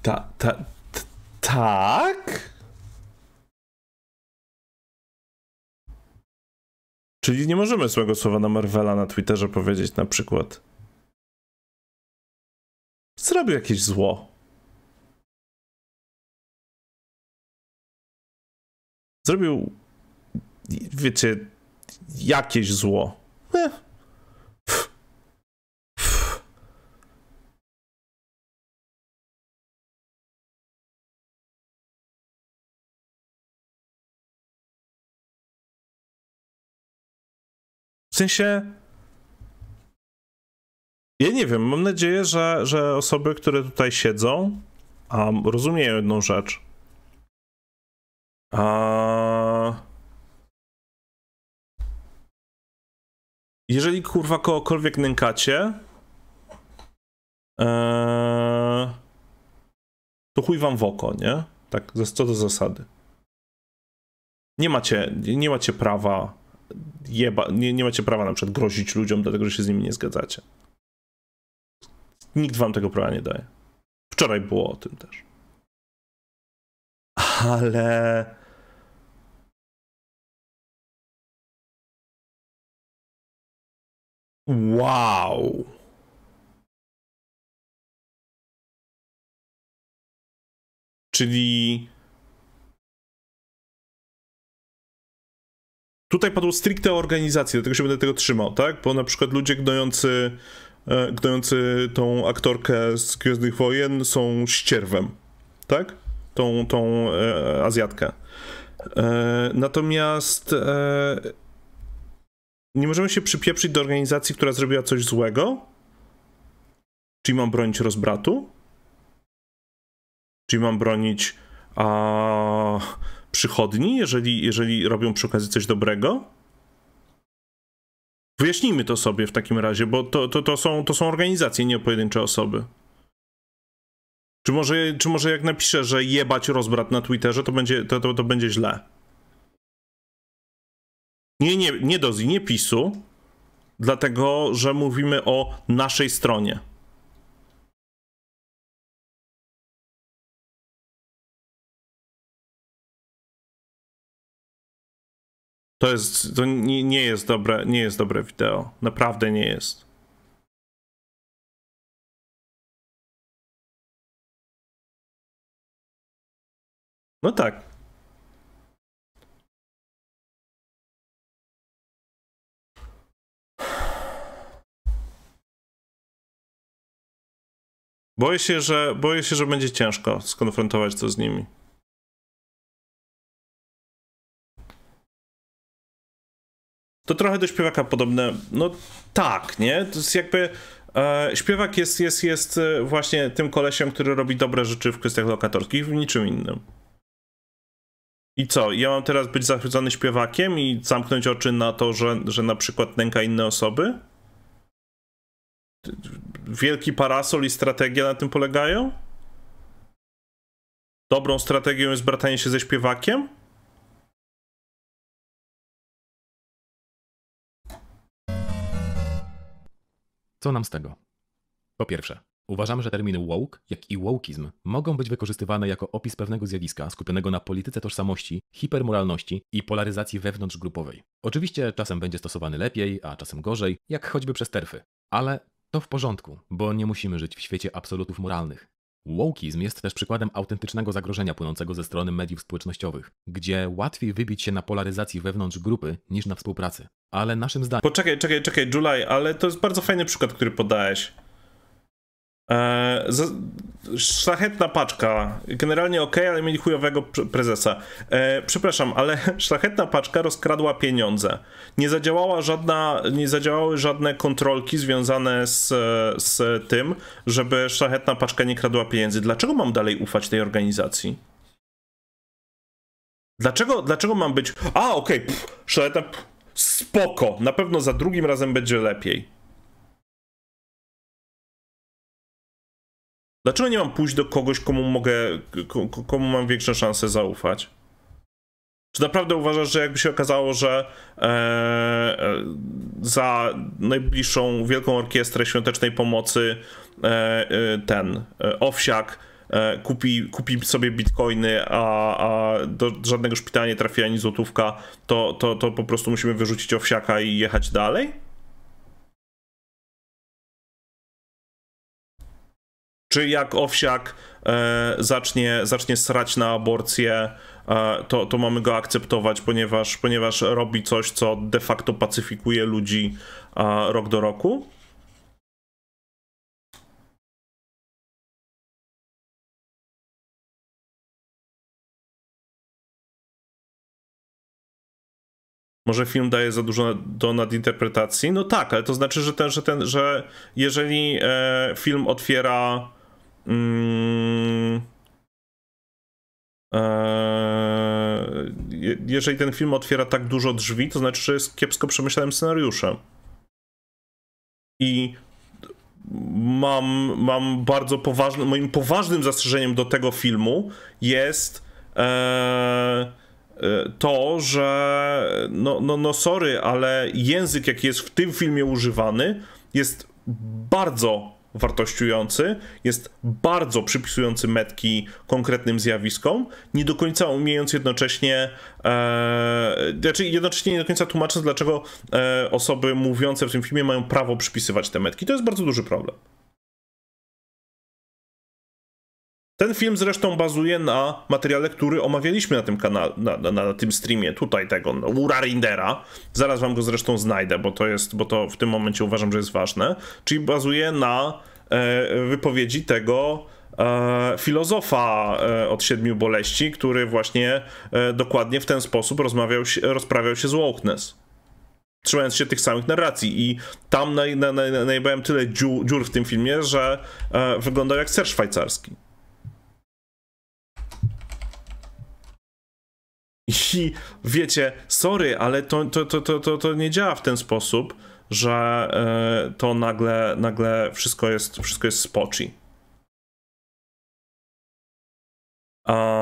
Ta, ta, ta, tak? Czyli nie możemy złego słowa na Marvela na Twitterze powiedzieć na przykład. Zrobił jakieś zło. Zrobił, wiecie, jakieś zło. Eh. sensie. Ja nie wiem, mam nadzieję, że, że osoby, które tutaj siedzą, um, rozumieją jedną rzecz. A... Jeżeli kurwa kogokolwiek nękacie, e, to chuj wam w oko, nie? Tak, co do zasady. Nie macie, nie macie prawa jeba, nie, nie macie prawa na przykład grozić ludziom, dlatego że się z nimi nie zgadzacie. Nikt wam tego prawa nie daje. Wczoraj było o tym też. Ale. Wow. Czyli Tutaj padło stricte organizacji, dlatego się będę tego trzymał, tak? Bo na przykład ludzie gnojący, e, gnojący tą aktorkę z Gwiezdnych Wojen są ścierwem, tak? Tą, tą e, Azjatkę. E, natomiast e, nie możemy się przypieprzyć do organizacji, która zrobiła coś złego, czyli mam bronić rozbratu, czyli mam bronić a, przychodni, jeżeli, jeżeli robią przy okazji coś dobrego? Wyjaśnijmy to sobie w takim razie, bo to, to, to, są, to są organizacje, nie pojedyncze osoby. Czy może, czy może jak napiszę, że jebać rozbrat na Twitterze, to będzie, to, to, to będzie źle? Nie, nie, nie Dozi, nie PiSu, dlatego że mówimy o naszej stronie. To jest, to nie, nie jest dobre, nie jest dobre wideo. Naprawdę nie jest. No tak. Boję się, że, boję się, że będzie ciężko skonfrontować to z nimi. to trochę do śpiewaka podobne. No tak, nie? To jest jakby. E, śpiewak jest, jest, jest e, właśnie tym kolesiem, który robi dobre rzeczy w kwestiach lokatorskich, w niczym innym. I co? Ja mam teraz być zachwycony śpiewakiem i zamknąć oczy na to, że, że na przykład nęka inne osoby? Wielki parasol i strategia na tym polegają? Dobrą strategią jest bratanie się ze śpiewakiem? Co nam z tego? Po pierwsze, uważam, że terminy woke, jak i wokeizm mogą być wykorzystywane jako opis pewnego zjawiska skupionego na polityce tożsamości, hipermoralności i polaryzacji wewnątrzgrupowej. Oczywiście czasem będzie stosowany lepiej, a czasem gorzej, jak choćby przez terfy. Ale to w porządku, bo nie musimy żyć w świecie absolutów moralnych. Wokizm jest też przykładem autentycznego zagrożenia płynącego ze strony mediów społecznościowych, gdzie łatwiej wybić się na polaryzacji wewnątrz grupy niż na współpracy. Ale naszym zdaniem. Poczekaj, czekaj, czekaj, Julaj, ale to jest bardzo fajny przykład, który podałeś. Eee, szlachetna paczka. Generalnie ok, ale mieli chujowego prezesa. Eee, przepraszam, ale szlachetna paczka rozkradła pieniądze. Nie, zadziałała żadna, nie zadziałały żadne kontrolki związane z, z tym, żeby szlachetna paczka nie kradła pieniędzy. Dlaczego mam dalej ufać tej organizacji? Dlaczego, dlaczego mam być. A, okej, okay, szlachetna. Pff, spoko, na pewno za drugim razem będzie lepiej. Dlaczego nie mam pójść do kogoś, komu mogę, komu mam większą szansę zaufać? Czy naprawdę uważasz, że jakby się okazało, że e, e za najbliższą wielką orkiestrę świątecznej pomocy e, e ten e, owsiak e, kupi, kupi sobie bitcoiny, a, a, do żadnego szpitala nie trafi ani złotówka, to, to, to po prostu musimy wyrzucić owsiaka i jechać dalej? Czy jak Owsiak e, zacznie, zacznie srać na aborcję, e, to, to mamy go akceptować, ponieważ, ponieważ robi coś, co de facto pacyfikuje ludzi e, rok do roku? Może film daje za dużo do nadinterpretacji? No tak, ale to znaczy, że ten, że, ten, że jeżeli e, film otwiera Mm, e, jeżeli ten film otwiera tak dużo drzwi, to znaczy, że jest kiepsko przemyślałem scenariuszem. I mam, mam bardzo poważne. moim poważnym zastrzeżeniem do tego filmu jest e, e, to, że no, no, no sorry, ale język jaki jest w tym filmie używany jest bardzo wartościujący, jest bardzo przypisujący metki konkretnym zjawiskom, nie do końca umiejąc jednocześnie, e, znaczy jednocześnie nie do końca tłumacząc, dlaczego e, osoby mówiące w tym filmie mają prawo przypisywać te metki. To jest bardzo duży problem. Ten film zresztą bazuje na materiale, który omawialiśmy na tym kanale, na, na, na tym streamie, tutaj tego, no, Urarindera. Zaraz wam go zresztą znajdę, bo to jest, bo to w tym momencie uważam, że jest ważne. Czyli bazuje na e, wypowiedzi tego e, filozofa e, od siedmiu boleści, który właśnie dokładnie w ten sposób rozmawiał się, rozprawiał się z Walkness. trzymając się tych samych narracji. I tam najebałem tyle dziur, dziur, w tym filmie, że e, wyglądał jak ser szwajcarski. I wiecie, sorry, ale to, to, to, to, to, to nie działa w ten sposób, że y, to nagle, nagle wszystko jest, wszystko jest spoczy. Um,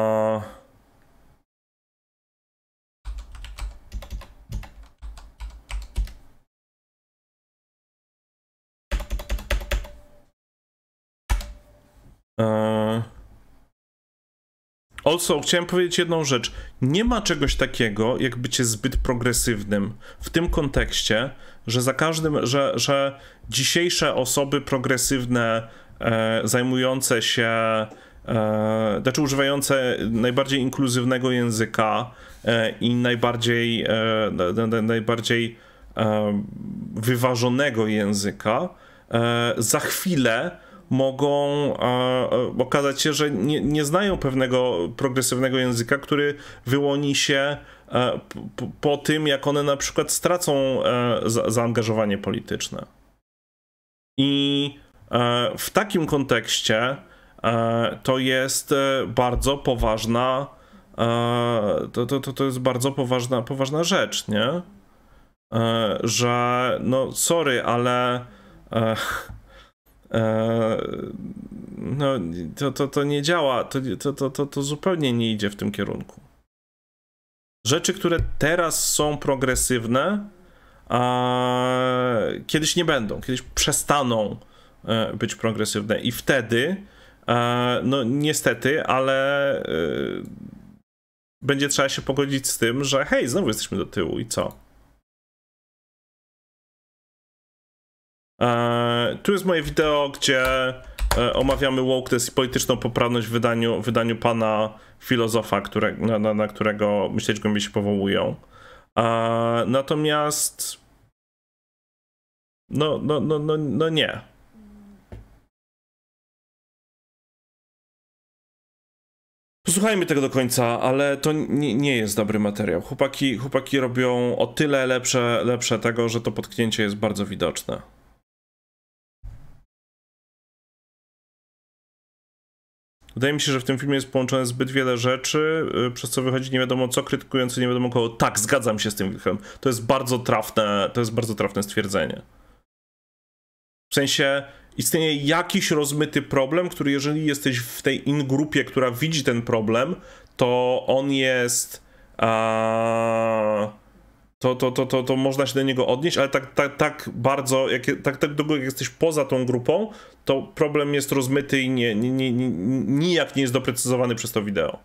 Also, chciałem powiedzieć jedną rzecz. Nie ma czegoś takiego, jak bycie zbyt progresywnym w tym kontekście, że za każdym, że, że dzisiejsze osoby progresywne e, zajmujące się, e, znaczy używające najbardziej inkluzywnego języka e, i najbardziej, e, na, na, najbardziej e, wyważonego języka, e, za chwilę mogą okazać się, że nie, nie znają pewnego progresywnego języka, który wyłoni się e, po, po tym, jak one na przykład stracą e, za, zaangażowanie polityczne. I e, w takim kontekście to jest bardzo poważna to, to, to, to jest bardzo poważna, poważna rzecz, nie? Że no sorry, ale Eee, no, to, to, to nie działa, to, to, to, to, to zupełnie nie idzie w tym kierunku. Rzeczy, które teraz są progresywne, a kiedyś nie będą, kiedyś przestaną e, być progresywne i wtedy, e, no niestety, ale e, będzie trzeba się pogodzić z tym, że hej, znowu jesteśmy do tyłu i co? Eee, tu jest moje wideo, gdzie e, omawiamy wokeness i polityczną poprawność w wydaniu, wydaniu pana filozofa, które, na, na, na którego myśleć głębiej się powołują. Eee, natomiast no, no, no, no, no nie. Posłuchajmy tego do końca, ale to nie, nie, jest dobry materiał. Chłopaki, chłopaki robią o tyle lepsze, lepsze tego, że to potknięcie jest bardzo widoczne. Wydaje mi się, że w tym filmie jest połączone zbyt wiele rzeczy, y, przez co wychodzi nie wiadomo co, krytykujący nie wiadomo kogo. Tak, zgadzam się z tym Wilhelm. To jest bardzo trafne, to jest bardzo trafne stwierdzenie. W sensie istnieje jakiś rozmyty problem, który jeżeli jesteś w tej in-grupie, która widzi ten problem, to on jest to, to, to, to, to można się do niego odnieść, ale tak, tak, tak bardzo, jak, tak, tak długo jak jesteś poza tą grupą, to problem jest rozmyty i nie, nie, nie, nie, nijak nie jest doprecyzowany przez to wideo.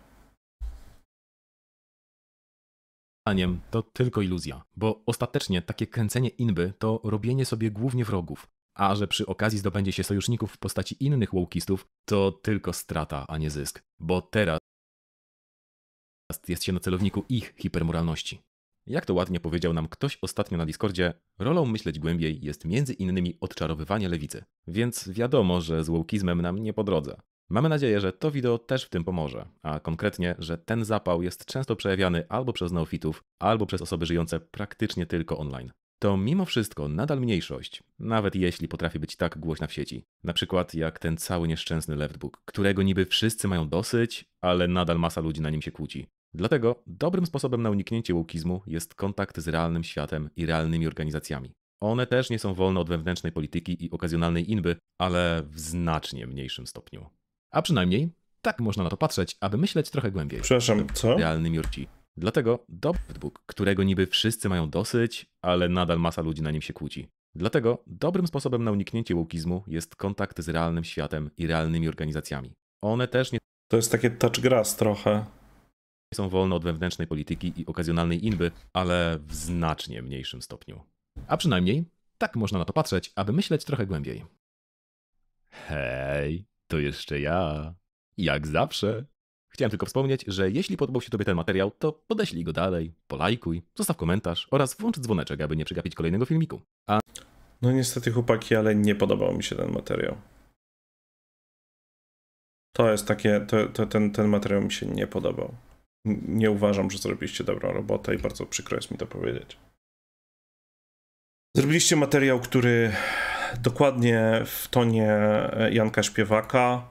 Zdaniem to tylko iluzja, bo ostatecznie takie kręcenie inby to robienie sobie głównie wrogów, a że przy okazji zdobędzie się sojuszników w postaci innych Łowkistów, to tylko strata, a nie zysk, bo teraz jest się na celowniku ich hipermoralności. Jak to ładnie powiedział nam ktoś ostatnio na Discordzie, rolą myśleć głębiej jest między innymi odczarowywanie lewicy. Więc wiadomo, że z łokizmem nam nie po drodze. Mamy nadzieję, że to wideo też w tym pomoże, a konkretnie, że ten zapał jest często przejawiany albo przez neofitów, albo przez osoby żyjące praktycznie tylko online. To mimo wszystko nadal mniejszość, nawet jeśli potrafi być tak głośna w sieci. Na przykład jak ten cały nieszczęsny Leftbook, którego niby wszyscy mają dosyć, ale nadal masa ludzi na nim się kłóci. Dlatego dobrym sposobem na uniknięcie łukizmu jest kontakt z realnym światem i realnymi organizacjami. One też nie są wolne od wewnętrznej polityki i okazjonalnej inby, ale w znacznie mniejszym stopniu. A przynajmniej tak można na to patrzeć, aby myśleć trochę głębiej. Przepraszam, co? Realnymi orci. Dlatego dobry Bóg, którego niby wszyscy mają dosyć, ale nadal masa ludzi na nim się kłóci. Dlatego dobrym sposobem na uniknięcie łukizmu jest kontakt z realnym światem i realnymi organizacjami. One też nie. To jest takie touch grass trochę są wolne od wewnętrznej polityki i okazjonalnej inby, ale w znacznie mniejszym stopniu. A przynajmniej tak można na to patrzeć, aby myśleć trochę głębiej. Hej, to jeszcze ja. Jak zawsze. Chciałem tylko wspomnieć, że jeśli podobał się Tobie ten materiał, to podeślij go dalej, polajkuj, zostaw komentarz oraz włącz dzwoneczek, aby nie przegapić kolejnego filmiku. A... No niestety chłopaki, ale nie podobał mi się ten materiał. To jest takie, to, to ten, ten materiał mi się nie podobał nie uważam, że zrobiliście dobrą robotę i bardzo przykro jest mi to powiedzieć. Zrobiliście materiał, który dokładnie w tonie e, Janka Śpiewaka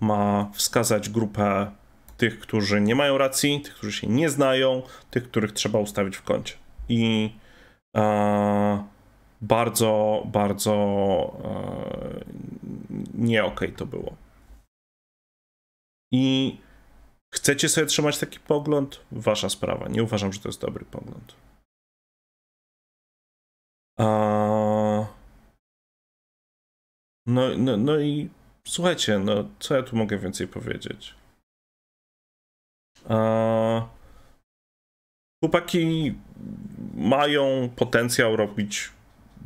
ma wskazać grupę tych, którzy nie mają racji, tych, którzy się nie znają, tych, których trzeba ustawić w kącie. I e, bardzo, bardzo e, nie okej okay to było. I Chcecie sobie trzymać taki pogląd? Wasza sprawa. Nie uważam, że to jest dobry pogląd. A... No, no, no i słuchajcie, no co ja tu mogę więcej powiedzieć? A... Chłopaki mają potencjał robić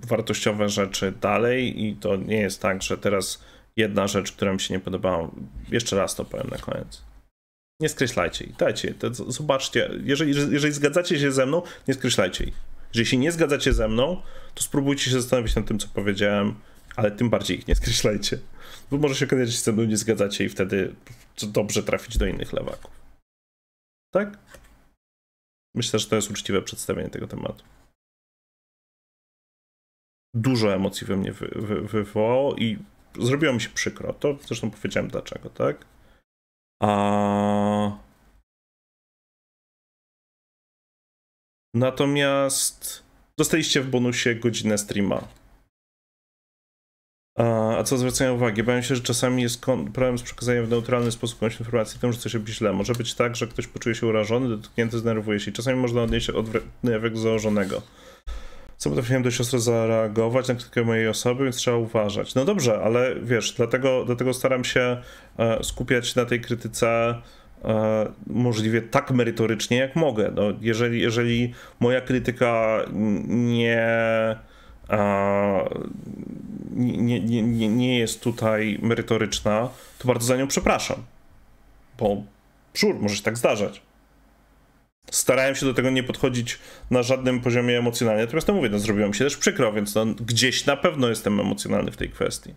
wartościowe rzeczy dalej i to nie jest tak, że teraz jedna rzecz, która mi się nie podobała, jeszcze raz to powiem na koniec nie skreślajcie ich, dajcie, to zobaczcie, jeżeli, jeżeli zgadzacie się ze mną, nie skreślajcie ich. Jeżeli się nie zgadzacie ze mną, to spróbujcie się zastanowić nad tym, co powiedziałem, ale tym bardziej ich nie skreślajcie. Bo może się okazać, że się ze mną nie zgadzacie i wtedy dobrze trafić do innych lewaków. Tak? Myślę, że to jest uczciwe przedstawienie tego tematu. Dużo emocji we mnie wy, wy, wywołało i zrobiło mi się przykro. To zresztą powiedziałem dlaczego, tak? A... Natomiast dostaliście w bonusie godzinę streama. A co zwracają uwagę? Bawiam się, że czasami jest problem z przekazaniem w neutralny sposób jakąś informacji tym, że coś robi źle. Może być tak, że ktoś poczuje się urażony, dotknięty, zdenerwuje się. Czasami można odnieść odwrotny efekt założonego co potrafiłem dość ostro zareagować na krytykę mojej osoby, więc trzeba uważać. No dobrze, ale wiesz, dlatego, dlatego staram się e, skupiać na tej krytyce e, możliwie tak merytorycznie, jak mogę. No, jeżeli, jeżeli moja krytyka e, nie, nie, nie, nie jest tutaj merytoryczna, to bardzo za nią przepraszam. Bo szur, może się tak zdarzać starałem się do tego nie podchodzić na żadnym poziomie emocjonalnie. Natomiast to no mówię, no zrobiło mi się też przykro, więc no, gdzieś na pewno jestem emocjonalny w tej kwestii.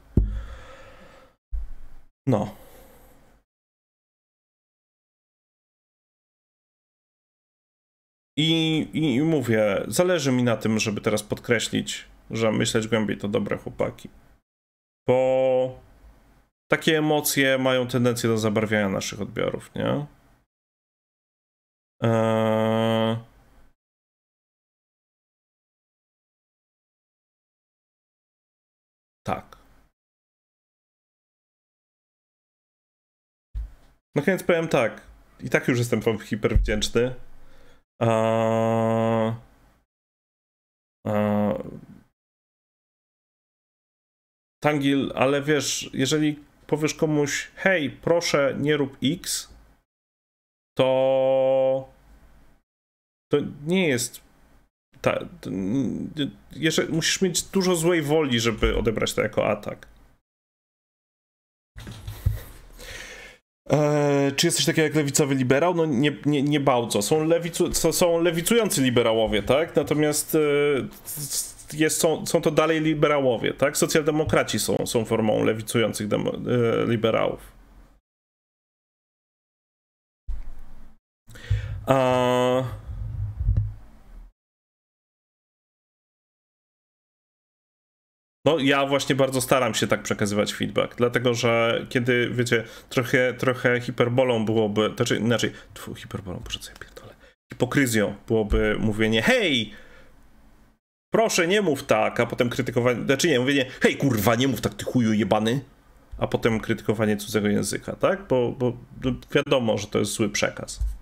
No. I, i, I mówię, zależy mi na tym, żeby teraz podkreślić, że myśleć głębiej to dobre chłopaki. Bo takie emocje mają tendencję do zabarwiania naszych odbiorów, nie? Eee, tak. Na koniec powiem tak. I tak już jestem wam hiperwdzięczny. Eee... Eee... Tangil, ale wiesz, jeżeli powiesz komuś, hej, proszę, nie rób X, to to nie jest. Ta, to, jeszcze musisz mieć dużo złej woli, żeby odebrać to jako atak. Eee, czy jesteś taki jak lewicowy liberał? No nie, nie, nie bardzo. Są, lewicu, są lewicujący liberałowie, tak? Natomiast e, jest, są, są to dalej liberałowie, tak? Socjaldemokraci są, są formą lewicujących demo, e, liberałów. A... No, ja właśnie bardzo staram się tak przekazywać feedback, dlatego że kiedy, wiecie, trochę, trochę hiperbolą byłoby, znaczy, inaczej, tfu, hiperbolą, proszę sobie pierdolę, hipokryzją byłoby mówienie, hej, proszę nie mów tak, a potem krytykowanie, znaczy nie, mówienie, hej kurwa, nie mów tak ty chuju jebany, a potem krytykowanie cudzego języka, tak? Bo, bo wiadomo, że to jest zły przekaz.